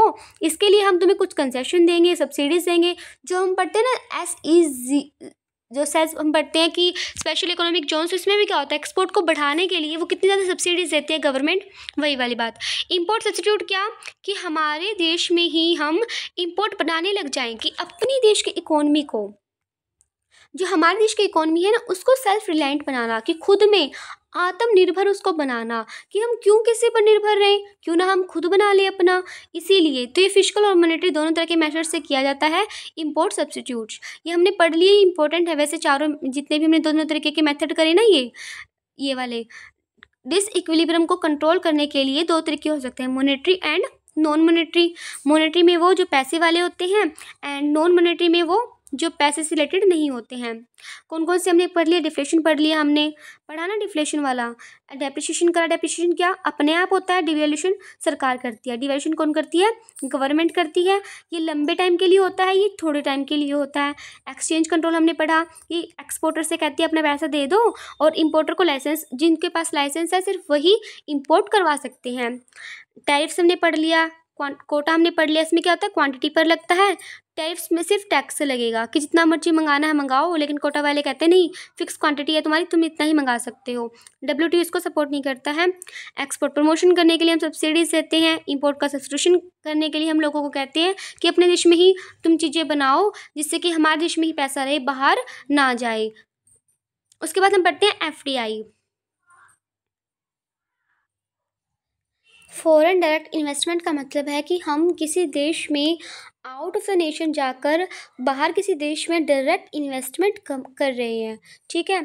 इसके लिए हम तुम्हें कुछ कंसेशन देंगे सब्सिडीज देंगे जो हम पढ़ते हैं ना एस ई जी जो सेज हम पढ़ते हैं कि स्पेशल इकोनॉमिक जोन उसमें भी क्या होता है एक्सपोर्ट को बढ़ाने के लिए वो कितनी ज़्यादा सब्सिडीज़ देती है गवर्नमेंट वही वाली बात इम्पोर्ट सब्सिट्यूट क्या कि हमारे देश में ही हम इम्पोर्ट बनाने लग जाएं कि अपनी देश की इकोनॉमी को जो हमारे देश की इकोनॉमी है ना उसको सेल्फ रिलायंट बनाना कि खुद में आत्मनिर्भर उसको बनाना कि हम क्यों किसी पर निर्भर रहें क्यों ना हम खुद बना लें अपना इसीलिए तो ये फिजिकल और मॉनेटरी दोनों तरह के मेजर से किया जाता है इम्पोर्ट सब्सटीट्यूट्स ये हमने पढ़ लिए इंपॉर्टेंट है वैसे चारों जितने भी हमने दोनों तरीके के मेथड करे ना ये ये वाले डिस इक्विलिब्रियम को कंट्रोल करने के लिए दो तरीके हो सकते हैं monetary and non monetary monetary में वो जो पैसे वाले होते हैं एंड नॉन मोनिट्री में वो जो पैसे से रिलेटेड नहीं होते हैं कौन कौन से हमने पढ़ लिया डिफ्लेशन पढ़ लिया हमने पढ़ा ना डिफ्लेशन वाला डेप्रिशिएशन करा डेप्रिशिएशन क्या अपने आप होता है डिवेल्यूशन सरकार करती है डिवेल्यूशन कौन करती है गवर्नमेंट करती है ये लंबे टाइम के लिए होता है ये थोड़े टाइम के लिए होता है एक्सचेंज कंट्रोल हमने पढ़ा ये एक्सपोर्टर से कहती है अपना पैसा दे दो और इम्पोर्टर को लाइसेंस जिनके पास लाइसेंस है सिर्फ वही इम्पोर्ट करवा सकते हैं टैरिफ्स हमने पढ़ लिया कोटा हमने पढ़ लिया इसमें क्या होता है क्वांटिटी पर लगता है टैरिफ्स में सिर्फ टैक्स लगेगा कि जितना मर्जी मंगाना है मंगाओ लेकिन कोटा वाले कहते नहीं फिक्स क्वांटिटी है तुम्हारी तुम इतना ही मंगा सकते हो डब्ल्यू टी इसको सपोर्ट नहीं करता है एक्सपोर्ट प्रमोशन करने के लिए हम सब्सिडीज देते हैं इम्पोर्ट का सब्सिट्यूशन करने के लिए हम लोगों को कहते हैं कि अपने देश में ही तुम चीज़ें बनाओ जिससे कि हमारे देश में ही पैसा रहे बाहर ना जाए उसके बाद हम पढ़ते हैं F D I foreign direct investment का मतलब है कि हम किसी देश में आउट ऑफ द नेशन जाकर बाहर किसी देश में डायरेक्ट इन्वेस्टमेंट कर रहे हैं ठीक है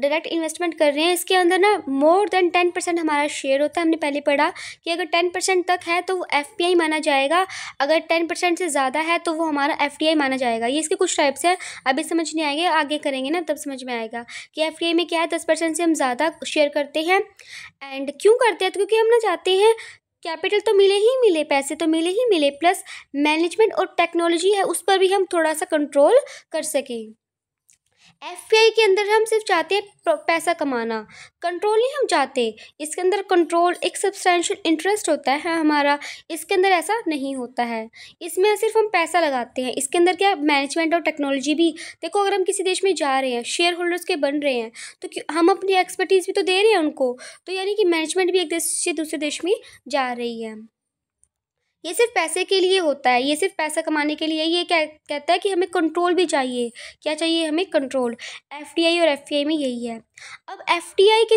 डायरेक्ट इन्वेस्टमेंट कर रहे हैं इसके अंदर ना मोर देन टेन परसेंट हमारा शेयर होता है हमने पहले पढ़ा कि अगर टेन परसेंट तक है तो वो एफ माना जाएगा अगर टेन परसेंट से ज़्यादा है तो वो हमारा एफ माना जाएगा ये इसके कुछ टाइप्स हैं अभी समझ नहीं आएंगे आगे करेंगे ना तब समझ में आएगा कि एफ में क्या है दस से हम ज़्यादा शेयर करते हैं एंड क्यों करते हैं तो क्योंकि हम ना चाहते हैं कैपिटल तो मिले ही मिले पैसे तो मिले ही मिले प्लस मैनेजमेंट और टेक्नोलॉजी है उस पर भी हम थोड़ा सा कंट्रोल कर सकें एफ के अंदर हम सिर्फ चाहते हैं पैसा कमाना कंट्रोल ही हम चाहते इसके अंदर कंट्रोल एक सब्सटैंशल इंटरेस्ट होता है हमारा इसके अंदर ऐसा नहीं होता है इसमें सिर्फ हम पैसा लगाते हैं इसके अंदर क्या मैनेजमेंट और टेक्नोलॉजी भी देखो अगर हम किसी देश में जा रहे हैं शेयर होल्डर्स के बन रहे हैं तो हम अपनी एक्सपर्टीज़ भी तो दे रहे हैं उनको तो यानी कि मैनेजमेंट भी एक देश से दूसरे देश में जा रही है ये सिर्फ पैसे के लिए होता है ये सिर्फ पैसा कमाने के लिए ये कह कहता है कि हमें कंट्रोल भी चाहिए क्या चाहिए हमें कंट्रोल एफडीआई और एफपीआई में यही है अब एफडीआई के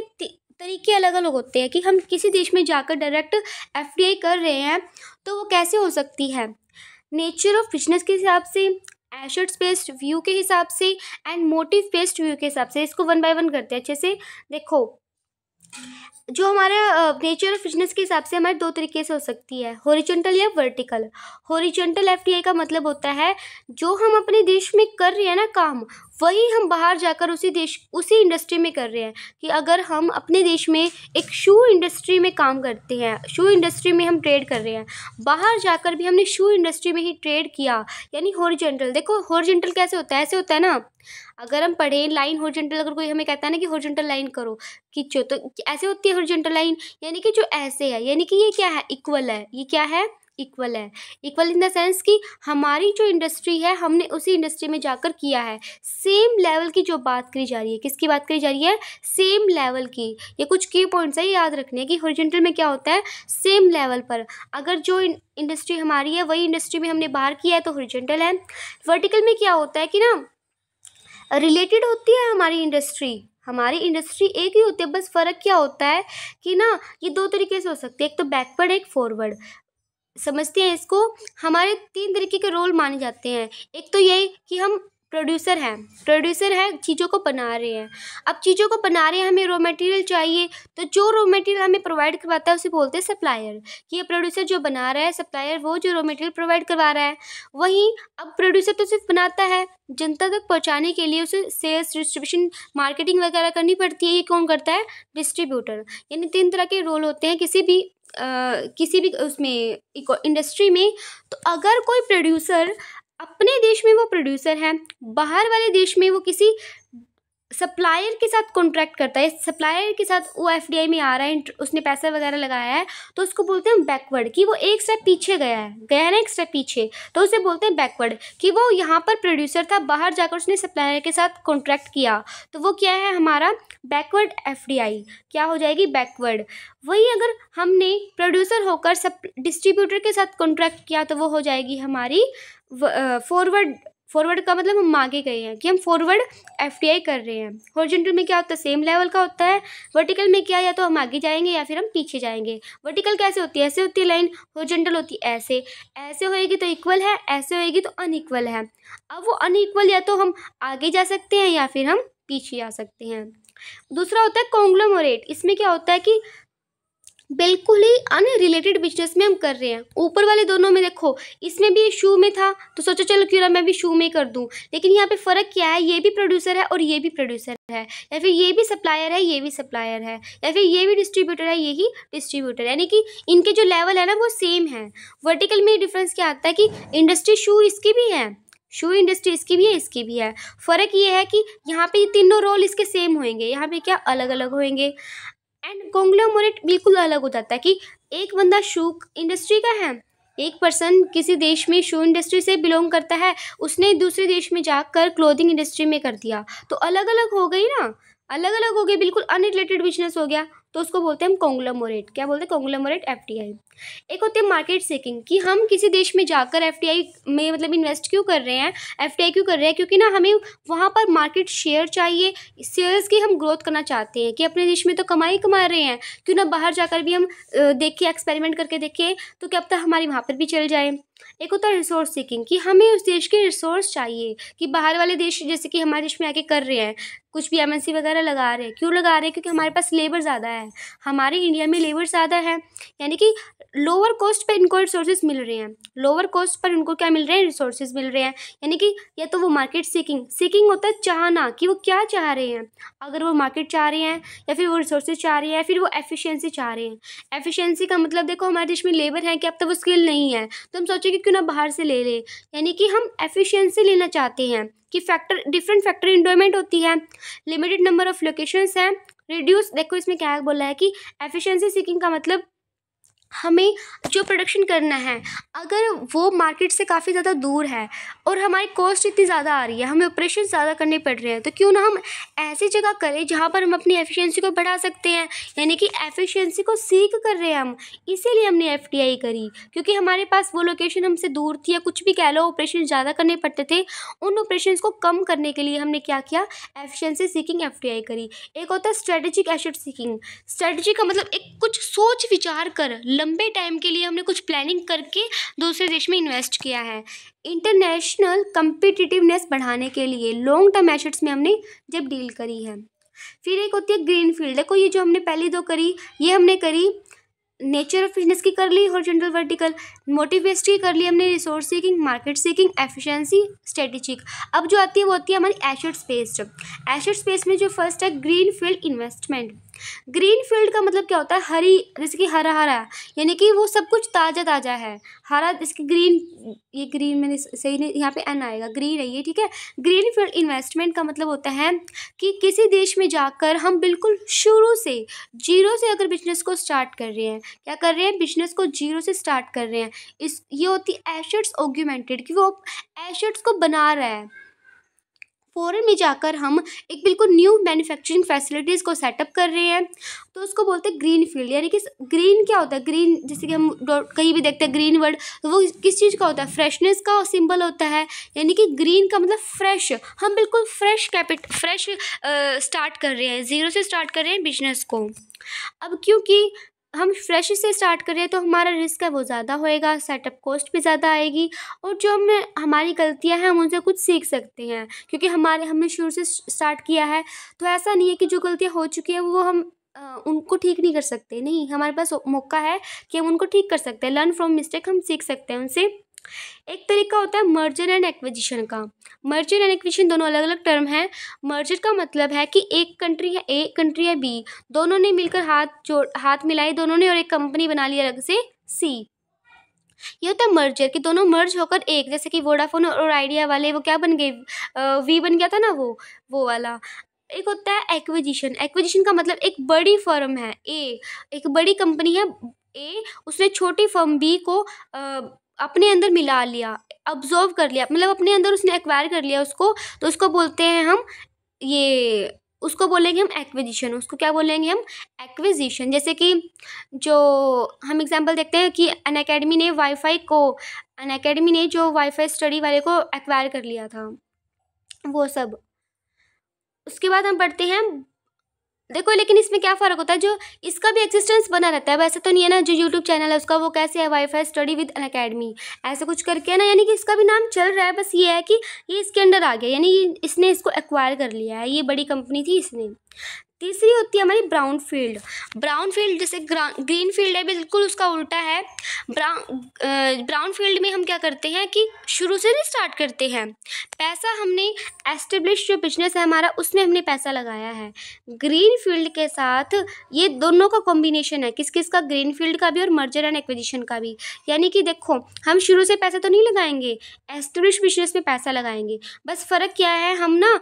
तरीके अलग अलग होते हैं कि हम किसी देश में जाकर डायरेक्ट एफडीआई कर रहे हैं तो वो कैसे हो सकती है नेचर ऑफ बिजनेस के हिसाब से एशर्ट्स बेस्ड व्यू के हिसाब से एंड मोटिव बेस्ड व्यू के हिसाब से इसको वन बाय वन करते हैं अच्छे से देखो जो हमारा नेचर ऑफ फिशनेस के हिसाब से हमारे दो तरीके से हो सकती है होरिजेंटल या वर्टिकल होरिजेंटल एफ का मतलब होता है जो हम अपने देश में कर रहे हैं ना काम वही हम बाहर जाकर उसी देश उसी इंडस्ट्री में कर रहे हैं कि अगर हम अपने देश में एक शू इंडस्ट्री में काम करते हैं शू इंडस्ट्री में हम ट्रेड कर रहे हैं बाहर जाकर भी हमने शू इंडस्ट्री में ही ट्रेड किया यानी हॉरिजेंटल देखो हॉरिजेंटल कैसे होता है ऐसे होता है ना अगर हम पढ़े लाइन हॉरिजेंटल अगर कोई हमें कहता है ना कि हॉरिजेंटल लाइन करो खींचो तो ऐसे होती है हॉरिजेंटल लाइन यानी कि जो ऐसे है यानी कि ये क्या है इक्वल है ये क्या है इक्वल है इक्वल इन द सेंस कि हमारी जो इंडस्ट्री है हमने उसी इंडस्ट्री में जाकर किया है सेम लेवल की जो बात करी जा रही है किसकी बात करी जा रही है सेम लेवल की ये कुछ की पॉइंट्स है ये याद रखने कि होरिजेंटल में क्या होता है सेम लेवल पर अगर जो इंडस्ट्री हमारी है वही इंडस्ट्री में हमने बाहर किया है तो होरिजेंटल है वर्टिकल में क्या होता है कि ना रिलेटेड होती है हमारी इंडस्ट्री हमारी इंडस्ट्री एक ही होती है बस फ़र्क क्या होता है कि ना ये दो तरीके से हो सकती है एक तो बैकवर्ड एक फॉरवर्ड समझते हैं इसको हमारे तीन तरीके के रोल माने जाते हैं एक तो यही कि हम प्रोड्यूसर हैं प्रोड्यूसर है चीज़ों को बना रहे हैं अब चीज़ों को बना रहे हैं हमें रॉ मटेरियल चाहिए तो जो रॉ मटेरियल हमें प्रोवाइड करवाता है उसे बोलते हैं सप्लायर कि ये प्रोड्यूसर जो बना रहा है सप्लायर वो जो रॉ मटेरियल प्रोवाइड करवा रहा है वहीं अब प्रोड्यूसर तो सिर्फ बनाता है जनता तक पहुँचाने के लिए उसे सेल्स डिस्ट्रीब्यूशन मार्केटिंग वगैरह करनी पड़ती है ये कौन करता है डिस्ट्रीब्यूटर यानी तीन तरह के रोल होते हैं किसी भी किसी भी उसमें इंडस्ट्री में तो अगर कोई प्रोड्यूसर अपने देश में वो प्रोड्यूसर है बाहर वाले देश में वो किसी सप्लायर के साथ कॉन्ट्रैक्ट करता है सप्लायर के साथ वो एफ में आ रहा है उसने पैसा वगैरह लगाया है तो उसको बोलते हैं बैकवर्ड कि वो एक स्टेप पीछे गया है गया ना एक स्टेप पीछे तो उसे बोलते हैं बैकवर्ड कि वो यहाँ पर प्रोड्यूसर था बाहर जाकर उसने सप्लायर के साथ कॉन्ट्रैक्ट किया तो वो क्या है हमारा बैकवर्ड एफ क्या हो जाएगी बैकवर्ड वही अगर हमने प्रोड्यूसर होकर सप डिस्ट्रीब्यूटर के साथ कॉन्ट्रैक्ट किया तो वो हो जाएगी हमारी फॉरवर्ड फॉरवर्ड का मतलब हम आगे गए हैं कि हम फॉरवर्ड एफ कर रहे हैं हॉरिजेंटल में क्या होता है सेम लेवल का होता है वर्टिकल में क्या या तो हम आगे जाएंगे या फिर हम पीछे जाएंगे वर्टिकल कैसे होती है ऐसे होती है लाइन हॉरिजेंटल होती है ऐसे ऐसे होएगी तो इक्वल है ऐसे होएगी तो अनइक्वल है अब वो अनइक्वल या तो हम आगे जा सकते हैं या फिर हम पीछे आ सकते हैं दूसरा होता है कॉन्ग्लोमोरेट इसमें क्या होता है कि बिल्कुल ही अनरिलेटेड बिजनेस में हम कर रहे हैं ऊपर वाले दोनों में देखो इसमें भी शू में था तो सोचो चलो क्यों ना मैं भी शू में कर दूँ लेकिन यहाँ पे फ़र्क क्या है ये भी प्रोड्यूसर है और ये भी प्रोड्यूसर है या फिर ये भी सप्लायर है ये भी सप्लायर है या फिर ये भी डिस्ट्रीब्यूटर है ये ही डिस्ट्रीब्यूटर यानी कि इनके जो लेवल है ना वो सेम है वर्टिकल में डिफरेंस क्या आता है कि इंडस्ट्री शू इसकी भी है शू इंडस्ट्री इसकी भी है इसकी भी है फ़र्क ये है कि यहाँ पे ये तीनों रोल इसके सेम होंगे यहाँ पे क्या अलग अलग होंगे एंड कॉन्ग्लोमोरेट बिल्कुल अलग हो जाता है कि एक बंदा शू इंडस्ट्री का है एक पर्सन किसी देश में शू इंडस्ट्री से बिलोंग करता है उसने दूसरे देश में जाकर क्लोथिंग इंडस्ट्री में कर दिया तो अलग अलग हो गई ना अलग अलग हो गई बिल्कुल अनरिलेटेड बिजनेस हो गया तो उसको बोलते हैं हम कॉन्ग्लोमोरेट क्या बोलते हैं कॉन्ग्लोमोरेट एफ एक होती है मार्केट सेकिंग कि हम किसी देश में जाकर एफ में मतलब इन्वेस्ट क्यों कर रहे हैं एफ क्यों कर रहे हैं क्योंकि ना हमें वहाँ पर मार्केट शेयर चाहिए शेयर्स की हम ग्रोथ करना चाहते हैं कि अपने देश में तो कमाई कमा रहे हैं क्यों ना बाहर जाकर भी हम देखें एक्सपेरिमेंट करके देखें तो क्या पता हमारी वहाँ पर भी चल जाए एक होता है रिसोर्स सीकिंग कि हमें उस देश के रिसोर्स चाहिए कि बाहर वाले देश जैसे कि हमारे देश में आके कर रहे हैं कुछ भी एमएनसी वगैरह लगा रहे हैं क्यों लगा रहे हैं क्योंकि हमारे पास लेबर ज़्यादा है हमारे इंडिया में लेबर ज़्यादा है यानी कि लोअर कॉस्ट पर इनको रिसोर्सेज मिल रहे हैं लोअर कॉस्ट पर इनको क्या मिल रहे हैं रिसोर्सेज मिल रहे हैं यानी कि या तो वो मार्केट सीकिंग सीकिंग होता है चाहना कि वो क्या चाह रहे हैं अगर वो मार्केट चाह रहे हैं या फिर वो रिसोर्सेज चाह रहे हैं या फिर वो एफिशिएंसी चाह रहे हैं एफिशिएंसी का मतलब देखो हमारे देश में लेबर है कि अब तक तो वो स्किल नहीं है तो हम सोचें कि क्यों ना बाहर से ले लें यानी कि हम एफिशियंसी लेना चाहते हैं कि फैक्टर डिफरेंट फैक्टर इंडोमेंट होती है लिमिटेड नंबर ऑफ लोकेशंस हैं रिड्यूस देखो इसमें क्या बोला है कि एफिशिएंसी सीकिंग का मतलब हमें जो प्रोडक्शन करना है अगर वो मार्केट से काफ़ी ज़्यादा दूर है और हमारी कॉस्ट इतनी ज़्यादा आ रही है हमें ऑपरेशन ज़्यादा करने पड़ रहे हैं तो क्यों ना हम ऐसी जगह करें जहाँ पर हम अपनी एफिशिएंसी को बढ़ा सकते हैं यानी कि एफिशिएंसी को सीख कर रहे हैं हम इसीलिए हमने एफ करी क्योंकि हमारे पास वो लोकेशन हमसे दूर थी या कुछ भी कह लो ऑपरेशन ज़्यादा करने पड़ते थे उन ऑपरेशन को कम करने के लिए हमने क्या किया एफिशियंसी सीकिंग एफ करी एक होता है स्ट्रेटेजिक एसेट सीकिंग स्ट्रेटेजी का मतलब एक कुछ सोच विचार कर लंबे टाइम के लिए हमने कुछ प्लानिंग करके दूसरे देश में इन्वेस्ट किया है इंटरनेशनल कम्पिटिटिवनेस बढ़ाने के लिए लॉन्ग टर्म एसेट्स में हमने जब डील करी है फिर एक होती है ग्रीन फील्ड देखो ये जो हमने पहली दो करी ये हमने करी नेचर ऑफ बिजनेस की कर ली हॉरिजॉन्टल वर्टिकल मोटिव वेस्ट की कर ली हमने resource seeking market seeking efficiency strategic अब जो आती है वो होती है हमारी एशर्ट्स बेस्ड एशर्ट्स स्पेस में जो फर्स्ट है green field investment green field का मतलब क्या होता है हरी जैसे कि हरा हरा यानी कि वो सब कुछ ताज़ा ताज़ा है हरा इसके ग्रीन ये ग्रीन मैंने सही नहीं यहाँ पे एन आएगा ग्रीन है ये ठीक है ग्रीन फील्ड इन्वेस्टमेंट का मतलब होता है कि किसी देश में जाकर हम बिल्कुल शुरू से जीरो से अगर बिजनेस को स्टार्ट कर रहे हैं क्या कर रहे हैं बिजनेस को जीरो से स्टार्ट कर रहे हैं इस ये होती है एशर्ट्स ऑग्यूमेंटेड कि वो एशर्ट्स को बना रहा है फ़ॉरन में जाकर हम एक बिल्कुल न्यू मैन्युफैक्चरिंग फैसिलिटीज़ को सेटअप कर रहे हैं तो उसको बोलते हैं ग्रीन फील्ड यानी कि ग्रीन क्या होता है ग्रीन जैसे कि हम कहीं भी देखते हैं ग्रीन वर्ड तो वो किस चीज़ का होता है फ्रेशनेस का सिंबल होता है यानी कि ग्रीन का मतलब फ्रेश हम बिल्कुल फ्रेश कैपिट फ्रेश स्टार्ट कर रहे हैं ज़ीरो से स्टार्ट कर रहे हैं बिजनेस को अब क्योंकि हम फ्रेश से स्टार्ट कर रहे हैं तो हमारा रिस्क है वो ज़्यादा होएगा सेटअप कॉस्ट भी ज़्यादा आएगी और जो हम हमारी गलतियां हैं हम उनसे कुछ सीख सकते हैं क्योंकि हमारे हमने शुरू से स्टार्ट किया है तो ऐसा नहीं है कि जो गलतियाँ हो चुकी हैं वो हम उनको ठीक नहीं कर सकते नहीं हमारे पास मौका है कि हम उनको ठीक कर सकते हैं लर्न फ्रॉम मिस्टेक हम सीख सकते हैं उनसे एक तरीका होता है मर्जर एंड एक्विजिशन का मर्जर एंड एक्विजिशन दोनों अलग अलग टर्म है मर्जर का मतलब है कि एक कंट्री है ए कंट्री है बी दोनों ने मिलकर हाथ जोड़ हाथ मिलाए दोनों ने और एक कंपनी बना ली अलग से सी ये होता है मर्जर कि दोनों मर्ज होकर एक जैसे कि वोडाफोन और आइडिया वाले वो क्या बन गए वी बन गया था ना वो वो वाला एक होता है एक्विजिशन एक्विजिशन का मतलब एक बड़ी फर्म है ए एक बड़ी कंपनी है ए उसने छोटी फर्म बी को आ, अपने अंदर मिला लिया ऑब्जर्व कर लिया मतलब अपने अंदर उसने एक्वायर कर लिया उसको तो उसको बोलते हैं हम ये उसको बोलेंगे हम एक्विजिशन उसको क्या बोलेंगे हम एक्विजिशन जैसे कि जो हम एग्जांपल देखते हैं कि अन अकेडमी ने वाईफाई को अन अकेडमी ने जो वाईफाई स्टडी वाले को एक्वायर कर लिया था वो सब उसके बाद हम पढ़ते हैं देखो लेकिन इसमें क्या फ़र्क होता है जो इसका भी एक्सिस्टेंस बना रहता है वैसे तो नहीं है ना जो यूट्यूब चैनल है उसका वो कैसे है wifi study with Unacademy ऐसा कुछ करके है ना यानी कि इसका भी नाम चल रहा है बस ये है कि ये इसके अंडर आ गया यानी इसने इसको एक्वायर कर लिया है ये बड़ी कंपनी थी इसने तीसरी होती है हमारी ब्राउन फील्ड ब्राउन फील्ड जैसे ग्रीन फील्ड है बिल्कुल उसका उल्टा है ब्राउन ब्राउन फील्ड में हम क्या करते हैं कि शुरू से नहीं स्टार्ट करते हैं पैसा हमने एस्टेब्लिश जो बिजनेस है हमारा उसमें हमने पैसा लगाया है ग्रीन फील्ड के साथ ये दोनों का कॉम्बिनेशन है किस किस का ग्रीन फील्ड का भी और मर्जर एंड एक्विजिशन का भी यानी कि देखो हम शुरू से पैसा तो नहीं लगाएंगे एस्टेब्लिश बिजनेस में पैसा लगाएंगे बस फ़र्क क्या है हम ना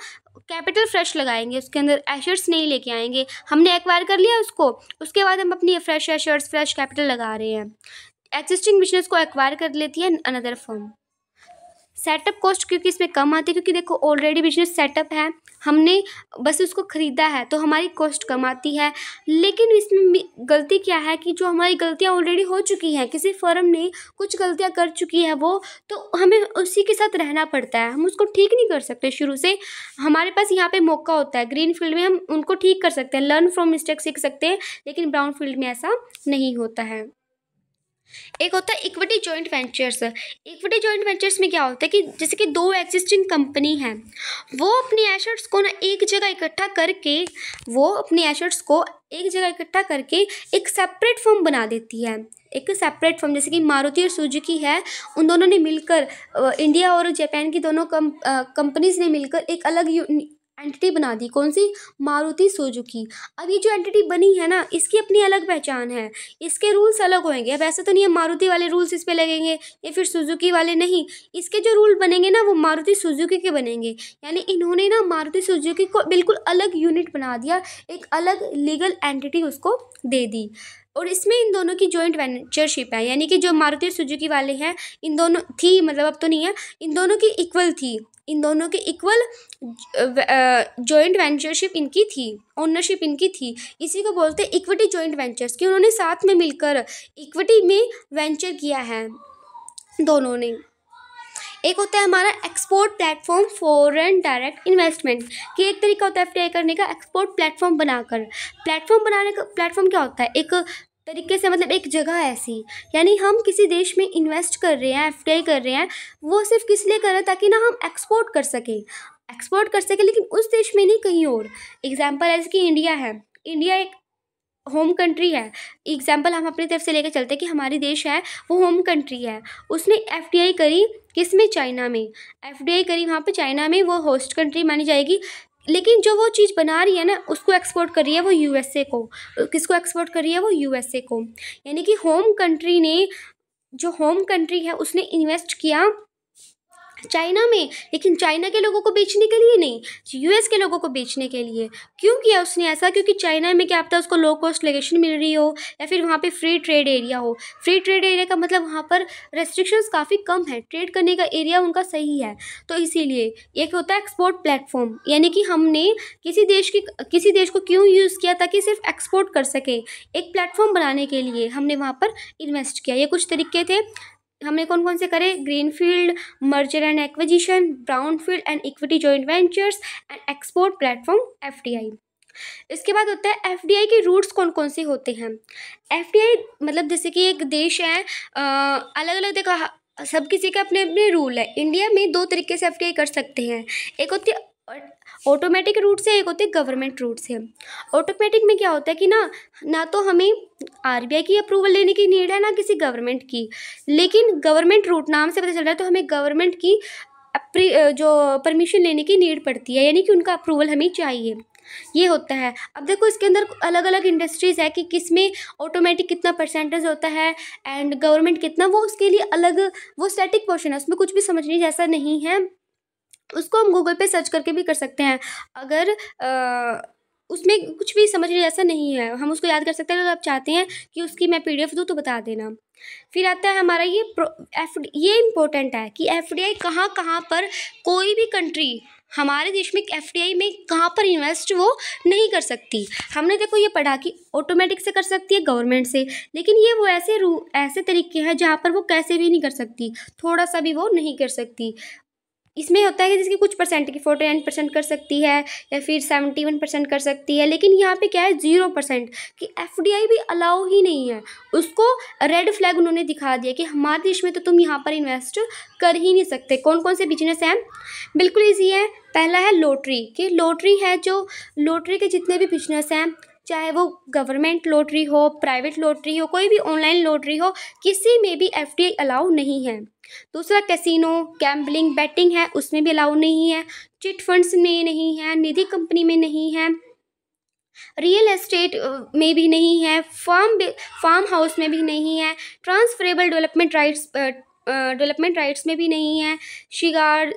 कैपिटल फ्रेश लगाएंगे उसके अंदर एशर्स नहीं लेके आएंगे हमने एक्वायर कर लिया उसको उसके बाद हम अपनी फ्रेश एशर्स फ्रेश कैपिटल लगा रहे हैं एक्जिस्टिंग बिजनेस को एक्वायर कर लेती है अनदर फॉर्म सेटअप कॉस्ट क्योंकि इसमें कम आती है क्योंकि देखो ऑलरेडी बिजनेस सेटअप है हमने बस उसको ख़रीदा है तो हमारी कॉस्ट कम आती है लेकिन इसमें गलती क्या है कि जो हमारी गलतियाँ ऑलरेडी हो चुकी हैं किसी फर्म ने कुछ गलतियाँ कर चुकी है वो तो हमें उसी के साथ रहना पड़ता है हम उसको ठीक नहीं कर सकते शुरू से हमारे पास यहाँ पर मौका होता है ग्रीन फील्ड में हम उनको ठीक कर सकते हैं लर्न फ्रॉम मिस्टेक सीख सकते हैं लेकिन ब्राउन फील्ड में ऐसा नहीं होता है एक होता है equity joint ventures equity joint ventures में क्या होता है कि जैसे कि दो एग्जिस्टिंग कंपनी हैं वो अपनी एशर्ट्स को ना एक जगह इकट्ठा करके वो अपनी एशर्ट्स को एक जगह इकट्ठा करके एक सेपरेट फॉर्म बना देती है एक सेपरेट फॉर्म जैसे कि मारुति और सुजुकी है उन दोनों ने मिलकर इंडिया और जापान की दोनों कम कंपनीज ने मिलकर एक अलग एंटिटी बना दी कौन सी मारुति सुजुकी अब ये जो एंटिटी बनी है ना इसकी अपनी अलग पहचान है इसके रूल्स अलग होंगे अब ऐसा तो नहीं है मारुति वाले रूल्स इस पर लगेंगे या फिर सुजुकी वाले नहीं इसके जो रूल बनेंगे ना वो मारुति सुजुकी के बनेंगे यानी इन्होंने ना मारुति सुजुकी को बिल्कुल अलग यूनिट बना दिया एक अलग लीगल एंटिटी उसको दे दी और इसमें इन दोनों की जॉइंट वेंचरशिप है यानी कि जो मारुति सुजुकी वाले हैं इन दोनों थी मतलब अब तो नहीं है इन दोनों की इक्वल थी इन दोनों के इक्वल जॉइंट वेंचरशिप इनकी थी ओनरशिप इनकी थी इसी को बोलते हैं इक्विटी जॉइंट वेंचर्स कि उन्होंने साथ में मिलकर इक्विटी में वेंचर किया है दोनों ने एक होता है हमारा export platform foreign direct investment कि एक तरीका होता है एफ करने का एक्सपोर्ट प्लेटफॉर्म बनाकर प्लेटफॉर्म बनाने का प्लेटफॉर्म क्या होता है एक तरीके से मतलब एक जगह ऐसी यानी हम किसी देश में इन्वेस्ट कर रहे हैं एफ कर रहे हैं वो सिर्फ किस लिए कर रहे हैं ताकि ना हम एक्सपोर्ट कर सकें एक्सपोर्ट कर सकें लेकिन उस देश में नहीं कहीं और एग्ज़ाम्पल ऐसे कि इंडिया है इंडिया एक होम कंट्री है एग्ज़ाम्पल हम अपनी तरफ से लेकर चलते हैं कि हमारी देश है वो होम कंट्री है उसने एफ करी किस में चाइना में एफ करी वहाँ पे चाइना में वो होस्ट कंट्री मानी जाएगी लेकिन जो वो चीज़ बना रही है ना उसको एक्सपोर्ट कर रही है वो यूएसए को किसको एक्सपोर्ट कर रही है वो यूएसए को यानी कि होम कंट्री ने जो होम कंट्री है उसने इन्वेस्ट किया चाइना में लेकिन चाइना के लोगों को बेचने के लिए नहीं यूएस के लोगों को बेचने के लिए क्यों किया उसने ऐसा क्योंकि चाइना में क्या पता उसको लो कॉस्ट लोकेशन मिल रही हो या फिर वहाँ पर फ्री ट्रेड एरिया हो फ्री ट्रेड एरिया का मतलब वहाँ पर रेस्ट्रिक्शंस काफ़ी कम है ट्रेड करने का एरिया उनका सही है तो इसीलिए एक होता है एक्सपोर्ट प्लेटफॉर्म यानी कि हमने किसी देश की किसी देश को क्यों यूज़ किया ताकि सिर्फ एक्सपोर्ट कर सके एक प्लेटफॉर्म बनाने के लिए हमने वहाँ पर इन्वेस्ट किया ये कुछ तरीके थे हमने कौन कौन से करे field merger and acquisition field and equity joint ventures and export platform F इसके बाद होता है आई के रूट्स कौन कौन से होते हैं आई मतलब जैसे कि एक देश है आ, अलग अलग देखा सब किसी के अपने अपने रूल है इंडिया में दो तरीके से आई कर सकते हैं एक होती है और ऑटोमेटिक रूट से एक होते है गवर्नमेंट रूट से ऑटोमेटिक में क्या होता है कि ना ना तो हमें आरबीआई की अप्रूवल लेने की नीड है ना किसी गवर्नमेंट की लेकिन गवर्नमेंट रूट नाम से पता चल रहा है तो हमें गवर्नमेंट की जो परमिशन लेने की नीड पड़ती है यानी कि उनका अप्रूवल हमें चाहिए ये होता है अब देखो इसके अंदर अलग अलग इंडस्ट्रीज़ है कि किस में ऑटोमेटिक कितना परसेंटेज होता है एंड गवर्नमेंट कितना वो उसके लिए अलग वो स्टैटिक पोर्शन है उसमें कुछ भी समझने जैसा नहीं है उसको हम गूगल पे सर्च करके भी कर सकते हैं अगर आ, उसमें कुछ भी समझने ऐसा नहीं है हम उसको याद कर सकते हैं अगर आप चाहते हैं कि उसकी मैं पीडीएफ दूँ तो बता देना फिर आता है हमारा ये एफ ये इम्पोर्टेंट है कि एफ डी आई कहाँ कहाँ पर कोई भी कंट्री हमारे देश में एफ आई में कहाँ पर इन्वेस्ट वो नहीं कर सकती हमने देखो ये पढ़ा कि ऑटोमेटिक से कर सकती है गवर्नमेंट से लेकिन ये वो ऐसे रू ऐसे तरीके हैं जहाँ पर वो कैसे भी नहीं कर सकती थोड़ा सा भी वो नहीं कर सकती इसमें होता है कि जिसकी कुछ परसेंट की फोर्टी नाइन परसेंट कर सकती है या फिर सेवेंटी वन परसेंट कर सकती है लेकिन यहाँ पे क्या है जीरो परसेंट कि एफ भी अलाउ ही नहीं है उसको रेड फ्लैग उन्होंने दिखा दिया कि हमारे देश में तो तुम यहाँ पर इन्वेस्ट कर ही नहीं सकते कौन कौन से बिजनेस हैं बिल्कुल ईजी है पहला है लॉटरी कि लॉटरी है जो लॉटरी के जितने भी बिजनेस हैं चाहे वो गवर्नमेंट लॉटरी हो प्राइवेट लॉटरी हो कोई भी ऑनलाइन लॉटरी हो किसी में भी एफ अलाउ नहीं है दूसरा कैसीनो गैम्बलिंग बैटिंग है उसमें भी अलाउ नहीं है चिट फंड्स में नहीं है निधि कंपनी में नहीं है रियल एस्टेट में भी नहीं है फार्म फार्म हाउस में भी नहीं है transferable development rights development rights में भी नहीं है cigar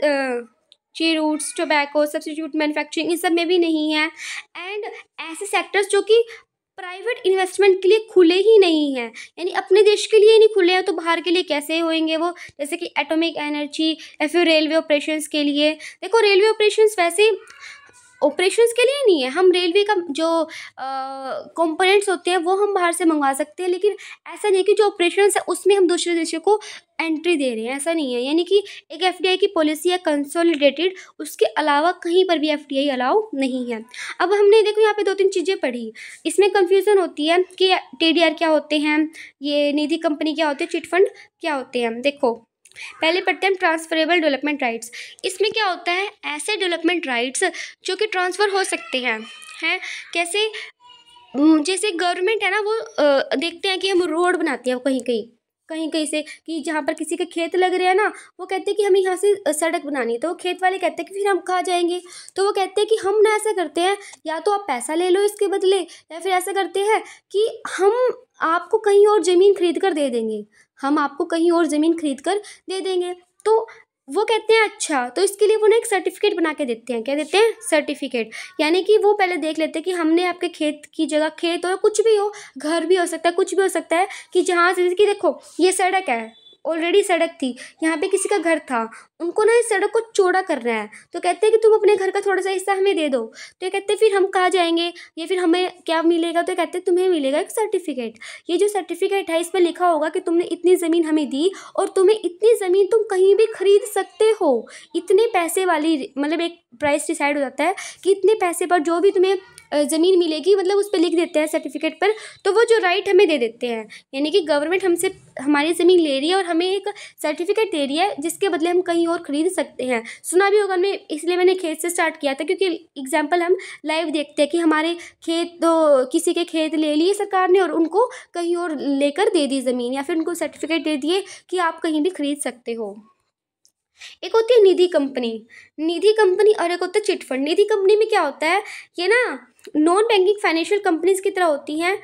roots tobacco substitute manufacturing इन सब में भी नहीं है एंड ऐसे सेक्टर्स जो कि प्राइवेट इन्वेस्टमेंट के लिए खुले ही नहीं हैं यानी अपने देश के लिए ही नहीं खुले हैं तो बाहर के लिए कैसे होएंगे वो जैसे कि एटॉमिक एनर्जी या फिर रेलवे ऑपरेशंस के लिए देखो रेलवे ऑपरेशंस वैसे ऑपरेशंस के लिए नहीं है हम रेलवे का जो कंपोनेंट्स होते हैं वो हम बाहर से मंगवा सकते हैं लेकिन ऐसा नहीं है कि जो ऑपरेशंस है उसमें हम दूसरे देशों को एंट्री दे रहे हैं ऐसा नहीं है यानी कि एक एफ की पॉलिसी है कंसोलिडेटेड उसके अलावा कहीं पर भी एफ अलाउ नहीं है अब हमने देखो यहाँ पे दो तीन चीज़ें पढ़ी इसमें कंफ्यूजन होती है कि टी क्या होते हैं ये निधि कंपनी क्या होती है चिटफंड क्या होते हैं देखो पहले पढ़ते हैं ट्रांसफरेबल डेवलपमेंट राइट्स इसमें क्या होता है ऐसे डेवलपमेंट राइट्स जो कि ट्रांसफ़र हो सकते हैं हैं कैसे जैसे गवर्नमेंट है ना वो देखते हैं कि हम रोड बनाते हैं कहीं कहीं कहीं कहीं से कि जहाँ पर किसी के खेत लग रहे हैं ना वो कहते हैं कि हमें यहाँ से सड़क बनानी है तो वो खेत वाले कहते हैं कि फिर हम कहाँ जाएंगे तो वो कहते हैं कि हम ना ऐसा करते हैं या तो आप पैसा ले लो इसके बदले या फिर ऐसा करते हैं कि हम आपको कहीं और ज़मीन खरीद कर दे देंगे हम आपको कहीं और ज़मीन खरीद कर दे देंगे तो वो कहते हैं अच्छा तो इसके लिए वो ना एक सर्टिफिकेट बना के देते हैं क्या देते हैं सर्टिफिकेट यानी कि वो पहले देख लेते हैं कि हमने आपके खेत की जगह खेत हो कुछ भी हो घर भी हो सकता है कुछ भी हो सकता है कि जहाँ से कि देखो ये सड़क है ऑलरेडी सड़क थी यहाँ पे किसी का घर था उनको ना इस सड़क को चौड़ा करना है तो कहते हैं कि तुम अपने घर का थोड़ा सा हिस्सा हमें दे दो तो ये कहते फिर हम कहाँ जाएंगे ये फिर हमें क्या मिलेगा तो कहते तुम्हें मिलेगा एक सर्टिफिकेट ये जो सर्टिफिकेट है इस पर लिखा होगा कि तुमने इतनी ज़मीन हमें दी और तुम्हें इतनी ज़मीन तुम कहीं भी खरीद सकते हो इतने पैसे वाली मतलब एक प्राइस डिसाइड हो जाता है कि इतने पैसे पर जो भी तुम्हें ज़मीन मिलेगी मतलब उस पर लिख देते हैं सर्टिफिकेट पर तो वो जो राइट हमें दे देते हैं यानी कि गवर्नमेंट हमसे हमारी ज़मीन ले रही है और हमें एक सर्टिफिकेट दे रही है जिसके बदले हम कहीं और ख़रीद सकते हैं सुना भी होगा मैं इसलिए मैंने खेत से स्टार्ट किया था क्योंकि एग्जाम्पल हम लाइव देखते हैं कि हमारे खेत तो किसी के खेत ले लिए सरकार ने और उनको कहीं और लेकर दे दी ज़मीन या फिर उनको सर्टिफिकेट दे दिए कि आप कहीं भी खरीद सकते हो एक होती है निधि कंपनी निधि कंपनी और एक होता है चिटफंड निधि कंपनी में क्या होता है ये ना नॉन बैंकिंग फाइनेंशियल कंपनीज की तरह होती हैं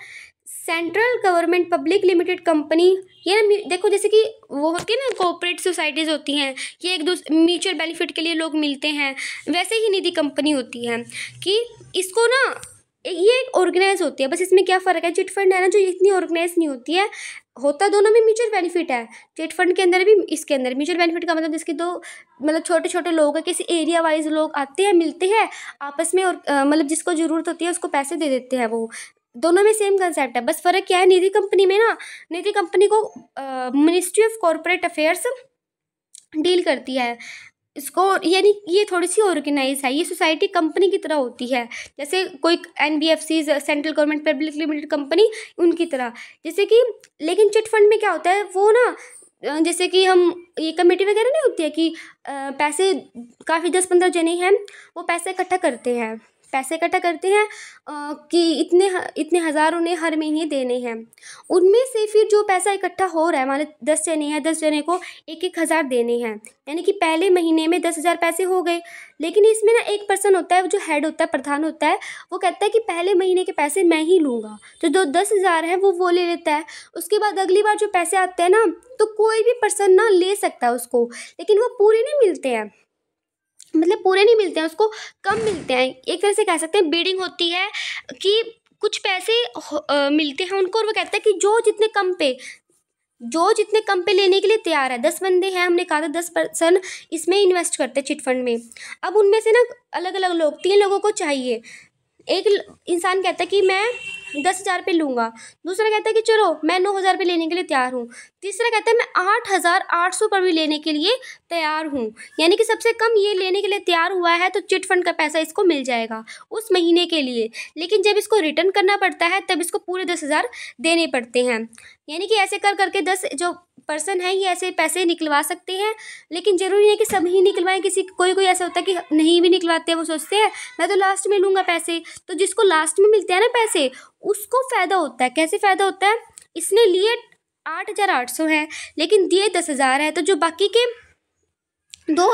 central government public limited company ये ना देखो जैसे कि वो होती है ना कोऑपरेट सोसाइटीज़ होती हैं ये एक दूसरे म्यूचुअल बेनिफिट के लिए लोग मिलते हैं वैसे ही निधि कंपनी होती है कि इसको ना ये एक ऑर्गेनाइज होती है बस इसमें क्या फ़र्क है चिट फंड है ना जो इतनी ऑर्गेनाइज नहीं होती है होता दोनों में म्यूचुअल बेनिफिट है चिट फंड के अंदर भी इसके अंदर म्यूचुअल बेनिफिट का मतलब जिसके दो मतलब छोटे छोटे लोग हैं किसी एरिया वाइज लोग आते हैं मिलते हैं आपस में और मतलब जिसको ज़रूरत होती है उसको पैसे दे देते हैं वो दोनों में सेम कंसेप्ट है बस फ़र्क क्या है निधि कंपनी में ना निधि कंपनी को ministry of corporate affairs deal करती है इसको यानी ये थोड़ी सी ऑर्गेनाइज है ये सोसाइटी कंपनी की तरह होती है जैसे कोई N B F Cs central government public limited company उनकी तरह जैसे कि लेकिन चिट फंड में क्या होता है वो ना जैसे कि हम ये कमेटी वगैरह नहीं होती है कि पैसे काफ़ी दस पंद्रह जने हैं वो पैसे इकट्ठा करते हैं पैसे इकट्ठा करते हैं कि इतने इतने हज़ार उन्हें हर महीने देने हैं उनमें से फिर जो पैसा इकट्ठा हो रहा है मान लो दस जने हैं दस जने को एक एक हज़ार देने हैं यानी कि पहले महीने में दस हज़ार पैसे हो गए लेकिन इसमें ना एक पर्सन होता है जो हेड होता है प्रधान होता है वो कहता है कि पहले महीने के पैसे मैं ही लूँगा तो जो दस हज़ार है वो वो ले लेता है उसके बाद अगली बार जो पैसे आते हैं ना तो कोई भी पर्सन ना ले सकता है उसको लेकिन वो पूरे नहीं मिलते हैं मतलब पूरे नहीं मिलते हैं उसको कम मिलते हैं एक तरह से कह सकते हैं बीडिंग होती है कि कुछ पैसे आ, मिलते हैं उनको और वो कहता है कि जो जितने कम पे जो जितने कम पे लेने के लिए तैयार है दस बंदे हैं हमने कहा था दस परसेंट इसमें इन्वेस्ट करते हैं चिटफंड में अब उनमें से ना अलग अलग लोग तीन लोगों को चाहिए एक इंसान कहता है कि मैं दस हज़ार पे लूँगा दूसरा कहता है कि चलो मैं नौ हज़ार पे लेने के लिए तैयार हूँ तीसरा कहता है मैं आठ हज़ार आठ सौ पर भी लेने के लिए तैयार हूँ यानी कि सबसे कम ये लेने के लिए तैयार हुआ है तो चिट फंड का पैसा इसको मिल जाएगा उस महीने के लिए लेकिन जब इसको रिटर्न करना पड़ता है तब इसको पूरे दस हज़ार देने पड़ते हैं यानी कि ऐसे कर करके दस जो पर्सन है ये ऐसे पैसे निकलवा सकते हैं लेकिन ज़रूरी है कि सभी निकलवाएं किसी कोई कोई ऐसा होता है कि नहीं भी निकलवाते वो सोचते हैं मैं तो लास्ट में लूँगा पैसे तो जिसको लास्ट में मिलते हैं ना पैसे उसको फ़ायदा होता है कैसे फ़ायदा होता है इसने लिए आठ हज़ार आठ सौ है लेकिन दिए दस हज़ार है तो जो बाकी के दो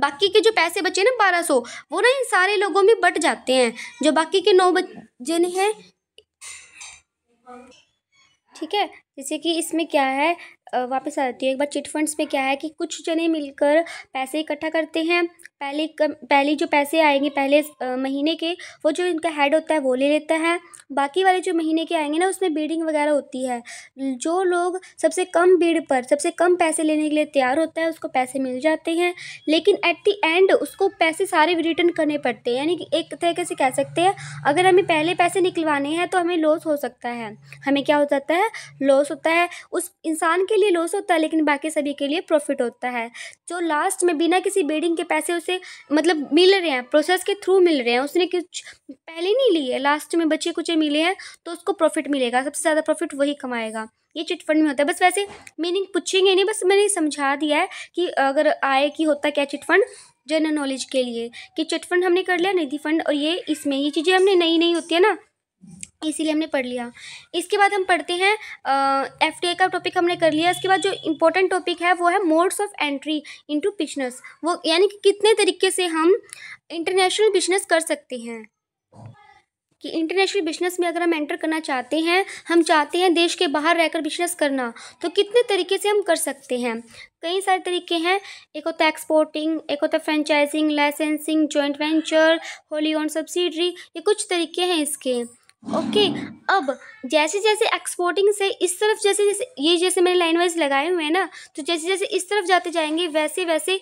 बाकी के जो पैसे बचे ना बारह सौ वो ना इन सारे लोगों में बट जाते हैं जो बाकी के नौ बच्चे हैं ठीक है जैसे कि इसमें क्या है वापस आ जाती है एक बार चिट फंड्स में क्या है कि कुछ जने मिलकर पैसे इकट्ठा करते हैं पहले कम पहले जो पैसे आएंगे पहले महीने के वो जो इनका हेड होता है वो ले लेता है बाकी वाले जो महीने के आएंगे ना उसमें बीडिंग वगैरह होती है जो लोग सबसे कम बीड पर सबसे कम पैसे लेने के लिए तैयार होता है उसको पैसे मिल जाते हैं लेकिन एट दी एंड उसको पैसे सारे रिटर्न करने पड़ते हैं यानी कि एक तरीके से कह सकते हैं अगर हमें पहले पैसे निकलवाने हैं तो हमें लॉस हो सकता है हमें क्या हो जाता है लॉस होता है उस इंसान के लिए लॉस होता है लेकिन बाकी सभी के लिए प्रॉफिट होता है जो लास्ट में बिना किसी बीडिंग के पैसे उस से मतलब मिल रहे हैं प्रोसेस के थ्रू मिल रहे हैं उसने कुछ पहले नहीं लिए लास्ट में बच्चे कुछ मिले हैं तो उसको प्रॉफिट मिलेगा सबसे ज़्यादा प्रॉफिट वही कमाएगा ये चिटफंड में होता है बस वैसे मीनिंग पूछेंगे नहीं बस मैंने समझा दिया है कि अगर आए कि होता क्या चिटफंड जनरल नॉलेज के लिए कि चिटफंड हमने कर लिया निधि फंड और ये इसमें ये चीज़ें हमने नई नई होती है ना इसीलिए हमने पढ़ लिया इसके बाद हम पढ़ते हैं एफ टी का टॉपिक हमने कर लिया इसके बाद जो इम्पोर्टेंट टॉपिक है वो है modes of entry into business वो यानी कि कितने तरीके से हम इंटरनेशनल बिजनेस कर सकते हैं कि इंटरनेशनल बिजनेस में अगर हम एंटर करना चाहते हैं हम चाहते हैं देश के बाहर रहकर बिजनेस करना तो कितने तरीके से हम कर सकते हैं कई सारे तरीके हैं एक होता है एक्सपोर्टिंग एक होता है franchising licensing joint venture wholly owned subsidiary ये कुछ तरीके हैं इसके ओके अब जैसे जैसे एक्सपोर्टिंग से इस तरफ जैसे जैसे ये जैसे मैंने लाइन वाइज लगाए हुए हैं ना तो जैसे जैसे इस तरफ जाते जाएंगे वैसे वैसे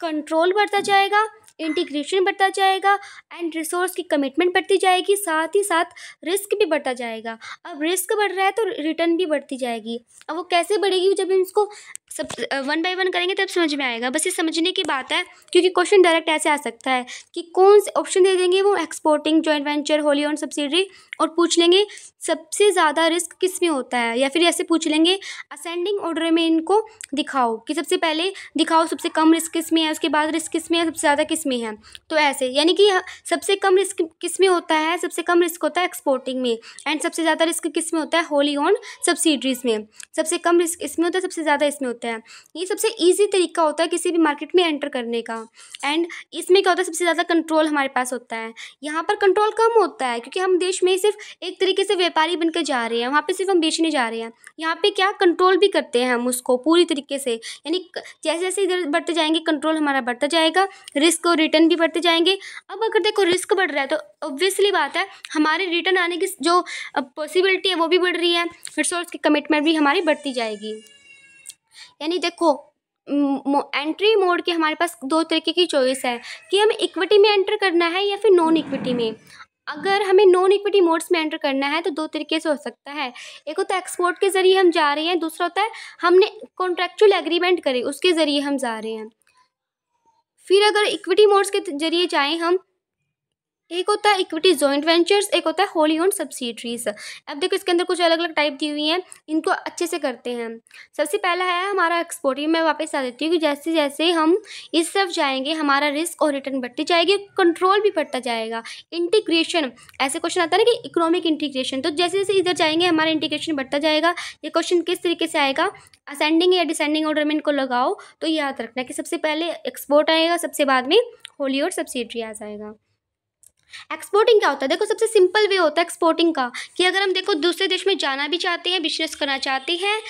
कंट्रोल बढ़ता जाएगा इंटीग्रेशन बढ़ता जाएगा एंड रिसोर्स की कमिटमेंट बढ़ती जाएगी साथ ही साथ रिस्क भी बढ़ता जाएगा अब रिस्क बढ़ रहा है तो रिटर्न भी बढ़ती जाएगी अब वो कैसे बढ़ेगी जब हम इसको सब वन बाय वन करेंगे तब समझ में आएगा बस ये समझने की बात है क्योंकि क्वेश्चन डायरेक्ट ऐसे आ सकता है कि कौन से ऑप्शन दे देंगे वो exporting joint venture wholly owned subsidy और पूछ लेंगे सबसे ज़्यादा रिस्क किस में होता है या फिर ऐसे पूछ लेंगे असेंडिंग ऑर्डर में इनको दिखाओ कि सबसे पहले दिखाओ सबसे कम रिस्क किस में है उसके बाद रिस्क किस में है सबसे ज़्यादा किस में है तो ऐसे यानी कि सबसे कम रिस्क किस में होता है सबसे कम रिस्क होता है एक्सपोर्टिंग में एंड सबसे ज़्यादा रिस्क किस में होता है होली ऑन सब्सिडरीज़ में सबसे कम रिस्क इसमें होता है सबसे ज़्यादा इसमें होता है ये सबसे ईजी तरीका होता है किसी भी मार्केट में एंटर करने का एंड इसमें क्या होता है सबसे ज़्यादा कंट्रोल हमारे पास होता है यहाँ पर कंट्रोल कम होता है क्योंकि हम देश में सिर्फ एक तरीके से व्यापारी बनकर जा रहे हैं वहाँ पर सिर्फ हम बेचने जा रहे हैं यहाँ पर क्या कंट्रोल भी करते हैं हम उसको पूरी तरीके से यानी जैसे जैसे इधर बढ़ते जाएंगे कंट्रोल हमारा बढ़ता जाएगा रिस्क और रिटर्न भी बढ़ते जाएंगे अब अगर देखो रिस्क बढ़ रहा है तो ऑब्वियसली बात है हमारे रिटर्न आने की जो पॉसिबिलिटी है वो भी बढ़ रही है रिसोर्स की कमिटमेंट भी हमारी बढ़ती जाएगी यानी देखो एंट्री मोड के हमारे पास दो तरीके की चॉइस है कि हमें इक्विटी में एंटर करना है या फिर नॉन इक्विटी में अगर हमें नॉन इक्विटी मोड्स में एंटर करना है तो दो तरीके से हो सकता है एक होता है एक्सपोर्ट के ज़रिए हम जा रहे हैं दूसरा होता है हमने कॉन्ट्रेक्चुअल एग्रीमेंट करे उसके ज़रिए हम जा रहे हैं फिर अगर इक्विटी मोड्स के जरिए चाहें हम एक होता है इक्विटी जॉइंट वेंचर्स एक होता है होली ओन सब्सिडरीज अब देखो इसके अंदर कुछ अलग अलग टाइप दी हुई हैं इनको अच्छे से करते हैं सबसे पहला है हमारा एक्सपोर्टिंग मैं वापस आ देती हूँ कि जैसे जैसे हम इस तरफ जाएंगे हमारा रिस्क और रिटर्न बढ़ती जाएगी कंट्रोल भी बढ़ता जाएगा इंटीग्रेशन ऐसे क्वेश्चन आता है ना कि इकोनॉमिक इंटीग्रेशन तो जैसे जैसे इधर जाएंगे हमारा इंटीग्रेशन बढ़ता जाएगा ये क्वेश्चन किस तरीके से आएगा असेंडिंग या डिसेंडिंग ऑर्डर में इनको लगाओ तो याद रखना कि सबसे पहले एक्सपोर्ट आएगा सबसे बाद में होली और सब्सिडरी आ जाएगा एक्सपोर्टिंग क्या होता है देखो सबसे सिंपल वे होता है एक्सपोर्टिंग का कि अगर हम देखो दूसरे देश में जाना भी चाहते हैं बिजनेस करना चाहते हैं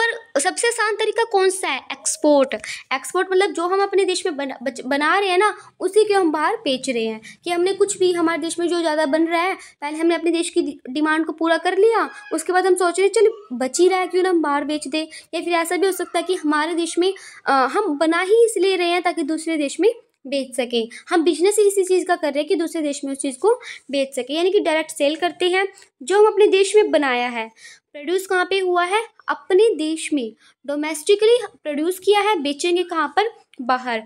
पर सबसे आसान तरीका कौन सा है एक्सपोर्ट एक्सपोर्ट मतलब जो हम अपने देश में बना बना रहे हैं ना उसी के हम बाहर बेच रहे हैं कि हमने कुछ भी हमारे देश में जो ज़्यादा बन रहा है पहले हमने अपने देश की डिमांड को पूरा कर लिया उसके बाद हम सोच रहे हैं चलो बच ही रहा है क्यों ना हम बाहर बेच दें या फिर ऐसा भी हो सकता है कि हमारे देश में आ, हम बना ही इसलिए रहे हैं ताकि दूसरे देश में बेच सकें हम बिजनेस ही इसी चीज़ का कर रहे हैं कि दूसरे देश में उस चीज़ को बेच सकें यानी कि डायरेक्ट सेल करते हैं जो हम अपने देश में बनाया है प्रोड्यूस कहाँ पे हुआ है अपने देश में डोमेस्टिकली प्रोड्यूस किया है बेचेंगे कहाँ पर बाहर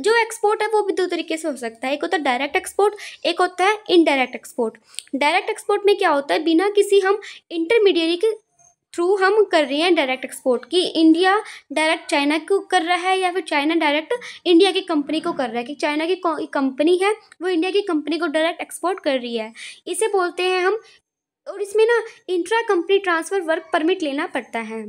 जो एक्सपोर्ट है वो भी दो तरीके से हो सकता है एक होता है डायरेक्ट एक्सपोर्ट एक होता है इनडायरेक्ट एक्सपोर्ट डायरेक्ट एक्सपोर्ट में क्या होता है बिना किसी हम इंटरमीडिएट के थ्रू हम कर रहे हैं डायरेक्ट एक्सपोर्ट की इंडिया डायरेक्ट चाइना को कर रहा है या फिर चाइना डायरेक्ट इंडिया की कंपनी को कर रहा है कि चाइना की कंपनी है वो इंडिया की कंपनी को डायरेक्ट एक्सपोर्ट कर रही है इसे बोलते हैं हम और इसमें ना intra company transfer work permit लेना पड़ता है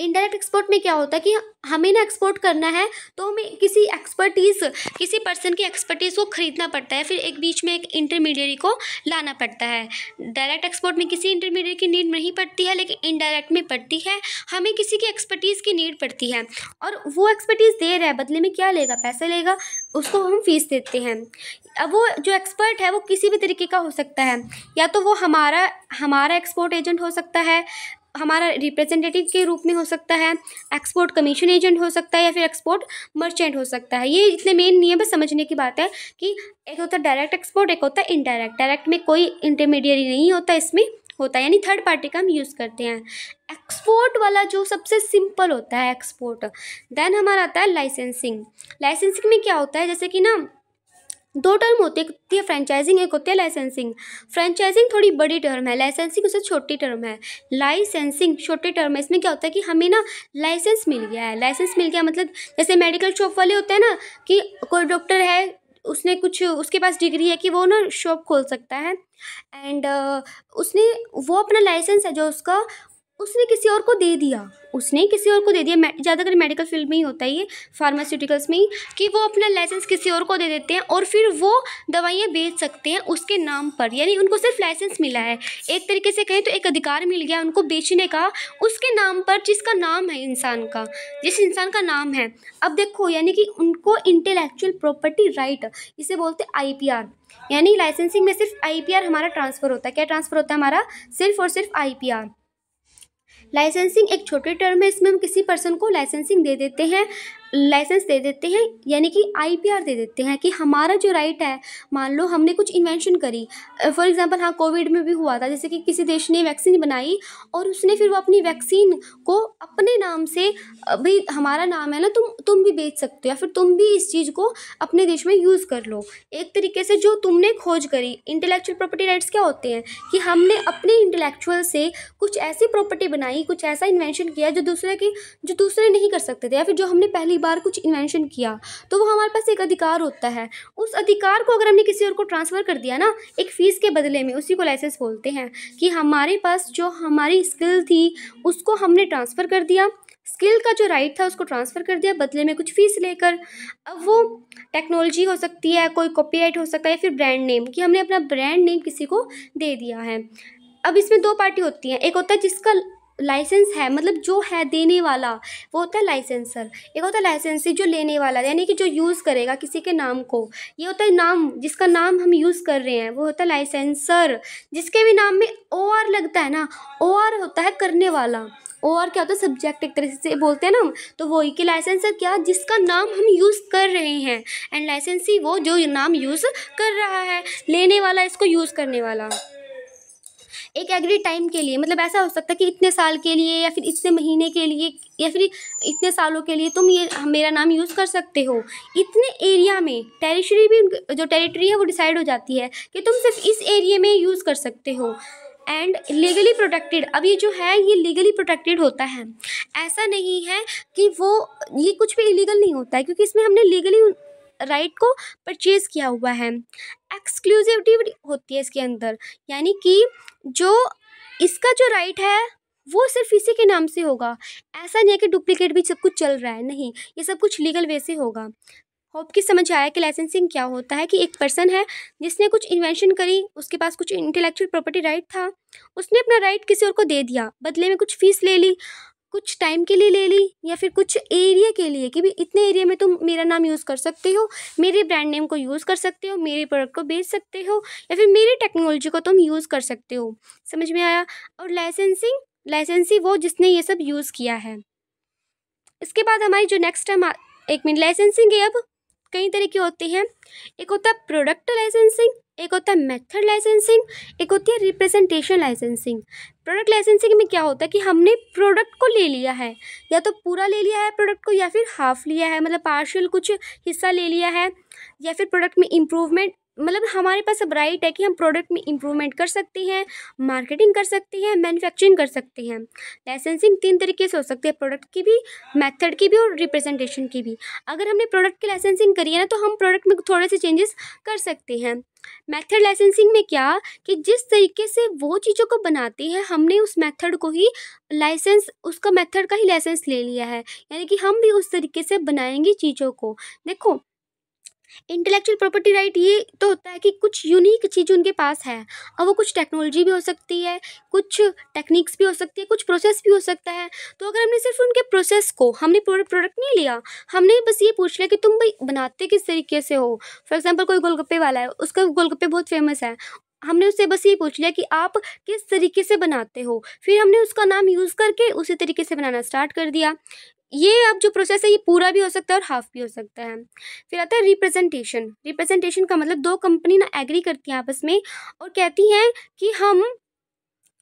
इनडायरेक्ट एक्सपोर्ट में क्या होता है कि हमें ना एक्सपोर्ट करना है तो हमें किसी एक्सपर्टीज़ किसी पर्सन की एक्सपर्टीज़ को ख़रीदना पड़ता है फिर एक बीच में एक इंटरमीडिएट को लाना पड़ता है डायरेक्ट एक्सपोर्ट में किसी इंटरमीडिएट की नीड नहीं पड़ती है लेकिन इनडायरेक्ट में पड़ती है हमें किसी की एक्सपर्टीज़ की नीड पड़ती है और वो एक्सपर्टीज़ दे रहा है बदले में क्या लेगा पैसा लेगा उसको हम फीस देते हैं अब वो जो एक्सपर्ट है वो किसी भी तरीके का हो सकता है या तो वो हमारा हमारा एक्सपोर्ट एजेंट हो सकता है हमारा रिप्रेजेंटेटिव के रूप में हो सकता है एक्सपोर्ट कमीशन एजेंट हो सकता है या फिर एक्सपोर्ट मर्चेंट हो सकता है ये इतने मेन नियम है समझने की बात है कि एक होता है डायरेक्ट एक्सपोर्ट एक होता है इनडायरेक्ट डायरेक्ट में कोई इंटरमीडियरी नहीं होता इसमें होता है यानी थर्ड पार्टी का हम यूज़ करते हैं एक्सपोर्ट वाला जो सबसे सिंपल होता है एक्सपोर्ट देन हमारा आता है लाइसेंसिंग लाइसेंसिंग में क्या होता है जैसे कि ना दो टर्म होते एक होती है फ्रेंचाइजिंग एक होती है लाइसेंसिंग फ्रेंचाइजिंग थोड़ी बड़ी टर्म है लाइसेंसिंग उससे छोटी टर्म है लाइसेंसिंग छोटी टर्म है इसमें क्या होता है कि हमें ना लाइसेंस मिल गया है लाइसेंस मिल गया मतलब जैसे मेडिकल शॉप वाले होते हैं ना कि कोई डॉक्टर है उसने कुछ उसके पास डिग्री है कि वो ना शॉप खोल सकता है एंड uh, उसने वो अपना लाइसेंस है जो उसका उसने किसी और को दे दिया उसने किसी और को दे दिया ज़्यादातर मेडिकल फील्ड में ही होता है ये फार्मास्यूटिकल्स में ही कि वो अपना लाइसेंस किसी और को दे देते हैं और फिर वो दवाइयाँ बेच सकते हैं उसके नाम पर यानी उनको सिर्फ लाइसेंस मिला है एक तरीके से कहें तो एक अधिकार मिल गया उनको बेचने का उसके नाम पर जिसका नाम है इंसान का जिस इंसान का नाम है अब देखो यानी कि उनको इंटेलेक्चुअल प्रॉपर्टी राइट इसे बोलते आई यानी लाइसेंसिंग में सिर्फ आई हमारा ट्रांसफ़र होता है क्या ट्रांसफ़र होता है हमारा सिर्फ और सिर्फ आई लाइसेंसिंग एक छोटे टर्म है इसमें हम किसी पर्सन को लाइसेंसिंग दे देते हैं लाइसेंस दे देते हैं यानी कि आईपीआर दे देते हैं कि हमारा जो राइट है मान लो हमने कुछ इन्वेंशन करी फॉर एग्जांपल हाँ कोविड में भी हुआ था जैसे कि किसी देश ने वैक्सीन बनाई और उसने फिर वो अपनी वैक्सीन को अपने नाम से भाई हमारा नाम है ना तुम तुम भी बेच सकते हो या फिर तुम भी इस चीज़ को अपने देश में यूज़ कर लो एक तरीके से जो तुमने खोज करी इंटेलेक्चुअल प्रॉपर्टी राइट्स क्या होते हैं कि हमने अपने इंटेलेक्चुअल से कुछ ऐसी प्रॉपर्टी बनाई कुछ ऐसा इन्वेंशन किया जो दूसरे की जो दूसरे नहीं कर सकते थे या फिर जो हमने पहली पहली बार कुछ इन्वेंशन किया तो वो हमारे पास एक अधिकार होता है उस अधिकार को अगर हमने किसी और को ट्रांसफ़र कर दिया ना एक फ़ीस के बदले में उसी को लाइसेंस बोलते हैं कि हमारे पास जो हमारी स्किल थी उसको हमने ट्रांसफ़र कर दिया स्किल का जो राइट था उसको ट्रांसफ़र कर दिया बदले में कुछ फ़ीस लेकर अब वो टेक्नोलॉजी हो सकती है कोई कॉपीराइट हो सकता है या फिर ब्रांड नेम कि हमने अपना ब्रांड नेम किसी को दे दिया है अब इसमें दो पार्टी होती हैं एक होता है जिसका लाइसेंस है मतलब जो है देने वाला वो होता है लाइसेंसर एक होता है लाइसेंसी जो लेने वाला यानी कि जो यूज़ करेगा किसी के नाम को ये होता है नाम जिसका नाम हम यूज़ कर रहे हैं वो होता है लाइसेंसर जिसके भी नाम में ओ आर लगता है ना ओ आर होता है करने वाला ओ आर क्या होता है सब्जेक्ट एक तरह से बोलते हैं ना हम तो वही कि लाइसेंसर क्या जिसका नाम हम यूज़ कर रहे हैं एंड लाइसेंसी वो जो नाम यूज़ कर रहा है लेने वाला इसको यूज़ करने वाला एक एग्री टाइम के लिए मतलब ऐसा हो सकता है कि इतने साल के लिए या फिर इतने महीने के लिए या फिर इतने सालों के लिए तुम ये मेरा नाम यूज़ कर सकते हो इतने एरिया में टेरिटरी भी जो टेरिटरी है वो डिसाइड हो जाती है कि तुम सिर्फ इस एरिए में यूज़ कर सकते हो एंड लीगली प्रोटेक्टेड अब ये जो है ये लीगली प्रोटेक्टेड होता है ऐसा नहीं है कि वो ये कुछ भी इलीगल नहीं होता है क्योंकि इसमें हमने लीगली राइट को परचेज़ किया हुआ है एक्सक्लूसिविटी होती है इसके अंदर यानी कि जो इसका जो राइट है वो सिर्फ इसी के नाम से होगा ऐसा नहीं है कि डुप्लीकेट भी सब कुछ चल रहा है नहीं ये सब कुछ लीगल वे से होगा होप कि समझ आया कि लाइसेंसिंग क्या होता है कि एक पर्सन है जिसने कुछ इन्वेंशन करी उसके पास कुछ इंटेलेक्चुअल प्रॉपर्टी राइट था उसने अपना राइट किसी और को दे दिया बदले में कुछ फीस ले ली कुछ टाइम के लिए ले ली या फिर कुछ एरिया के लिए कि भाई इतने एरिया में तुम मेरा नाम यूज़ कर सकते हो मेरे ब्रांड नेम को यूज़ कर सकते हो मेरे प्रोडक्ट को बेच सकते हो या फिर मेरी टेक्नोलॉजी को तुम यूज़ कर सकते हो समझ में आया और लाइसेंसिंग लाइसेंसी वो जिसने ये सब यूज़ किया है इसके बाद हमारी जो नेक्स्ट टाइम एक मिनट लाइसेंसिंग है अब कई तरह की होती है एक होता है प्रोडक्ट लाइसेंसिंग एक होता है मेथड लाइसेंसिंग एक होती है रिप्रेजेंटेशन लाइसेंसिंग प्रोडक्ट लाइसेंसिंग में क्या होता है कि हमने प्रोडक्ट को ले लिया है या तो पूरा ले लिया है प्रोडक्ट को या फिर हाफ लिया है मतलब पार्शियल कुछ हिस्सा ले लिया है या फिर प्रोडक्ट में इम्प्रूवमेंट मतलब हमारे पास अब राइट है कि हम प्रोडक्ट में इम्प्रूवमेंट कर सकते हैं मार्केटिंग कर सकते हैं मैन्युफैक्चरिंग कर सकते हैं लाइसेंसिंग तीन तरीके से हो सकती है प्रोडक्ट की भी मेथड की भी और रिप्रेजेंटेशन की भी अगर हमने प्रोडक्ट की लाइसेंसिंग करी है ना तो हम प्रोडक्ट में थोड़े से चेंजेस कर सकते हैं मेथड लाइसेंसिंग में क्या कि जिस तरीके से वो चीज़ों को बनाते हैं हमने उस मेथड को ही लाइसेंस उसका मेथड का ही लाइसेंस ले लिया है यानी कि हम भी उस तरीके से बनाएंगे चीज़ों को देखो इंटेलेक्चुअल प्रॉपर्टी राइट ये तो होता है कि कुछ यूनिक चीज़ उनके पास है और वो कुछ टेक्नोलॉजी भी हो सकती है कुछ टेक्निक्स भी हो सकती है कुछ प्रोसेस भी हो सकता है तो अगर हमने सिर्फ उनके प्रोसेस को हमने प्रोडक्ट नहीं लिया हमने बस ये पूछ लिया कि तुम भाई बनाते किस तरीके से हो फॉर एग्जाम्पल कोई गोलगप्पे वाला है उसका गोलगप्पे बहुत फेमस है हमने उससे बस ये पूछ लिया कि आप किस तरीके से बनाते हो फिर हमने उसका नाम यूज़ करके उसी तरीके से बनाना स्टार्ट कर दिया ये अब जो प्रोसेस है ये पूरा भी हो सकता है और हाफ भी हो सकता है फिर आता है रिप्रेजेंटेशन रिप्रेजेंटेशन का मतलब दो कंपनी ना एग्री करती हैं आपस में और कहती हैं कि हम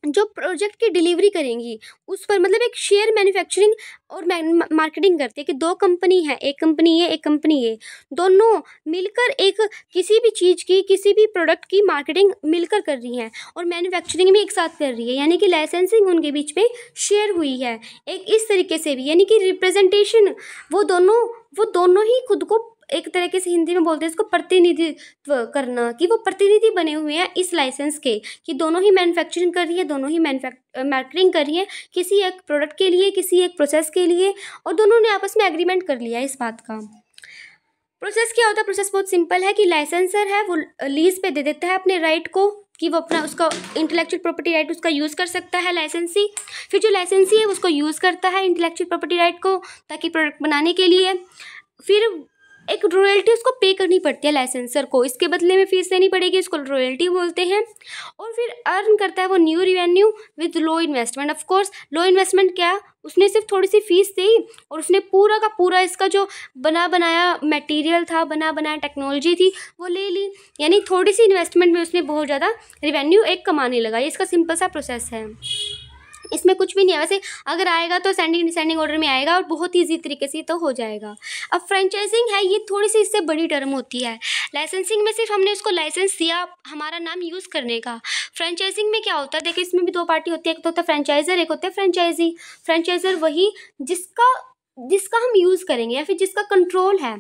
जो प्रोजेक्ट की डिलीवरी करेंगी उस पर मतलब एक शेयर मैन्युफैक्चरिंग और मार्केटिंग करती है कि दो कंपनी है एक कंपनी है एक कंपनी है दोनों मिलकर एक किसी भी चीज़ की किसी भी प्रोडक्ट की मार्केटिंग मिलकर कर रही हैं और मैन्युफैक्चरिंग भी एक साथ कर रही है यानी कि लाइसेंसिंग उनके बीच में शेयर हुई है एक इस तरीके से भी यानी कि रिप्रेजेंटेशन वो दोनों वो दोनों ही खुद को एक तरीके से हिंदी में बोलते हैं इसको प्रतिनिधित्व करना कि वो प्रतिनिधि बने हुए हैं इस लाइसेंस के कि दोनों ही मैन्युफैक्चरिंग कर रही है दोनों ही मार्केटिंग कर रही है किसी एक प्रोडक्ट के लिए किसी एक प्रोसेस के लिए और दोनों ने आपस में एग्रीमेंट कर लिया है इस बात का प्रोसेस क्या होता है प्रोसेस बहुत सिंपल है कि लाइसेंसर है वो लीज पे दे देता है अपने राइट को कि वो अपना उसका इंटेलेक्चुअल प्रॉपर्टी राइट उसका यूज़ कर सकता है लाइसेंसी फिर जो लाइसेंसी है उसको यूज़ करता है इंटेलेक्चुअल प्रॉपर्टी राइट को ताकि प्रोडक्ट बनाने के लिए फिर एक रॉयल्टी उसको पे करनी पड़ती है लाइसेंसर को इसके बदले में फीस देनी पड़ेगी इसको रॉयल्टी बोलते हैं और फिर अर्न करता है वो new revenue with low investment of course low investment क्या उसने सिर्फ थोड़ी सी फीस दी और उसने पूरा का पूरा इसका जो बना बनाया मटेरियल था बना बनाया टेक्नोलॉजी थी वो ले ली यानी थोड़ी सी इन्वेस्टमेंट में उसने बहुत ज़्यादा रिवेन्यू एक कमाने लगा ये इसका सिंपल सा प्रोसेस है इसमें कुछ भी नहीं है वैसे अगर आएगा तो सेंडिंग डिसेंडिंग ऑर्डर में आएगा और बहुत ईजी तरीके से तो हो जाएगा अब फ्रेंचाइजिंग है ये थोड़ी सी इससे बड़ी टर्म होती है लाइसेंसिंग में सिर्फ हमने उसको लाइसेंस दिया हमारा नाम यूज़ करने का फ्रेंचाइजिंग में क्या होता है देखिए इसमें भी दो पार्टी होती है एक तो होता है फ्रेंचाइजर एक होता है फ्रेंचाइजी फ्रेंचाइजर वही जिसका जिसका हम यूज़ करेंगे या फिर जिसका कंट्रोल है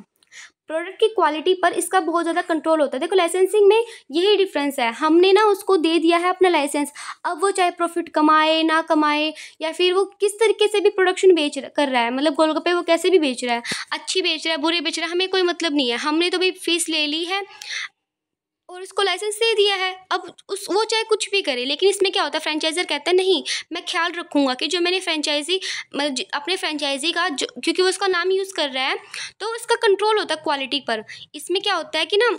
प्रोडक्ट की क्वालिटी पर इसका बहुत ज़्यादा कंट्रोल होता है देखो लाइसेंसिंग में यही डिफरेंस है हमने ना उसको दे दिया है अपना लाइसेंस अब वो चाहे प्रॉफिट कमाए ना कमाए या फिर वो किस तरीके से भी प्रोडक्शन बेच कर रहा है मतलब गोलगप्पे वो कैसे भी बेच रहा है अच्छी बेच रहा है बुरे बेच रहा है हमें कोई मतलब नहीं है हमने तो भी फीस ले ली है और इसको लाइसेंस दे दिया है अब उस वो चाहे कुछ भी करे लेकिन इसमें क्या होता है फ्रेंचाइजर कहता है नहीं मैं ख्याल रखूँगा कि जो मैंने फ्रेंचाइजी मतलब अपने फ्रेंचाइजी का जो क्योंकि वो उसका नाम यूज़ कर रहा है तो उसका कंट्रोल होता है क्वालिटी पर इसमें क्या होता है कि ना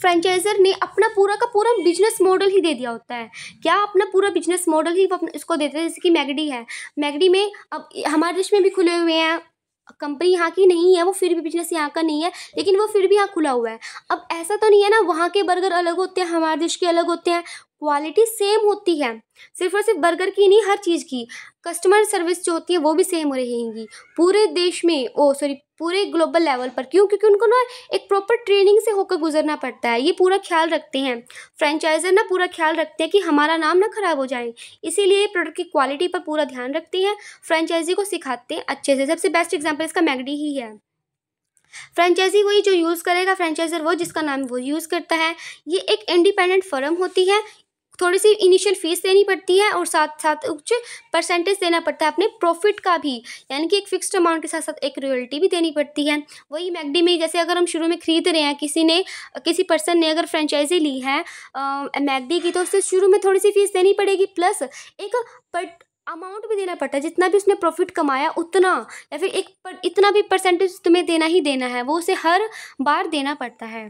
फ्रेंचाइजर ने अपना पूरा का पूरा बिजनेस मॉडल ही दे दिया होता है क्या अपना पूरा बिजनेस मॉडल ही वो इसको देते हैं जैसे कि मैगडी है मैगडी में अब हमारे देश में भी खुले हुए हैं कंपनी यहाँ की नहीं है वो फिर भी बिजनेस यहाँ का नहीं है लेकिन वो फिर भी यहाँ खुला हुआ है अब ऐसा तो नहीं है ना वहाँ के बर्गर अलग होते हैं हमारे देश के अलग होते हैं क्वालिटी सेम होती है सिर्फ और सिर्फ बर्गर की नहीं हर चीज़ की कस्टमर सर्विस जो होती है वो भी सेम रहेगी पूरे देश में ओ सॉरी पूरे ग्लोबल लेवल पर क्यों क्योंकि उनको ना एक प्रॉपर ट्रेनिंग से होकर गुजरना पड़ता है ये पूरा ख्याल रखते हैं फ्रेंचाइजर ना पूरा ख्याल रखते हैं कि हमारा नाम ना ख़राब हो जाए इसीलिए प्रोडक्ट की क्वालिटी पर पूरा ध्यान रखते हैं फ्रेंचाइजी को सिखाते हैं अच्छे से सबसे बेस्ट एग्जाम्पल इसका मैगडी ही है फ्रेंचाइजी वही जो यूज़ करेगा फ्रेंचाइजर वो जिसका नाम वो यूज़ करता है ये एक इंडिपेंडेंट फर्म होती है थोड़ी सी इनिशियल फीस देनी पड़ती है और साथ साथ कुछ परसेंटेज देना पड़ता है अपने प्रॉफिट का भी यानी कि एक फिक्स्ड अमाउंट के साथ साथ एक रॉयल्टी भी देनी पड़ती है वही मैगडी में जैसे अगर हम शुरू में खरीद रहे हैं किसी ने किसी पर्सन ने अगर फ्रेंचाइजी ली है मैगडी की तो उससे शुरू में थोड़ी सी फीस देनी पड़ेगी प्लस एक पट अमाउंट भी देना पड़ता है जितना भी उसने प्रॉफिट कमाया उतना या फिर एक पर, इतना भी परसेंटेज तुम्हें देना ही देना है वो उसे हर बार देना पड़ता है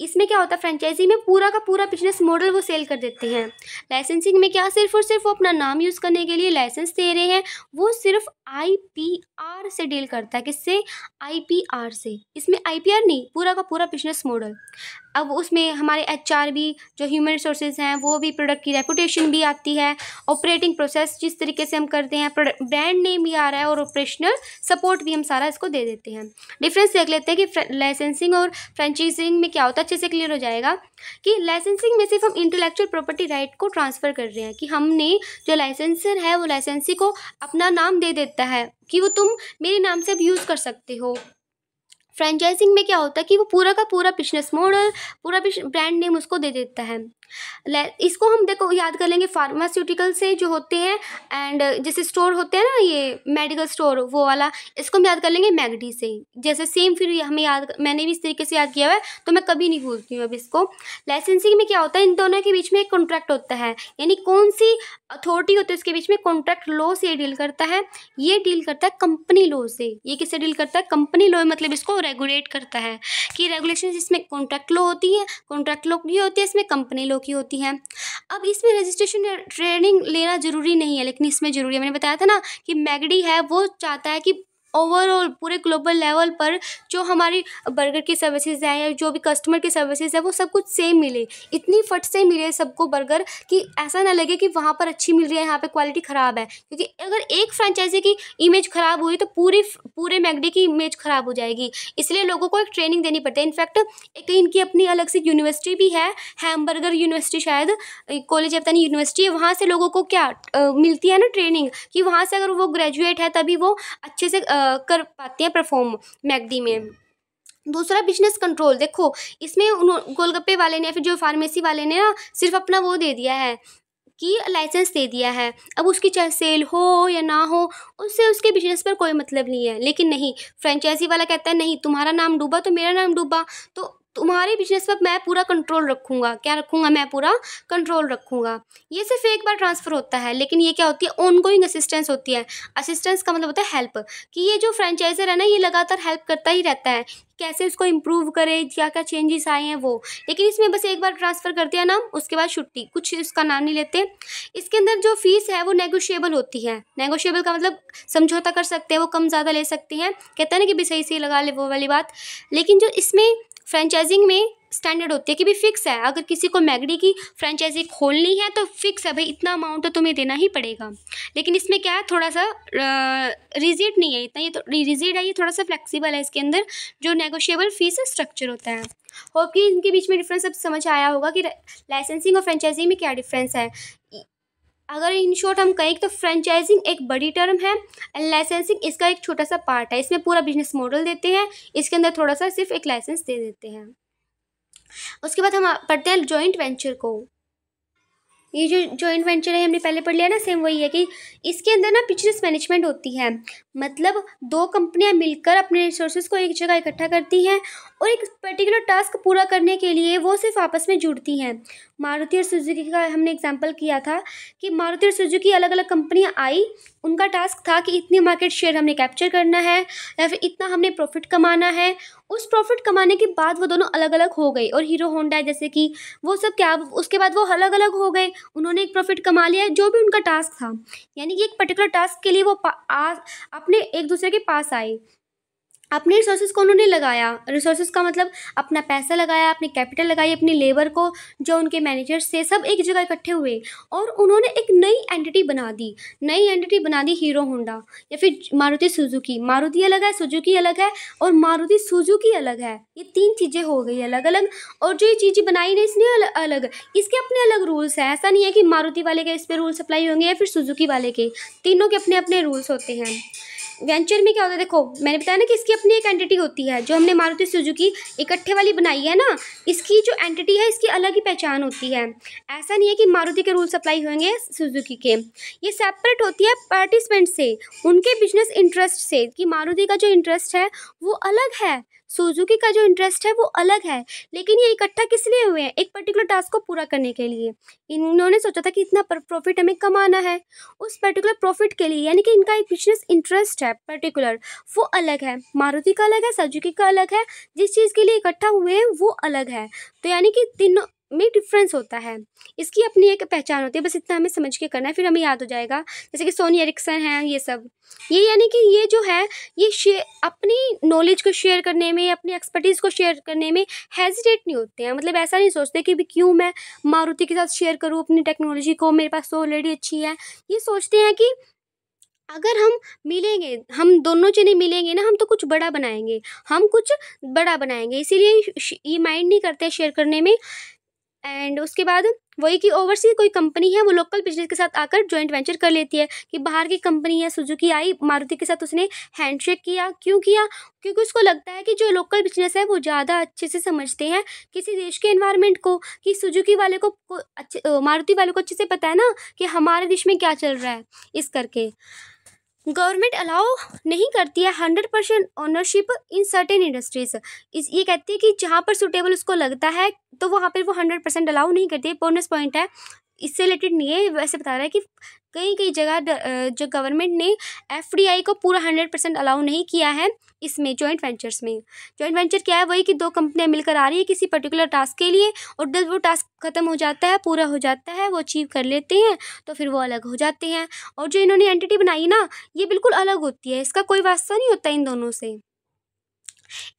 इसमें क्या होता है फ्रेंचाइजी में पूरा का पूरा बिजनेस मॉडल वो सेल कर देते हैं लाइसेंसिंग में क्या सिर्फ और सिर्फ वो अपना नाम यूज़ करने के लिए लाइसेंस दे रहे हैं वो सिर्फ आईपीआर से डील करता है किससे आईपीआर से इसमें आईपीआर नहीं पूरा का पूरा बिजनेस मॉडल अब उसमें हमारे एच भी जो ह्यूमन रिसोर्सेज हैं वो भी प्रोडक्ट की रेपूटेशन भी आती है ऑपरेटिंग प्रोसेस जिस तरीके से हम करते हैं ब्रांड नेम भी आ रहा है और ऑपरेशनल सपोर्ट भी हम सारा इसको दे देते हैं डिफरेंस देख लेते हैं कि लाइसेंसिंग और फ्रेंचाइजिंग में क्या होता है अच्छे से क्लियर हो जाएगा कि लाइसेंसिंग में सिर्फ हम इंटेलेक्चुअल प्रॉपर्टी राइट को ट्रांसफ़र कर रहे हैं कि हमने जो लाइसेंसर है वो लाइसेंसी को अपना नाम दे देता है कि वो तुम मेरे नाम से अब यूज़ कर सकते हो फ्रेंचाइजिंग में क्या होता है कि वो पूरा का पूरा बिजनेस मॉडल पूरा ब्रांड नेम उसको दे देता है इसको हम देखो याद कर लेंगे फार्मास्यूटिकल से जो होते हैं एंड जैसे स्टोर होते हैं ना ये मेडिकल स्टोर वो वाला इसको हम याद कर लेंगे मैगडी से जैसे सेम फिर हमें याद मैंने भी इस तरीके से याद किया हुआ है तो मैं कभी नहीं भूलती हूँ अब इसको लाइसेंसिंग में क्या होता है इन दोनों के बीच में एक कॉन्ट्रैक्ट होता है यानी कौन सी अथॉरिटी होती है उसके बीच में कॉन्ट्रैक्ट लॉ से डील करता है ये डील करता है कंपनी लॉ से ये किससे डील करता है कंपनी लॉ मतलब इसको रेगुलेट करता है कि रेगुलेशन इसमें कॉन्ट्रैक्ट लॉ होती है कॉन्ट्रैक्ट लॉ ये होती है इसमें कंपनी लॉ किलो की होती है अब इसमें रजिस्ट्रेशन ट्रेनिंग लेना ज़रूरी नहीं है लेकिन इसमें ज़रूरी है मैंने बताया था ना कि मैगडी है वो चाहता है कि ओवरऑल पूरे ग्लोबल लेवल पर जो हमारी बर्गर की सर्विसेज हैं या जो भी कस्टमर की सर्विसेज है वो सब कुछ सेम मिले इतनी फट से मिले सबको बर्गर कि ऐसा ना लगे कि वहाँ पर अच्छी मिल रही है यहाँ पर क्वालिटी ख़राब है क्योंकि अगर एक फ्रेंचाइजी की इमेज ख़राब हुई तो पूरी पूरे मैगडी की इमेज ख़राब हो जाएगी इसलिए लोगों को एक ट्रेनिंग देनी पड़ती है इनफैक्ट एक इनकी अपनी अलग से यूनिवर्सिटी भी है हैमबर्गर यूनिवर्सिटी शायद कॉलेज ऑफ नहीं यूनिवर्सिटी है वहाँ से लोगों को क्या आ, मिलती है ना ट्रेनिंग कि वहाँ से अगर वो ग्रेजुएट है तभी वो अच्छे से आ, कर पाते हैं परफॉर्म मैगडी में दूसरा बिजनेस कंट्रोल देखो इसमें गोलगप्पे वाले ने या फिर जो फार्मेसी वाले ने ना सिर्फ अपना वो दे दिया है कि लाइसेंस दे दिया है अब उसकी चाहे सेल हो या ना हो उससे उसके बिजनेस पर कोई मतलब नहीं है लेकिन नहीं फ्रेंचाइजी वाला कहता है नहीं तुम्हारा नाम डूबा तो मेरा नाम डूबा तो तुम्हारे बिजनेस पर मैं पूरा कंट्रोल रखूँगा क्या रखूँगा मैं पूरा कंट्रोल रखूँगा ये सिर्फ एक बार ट्रांसफ़र होता है लेकिन ये क्या होती है ऑन गोइंग असिस्टेंस होती है असिस्टेंस का मतलब होता है हेल्प कि ये जो फ्रेंचाइजर है ना ये लगातार हेल्प करता ही रहता है कैसे उसको इम्प्रूव करें क्या क्या चेंजेस आए हैं वो लेकिन इसमें बस एक बार ट्रांसफ़र कर दिया नाम उसके बाद छुट्टी कुछ इसका नाम नहीं लेते इसके अंदर जो फ़ीस है वो नेगोशिएबल होती है नेगोशिएबल का मतलब समझौता कर सकते हैं वो कम ज़्यादा ले सकते हैं कहते हैं ना कि भी सही सही लगा ले वो वाली बात लेकिन जो इसमें फ्रेंचाइजिंग में स्टैंडर्ड होती है कि भी फिक्स है अगर किसी को मैगडी की फ्रेंचाइजी खोलनी है तो फिक्स है भाई इतना अमाउंट तो तुम्हें देना ही पड़ेगा लेकिन इसमें क्या है थोड़ा सा रिजिट नहीं है इतना ये तो रिजिड है ये थोड़ा सा फ्लेक्सिबल है इसके अंदर जो नेगोशिएबल फीस स्ट्रक्चर होता है होप कि इनके बीच में डिफरेंस अब समझ आया होगा कि लाइसेंसिंग और फ्रेंचाइजिंग में क्या डिफरेंस है अगर इन शॉर्ट हम कहें तो फ्रेंचाइजिंग एक बड़ी टर्म है एंड लाइसेंसिंग इसका एक छोटा सा पार्ट है इसमें पूरा बिजनेस मॉडल देते हैं इसके अंदर थोड़ा सा सिर्फ एक लाइसेंस दे देते हैं उसके बाद हम पढ़ते हैं जॉइंट वेंचर को ये जो जॉइंट वेंचर है हमने पहले पढ़ लिया ना सेम वही है कि इसके अंदर ना पिचरस मैनेजमेंट होती है मतलब दो कंपनियां मिलकर अपने रिसोर्सेज को एक जगह इकट्ठा करती हैं और एक पर्टिकुलर टास्क पूरा करने के लिए वो सिर्फ आपस में जुड़ती हैं मारुति और सुजुकी का हमने एग्जाम्पल किया था कि मारुति और सुजुकी अलग अलग कंपनियाँ आई उनका टास्क था कि इतनी मार्केट शेयर हमने कैप्चर करना है या फिर इतना हमने प्रॉफिट कमाना है उस प्रॉफिट कमाने के बाद वो दोनों अलग अलग हो गए और हीरो होंडा जैसे कि वो सब क्या उसके बाद वो अलग अलग हो गए उन्होंने एक प्रॉफिट कमा लिया जो भी उनका टास्क था यानी कि एक पर्टिकुलर टास्क के लिए वो अपने एक दूसरे के पास आए अपने रिसोर्सेज को उन्होंने लगाया रिसोर्सेज का मतलब अपना पैसा लगाया अपने कैपिटल लगाई अपनी लेबर को जो उनके मैनेजर्स थे सब एक जगह इकट्ठे हुए और उन्होंने एक नई एंटिटी बना दी नई एंटिटी बना दी हीरो होंडा या फिर मारुति सुजुकी मारुति अलग है सुजुकी अलग है और मारुति सुजुकी अलग है ये तीन चीज़ें हो गई अलग अलग और जो ये चीज़ें बनाई ना इसने अलग, अलग इसके अपने अलग रूल्स हैं ऐसा नहीं है कि मारुति वाले के इस पर रूल्स अप्लाई होंगे या फिर सुजुकी वाले के तीनों के अपने अपने रूल्स होते हैं वेंचर में क्या होता है देखो मैंने बताया ना कि इसकी अपनी एक एंटिटी होती है जो हमने मारुति सुजुकी इकट्ठे वाली बनाई है ना इसकी जो एंटिटी है इसकी अलग ही पहचान होती है ऐसा नहीं है कि मारुति के रूल्स अप्लाई होंगे सुजुकी के ये सेपरेट होती है पार्टिसिपेंट से उनके बिजनेस इंटरेस्ट से कि मारुति का जो इंटरेस्ट है वो अलग है सुजुकी का जो इंटरेस्ट है वो अलग है लेकिन ये इकट्ठा किस लिए हुए हैं एक पर्टिकुलर टास्क को पूरा करने के लिए इन्होंने सोचा था कि इतना प्रॉफिट हमें कमाना है उस पर्टिकुलर प्रॉफिट के लिए यानी कि इनका एक बिजनेस इंटरेस्ट है पर्टिकुलर वो अलग है मारुति का अलग है सजुकी का अलग है जिस चीज़ के लिए इकट्ठा हुए हैं वो अलग है तो यानी कि तीनों में डिफरेंस होता है इसकी अपनी एक पहचान होती है बस इतना हमें समझ के करना है फिर हमें याद हो जाएगा जैसे कि सोनी एरिक्सन है ये सब ये यानी कि ये जो है ये अपनी नॉलेज को शेयर करने में अपनी एक्सपर्टीज़ को शेयर करने में हेजिटेट नहीं होते हैं मतलब ऐसा नहीं सोचते कि भी क्यों मैं मारुति के साथ शेयर करूँ अपनी टेक्नोलॉजी को मेरे पास तो ऑलरेडी अच्छी है ये सोचते हैं कि अगर हम मिलेंगे हम दोनों जने मिलेंगे ना हम तो कुछ बड़ा बनाएंगे हम कुछ बड़ा बनाएंगे इसीलिए ये माइंड नहीं करते शेयर करने में एंड उसके बाद वही कि ओवरसीज कोई कंपनी है वो लोकल बिजनेस के साथ आकर जॉइंट वेंचर कर लेती है कि बाहर की कंपनी है सुजुकी आई मारुति के साथ उसने हैंडशेक किया क्यों किया क्योंकि उसको लगता है कि जो लोकल बिजनेस है वो ज़्यादा अच्छे से समझते हैं किसी देश के इन्वायरमेंट को कि सुजुकी वाले को, को अच्छे मारुति वाले को अच्छे से पता है ना कि हमारे देश में क्या चल रहा है इस करके गवर्नमेंट अलाउ नहीं करती है hundred percent ownership in certain industries इस ये कहती है कि जहाँ पर सूटेबल उसको लगता है तो वहाँ पर वो हंड्रेड परसेंट अलाउ नहीं करती है बोनस पॉइंट है इससे रिलेटेड नहीं है वैसे बता रहा है कि कई कई जगह जो गवर्नमेंट ने एफडीआई को पूरा हंड्रेड परसेंट अलाउ नहीं किया है इसमें जॉइंट वेंचर्स में जॉइंट वेंचर क्या है वही कि दो कंपनियां मिलकर आ रही है किसी पर्टिकुलर टास्क के लिए और जब वो टास्क ख़त्म हो जाता है पूरा हो जाता है वो अचीव कर लेते हैं तो फिर वो अलग हो जाते हैं और जो इन्होंने एंटिटी बनाई ना ये बिल्कुल अलग होती है इसका कोई वास्ता नहीं होता इन दोनों से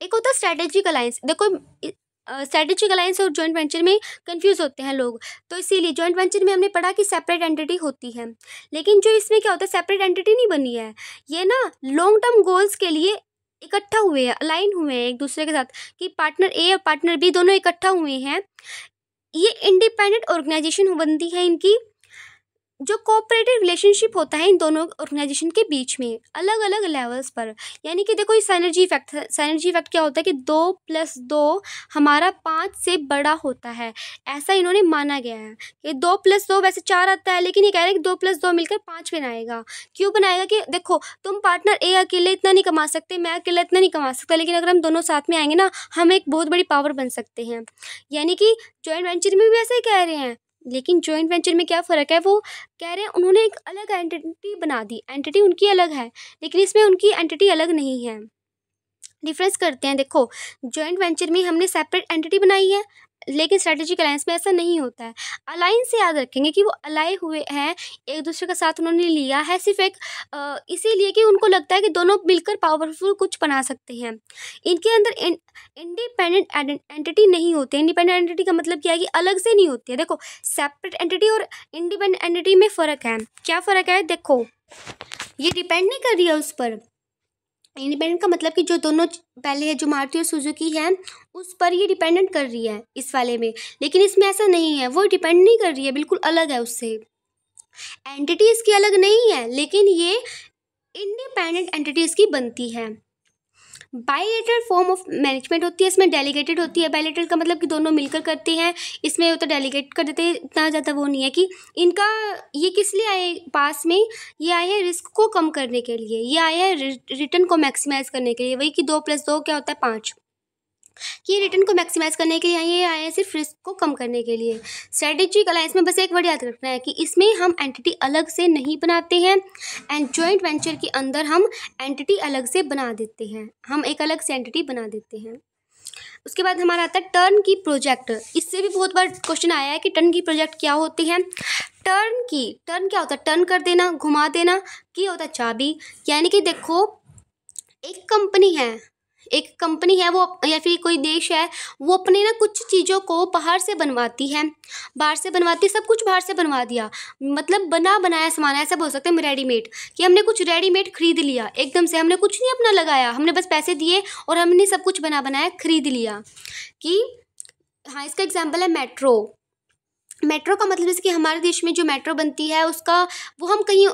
एक होता है स्ट्रैटेजिक अलायंस देखो स्ट्रेटेजिक अलायंस और जॉइंट वेंचर में कंफ्यूज होते हैं लोग तो इसीलिए जॉइंट वेंचर में हमने पढ़ा कि सेपरेट एंटिटी होती है लेकिन जो इसमें क्या होता है सेपरेट एंटिटी नहीं बनी है ये ना लॉन्ग टर्म गोल्स के लिए इकट्ठा हुए हैं अलाइन हुए हैं एक दूसरे के साथ कि पार्टनर ए और पार्टनर बी दोनों इकट्ठा हुए हैं ये इंडिपेंडेंट ऑर्गेनाइजेशन बनती है इनकी जो कोऑपरेटिव रिलेशनशिप होता है इन दोनों ऑर्गेनाइजेशन के बीच में अलग अलग लेवल्स पर यानी कि देखो ये सैनर्जी इफेक्ट सैनर्जी इफेक्ट क्या होता है कि दो प्लस दो हमारा पाँच से बड़ा होता है ऐसा इन्होंने माना गया है कि दो प्लस दो वैसे चार आता है लेकिन ये कह रहे हैं कि दो प्लस दो मिलकर पाँच बनाएगा क्यों बनाएगा कि देखो तुम पार्टनर ए अकेले इतना नहीं कमा सकते मैं अकेले इतना नहीं कमा सकता लेकिन अगर हम दोनों साथ में आएंगे ना हम एक बहुत बड़ी पावर बन सकते हैं यानी कि जॉइंट वेंचर में भी ऐसे ही कह रहे हैं लेकिन जॉइंट वेंचर में क्या फ़र्क है वो कह रहे हैं उन्होंने एक अलग एंटिटी बना दी एंटिटी उनकी अलग है लेकिन इसमें उनकी एंटिटी अलग नहीं है डिफरेंस करते हैं देखो जॉइंट वेंचर में हमने सेपरेट एंटिटी बनाई है लेकिन स्ट्रेटेजिक अलायंस में ऐसा नहीं होता है अलायंस से याद रखेंगे कि वो अलाए हुए हैं एक दूसरे का साथ उन्होंने लिया है सिर्फ एक इसीलिए कि उनको लगता है कि दोनों मिलकर पावरफुल कुछ बना सकते हैं इनके अंदर इंडिपेंडेंट एंटिटी नहीं होती इंडिपेंडेंट एंटिटी का मतलब क्या है कि अलग से नहीं होती है देखो सेपरेट एंटिटी और इंडिपेंडेंट एंटिटी में फ़र्क है क्या फ़र्क है देखो ये डिपेंड नहीं कर रही है उस पर इंडिपेंडेंट का मतलब कि जो दोनों पहले है जो मारुति और सुजुकी है उस पर ये डिपेंडेंट कर रही है इस वाले में लेकिन इसमें ऐसा नहीं है वो डिपेंड नहीं कर रही है बिल्कुल अलग है उससे एंटिटी इसकी अलग नहीं है लेकिन ये इंडिपेंडेंट एंटिटी इसकी बनती है बाईलेटरल फॉर्म ऑफ मैनेजमेंट होती है इसमें डेलीगेटेड होती है बाईलेटरल का मतलब कि दोनों मिलकर करते हैं इसमें वो तो डेलीगेट कर देते हैं इतना ज़्यादा वो नहीं है कि इनका ये किस लिए आए पास में ये आए हैं रिस्क को कम करने के लिए ये आए हैं रिटर्न को मैक्सिमाइज करने के लिए वही कि दो प्लस दो क्या होता है पाँच कि रिटर्न को मैक्सिमाइज करने के लिए ये आए हैं सिर्फ रिस्क को कम करने के लिए स्ट्रेटेजिक अलायंस में बस एक वर्ड याद रखना है कि इसमें हम एंटिटी अलग से नहीं बनाते हैं एंड जॉइंट वेंचर के अंदर हम एंटिटी अलग से बना देते हैं हम एक अलग से एंटिटी बना देते हैं उसके बाद हमारा आता है टर्न की प्रोजेक्ट इससे भी बहुत बार क्वेश्चन आया है कि टर्न की प्रोजेक्ट क्या होते हैं टर्न की टर्न क्या होता है टर्न कर देना घुमा देना की होता है चाबी यानी कि देखो एक कंपनी है एक कंपनी है वो या फिर कोई देश है वो अपने ना कुछ चीज़ों को बाहर से बनवाती है बाहर से बनवाती सब कुछ बाहर से बनवा दिया मतलब बना बनाया सामान ऐसा बोल सकते हैं रेडीमेड कि हमने कुछ रेडीमेड खरीद लिया एकदम से हमने कुछ नहीं अपना लगाया हमने बस पैसे दिए और हमने सब कुछ बना बनाया खरीद लिया कि हाँ इसका एग्जाम्पल है मेट्रो मेट्रो का मतलब जैसे कि हमारे देश में जो मेट्रो बनती है उसका वो हम कहीं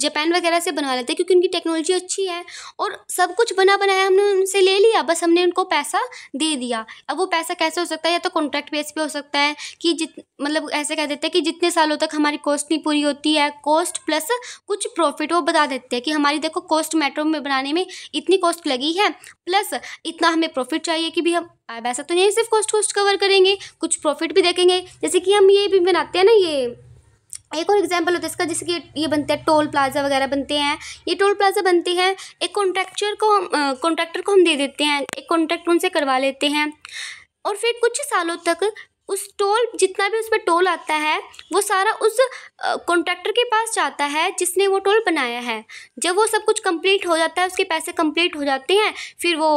जापान वगैरह से बनवा लेते हैं क्योंकि उनकी टेक्नोलॉजी अच्छी है और सब कुछ बना बनाया हमने उनसे ले लिया बस हमने उनको पैसा दे दिया अब वो पैसा कैसे हो सकता है या तो कॉन्ट्रैक्ट बेस पे हो सकता है कि जित मतलब ऐसे कह देते हैं कि जितने सालों तक हमारी कॉस्ट नहीं पूरी होती है कॉस्ट प्लस कुछ प्रॉफिट वो बता देते हैं कि हमारी देखो कॉस्ट मेट्रो में बनाने में इतनी कॉस्ट लगी है प्लस इतना हमें प्रॉफिट चाहिए कि भी हम वैसा तो नहीं सिर्फ कॉस्ट कॉस्ट कवर करेंगे कुछ प्रॉफिट भी देखेंगे जैसे कि हम ये भी बनाते हैं ना ये एक और एग्जाम्पल होता है इसका जैसे कि ये बनते हैं टोल प्लाजा वगैरह बनते हैं ये टोल प्लाजा बनते हैं एक कॉन्ट्रैक्चर को हम कॉन्ट्रैक्टर को हम दे देते हैं एक कॉन्ट्रैक्ट उनसे करवा लेते हैं और फिर कुछ सालों तक उस टोल जितना भी उस पर टोल आता है वो सारा उस कॉन्ट्रैक्टर के पास जाता है जिसने वो टोल बनाया है जब वो सब कुछ कंप्लीट हो जाता है उसके पैसे कंप्लीट हो जाते हैं फिर वो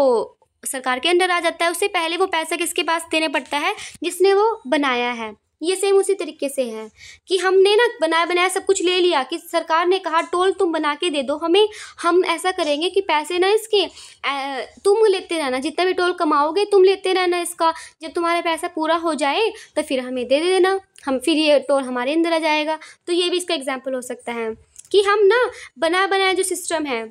सरकार के अंदर आ जाता है उससे पहले वो पैसा किसके पास देना पड़ता है जिसने वो बनाया है ये सेम उसी तरीके से है कि हमने ना बनाया बनाया सब कुछ ले लिया कि सरकार ने कहा टोल तुम बना के दे दो हमें हम ऐसा करेंगे कि पैसे ना इसके तुम लेते रहना जितना भी टोल कमाओगे तुम लेते रहना इसका जब तुम्हारा पैसा पूरा हो जाए तो फिर हमें दे दे देना हम फिर ये टोल हमारे अंदर आ जाएगा तो ये भी इसका एग्जाम्पल हो सकता है कि हम ना बनाया बनाया जो सिस्टम है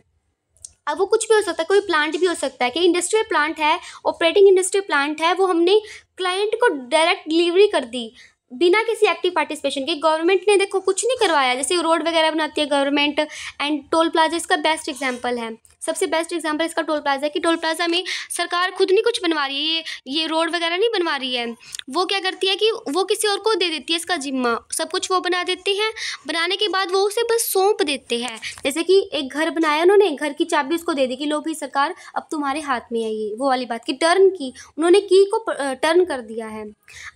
अब वो कुछ भी हो सकता है कोई प्लांट भी हो सकता है कि इंडस्ट्रियल प्लांट है ऑपरेटिंग इंडस्ट्रियल प्लांट है वो हमने क्लाइंट को डायरेक्ट डिलीवरी कर दी बिना किसी एक्टिव पार्टिसिपेशन के गवर्नमेंट ने देखो कुछ नहीं करवाया जैसे रोड वगैरह बनाती है गवर्नमेंट एंड टोल प्लाजा इसका बेस्ट एग्जाम्पल है सबसे बेस्ट एग्जाम्पल इसका टोल प्लाजा है कि टोल प्लाजा में सरकार खुद नहीं कुछ बनवा रही है ये ये रोड वगैरह नहीं बनवा रही है वो क्या करती है कि वो किसी और को दे देती है इसका जिम्मा सब कुछ वो बना देते हैं बनाने के बाद वो उसे बस सौंप देते हैं जैसे कि एक घर बनाया उन्होंने घर की चाबी उसको दे दी कि लो भाई सरकार अब तुम्हारे हाथ में है ये वो वाली बात की टर्न की उन्होंने की को टर्न कर दिया है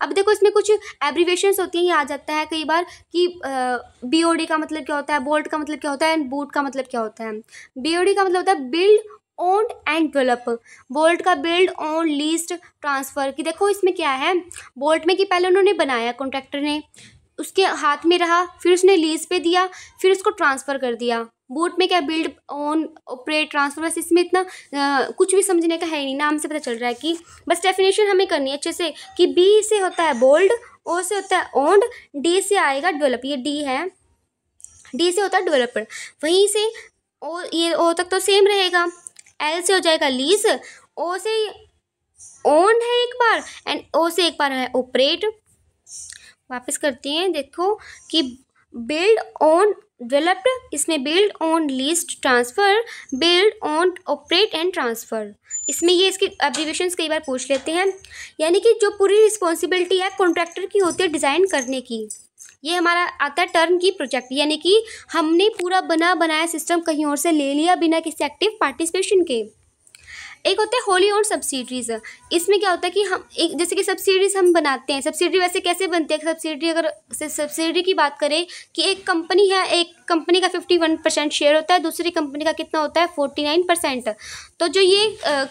अब देखो इसमें कुछ एब्रीवेशन होती हैं ये आ जाता है कई बार कि बी का मतलब क्या होता है बोल्ट का मतलब क्या होता है एंड बूट का मतलब क्या होता है बी का मतलब मतलब build owned and develop BOLT का बिल्ड ओन लीस्ट ट्रांसफ़र कि देखो इसमें क्या है बोल्ट में कि पहले उन्होंने बनाया कॉन्ट्रैक्टर ने उसके हाथ में रहा फिर उसने लीज पे दिया फिर उसको ट्रांसफ़र कर दिया बोट में क्या बिल्ड ऑन ऑपरेट ट्रांसफर बस इसमें इतना आ, कुछ भी समझने का है नहीं नाम से पता चल रहा है कि बस डेफिनेशन हमें करनी है अच्छे से कि बी से होता है बोल्ड ओ से होता है ओन्ड डी से आएगा डेवलप ये डी है डी से होता है डेवलपर वहीं से ओ ये ओ तक तो सेम रहेगा एल से हो जाएगा लीज ओ से ओन है एक बार एंड ओ से एक बार है ऑपरेट वापस करते हैं देखो कि बिल्ड ऑन डेवलप्ड इसमें build on list transfer build on operate and transfer इसमें ये इसके एब्रीवेशन कई बार पूछ लेते हैं यानी कि जो पूरी रिस्पॉन्सिबिलिटी है कॉन्ट्रैक्टर की होती है डिज़ाइन करने की ये हमारा आता है टर्न की प्रोजेक्ट यानी कि हमने पूरा बना बनाया सिस्टम कहीं और से ले लिया बिना किसी एक्टिव पार्टिसिपेशन के एक होता है होली ओन सब्सिडीज़ इसमें क्या होता है कि हम एक जैसे कि सब्सिडीज हम बनाते हैं सब्सिडी वैसे कैसे बनती है सब्सिडी अगर सब्सिडी की बात करें कि एक कंपनी है एक कंपनी का फिफ्टी वन परसेंट शेयर होता है दूसरी कंपनी का कितना होता है फोर्टी नाइन परसेंट तो जो ये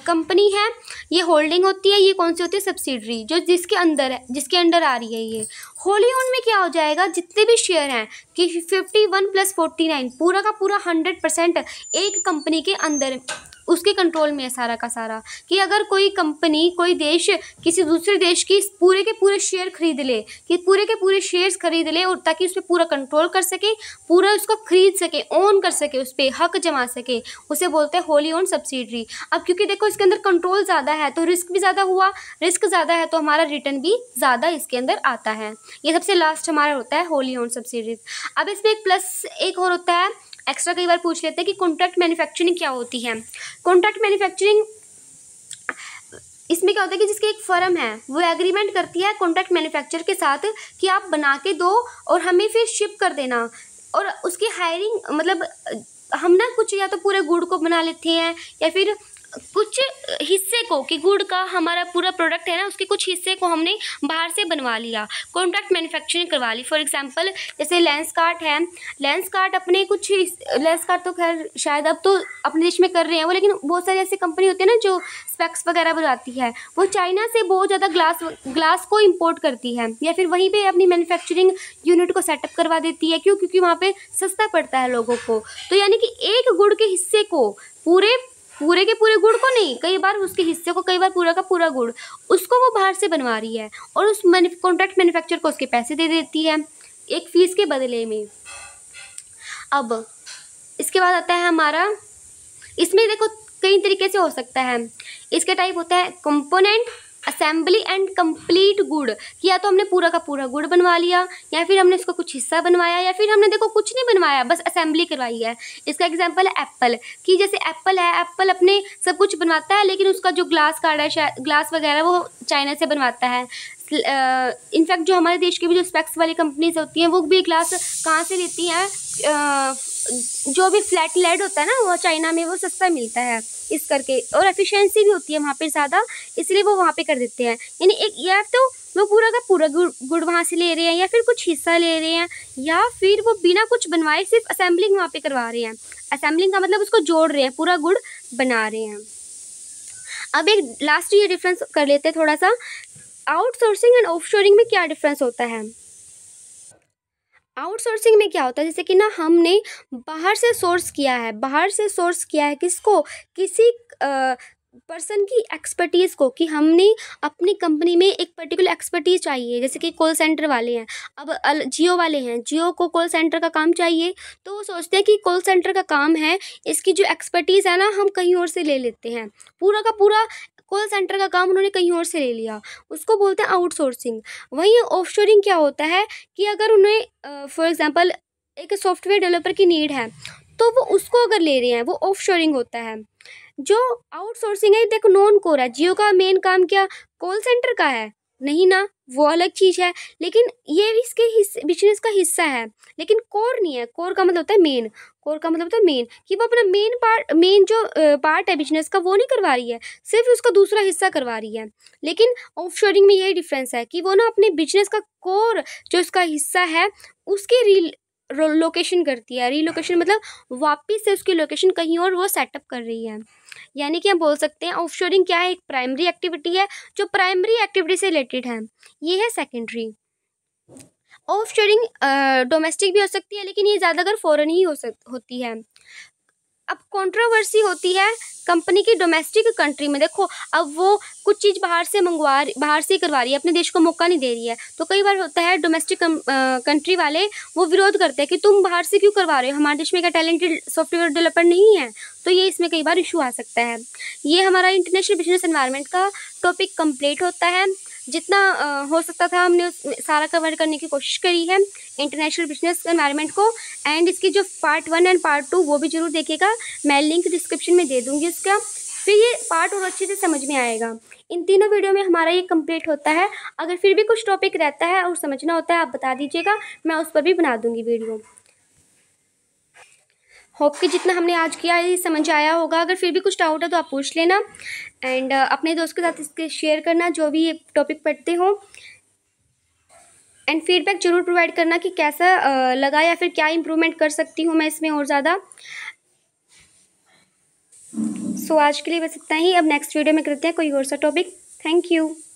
कंपनी है ये होल्डिंग होती है ये कौन सी होती है सब्सिडरी जो जिसके अंदर है जिसके अंडर आ रही है ये होली ओन में क्या हो जाएगा जितने भी शेयर हैं कि fifty one plus forty nine पूरा का पूरा हंड्रेड परसेंट एक कंपनी के अंदर उसके कंट्रोल में है सारा का सारा कि अगर कोई कंपनी कोई देश किसी दूसरे देश की पूरे के पूरे शेयर खरीद ले कि पूरे के पूरे शेयर्स खरीद ले और ताकि उस पर पूरा कंट्रोल कर सके पूरा उसको खरीद सके ओन कर सके उस पर हक जमा सके उसे बोलते हैं होली ओन सब्सिडरी अब क्योंकि देखो इसके अंदर कंट्रोल ज़्यादा है तो रिस्क भी ज़्यादा हुआ रिस्क ज़्यादा है तो हमारा रिटर्न भी ज़्यादा इसके अंदर आता है ये सबसे लास्ट हमारा होता है होली ओन सब्सिडरी अब इसमें एक प्लस एक और होता है एक्स्ट्रा कई बार पूछ लेते हैं कि कॉन्ट्रैक्ट मैन्युफैक्चरिंग क्या होती है कॉन्ट्रैक्ट मैन्युफैक्चरिंग इसमें क्या होता है कि जिसकी एक फर्म है वो एग्रीमेंट करती है कॉन्ट्रैक्ट मैन्युफैक्चर के साथ कि आप बना के दो और हमें फिर शिप कर देना और उसकी हायरिंग मतलब हम ना कुछ या तो पूरे गुड़ को बना लेते हैं या फिर कुछ हिस्से को कि गुड़ का हमारा पूरा प्रोडक्ट है ना उसके कुछ हिस्से को हमने बाहर से बनवा लिया कॉन्ट्रैक्ट मैन्युफैक्चरिंग करवा ली फॉर एग्जांपल जैसे लेंस कार्ट है लेंस कार्ट अपने कुछ लेंस कार्ट तो खैर शायद अब तो अपने देश में कर रहे हैं वो लेकिन बहुत सारी ऐसी कंपनी होती है ना जो स्पेक्स वगैरह बनाती है वो चाइना से बहुत ज़्यादा ग्लास ग्लास को इम्पोर्ट करती है या फिर वहीं पर अपनी मैनुफैक्चरिंग यूनिट को सेटअप करवा देती है क्यों क्योंकि वहाँ पर सस्ता पड़ता है लोगों को तो यानी कि एक गुड़ के हिस्से को पूरे पूरे के पूरे गुड़ को नहीं कई बार उसके हिस्से को कई बार पूरा का पूरा गुड़ उसको वो बाहर से बनवा रही है और उस कॉन्ट्रैक्ट मैन्युफैक्चर को उसके पैसे दे देती है एक फ़ीस के बदले में अब इसके बाद आता है हमारा इसमें देखो कई तरीके से हो सकता है इसका टाइप होता है कंपोनेंट असेंबली एंड कंप्लीट गुड़ या तो हमने पूरा का पूरा गुड़ बनवा लिया या फिर हमने इसका कुछ हिस्सा बनवाया या फिर हमने देखो कुछ नहीं बनवाया बस असेंबली करवाई है इसका एग्जाम्पल है एप्पल कि जैसे एप्पल है एप्पल अपने सब कुछ बनवाता है लेकिन उसका जो ग्लास कार्ड है ग्लास वगैरह वो चाइना से बनवाता है इनफैक्ट जो हमारे देश के भी जो स्पेक्स वाली कंपनीज होती हैं वो भी ग्लास कहाँ से लेती हैं जो भी फ्लैट लेड होता है ना वो चाइना में वो सस्ता मिलता है इस करके और एफिशिएंसी भी होती है वहाँ पे ज़्यादा इसलिए वो वहाँ पे कर देते हैं यानी एक या तो वो पूरा का पूरा गुड़ गुड़ वहाँ से ले रहे हैं या फिर कुछ हिस्सा ले रहे हैं या फिर वो बिना कुछ बनवाए सिर्फ असेंबलिंग वहाँ पे करवा रहे हैं असेंबलिंग का मतलब उसको जोड़ रहे हैं पूरा गुड़ बना रहे हैं अब एक लास्ट ये डिफरेंस कर लेते हैं थोड़ा सा आउटसोर्सिंग एंड ऑफशोरिंग में क्या डिफरेंस होता है आउटसोर्सिंग में क्या होता है जैसे कि ना हमने बाहर से सोर्स किया है बाहर से सोर्स किया है किसको किसी पर्सन की एक्सपर्टीज़ को कि हमने अपनी कंपनी में एक पर्टिकुलर एक्सपर्टीज़ चाहिए जैसे कि कॉल सेंटर वाले हैं अब जियो वाले हैं जियो को कॉल सेंटर का काम चाहिए तो वो सोचते हैं कि कॉल सेंटर का काम है इसकी जो एक्सपर्टीज़ है ना हम कहीं और से ले लेते हैं पूरा का पूरा कॉल सेंटर का काम उन्होंने कहीं और से ले लिया उसको बोलते हैं आउटसोर्सिंग वहीं ऑफशोरिंग क्या होता है कि अगर उन्हें फॉर एग्ज़ाम्पल एक सॉफ्टवेयर डेवलपर की नीड है तो वो उसको अगर ले रहे हैं वो ऑफशोरिंग होता है जो आउटसोर्सिंग है देखो नॉन कोर है जियो का मेन काम क्या कॉल सेंटर का है नहीं ना वो अलग चीज़ है लेकिन ये भी इसके हिस्से बिजनेस का हिस्सा है लेकिन कोर नहीं है कोर का मतलब होता है मेन कोर का मतलब होता है मेन कि वो अपना मेन पार्ट मेन जो पार्ट है बिजनेस का वो नहीं करवा रही है सिर्फ उसका दूसरा हिस्सा करवा रही है लेकिन ऑफ में यही डिफरेंस है कि वो ना अपने बिजनेस का कोर जो उसका हिस्सा है उसके रिल लोकेशन करती है रीलोकेशन मतलब वापस से उसकी लोकेशन कहीं और वो सेटअप कर रही है यानी कि हम बोल सकते हैं ऑफ शोरिंग क्या है एक प्राइमरी एक्टिविटी है जो प्राइमरी एक्टिविटी से रिलेटेड है ये है सेकेंडरी ऑफ शोरिंग डोमेस्टिक भी हो सकती है लेकिन ये ज़्यादातर फ़ॉरन ही हो सक होती है अब कंट्रोवर्सी होती है कंपनी की डोमेस्टिक कंट्री में देखो अब वो कुछ चीज़ बाहर से मंगवा बाहर से ही करवा रही है अपने देश को मौका नहीं दे रही है तो कई बार होता है डोमेस्टिक कंट्री वाले वो विरोध करते हैं कि तुम बाहर से क्यों करवा रहे हो हमारे देश में क्या टैलेंटेड सॉफ्टवेयर डेवलपर नहीं है तो ये इसमें कई बार इशू आ सकता है ये हमारा इंटरनेशनल बिजनेस इन्वायरमेंट का टॉपिक कंप्लीट होता है जितना हो सकता था हमने सारा कवर करने की कोशिश करी है इंटरनेशनल बिजनेस एनवायरनमेंट को एंड इसकी जो part one and part two वो भी ज़रूर देखिएगा मैं लिंक डिस्क्रिप्शन में दे दूँगी उसका फिर ये पार्ट और अच्छे से समझ में आएगा इन तीनों वीडियो में हमारा ये कंप्लीट होता है अगर फिर भी कुछ टॉपिक रहता है और समझना होता है आप बता दीजिएगा मैं उस पर भी बना दूँगी वीडियो होप कि जितना हमने आज किया ये समझ आया होगा अगर फिर भी कुछ डाउट है तो आप पूछ लेना एंड uh, अपने दोस्त के साथ इसके शेयर करना जो भी ये टॉपिक पढ़ते हो एंड फीडबैक ज़रूर प्रोवाइड करना कि कैसा uh, लगा या फिर क्या इम्प्रूवमेंट कर सकती हूँ मैं इसमें और ज़्यादा सो so, आज के लिए बस इतना ही अब नेक्स्ट वीडियो में करते हैं कोई और सा टॉपिक थैंक यू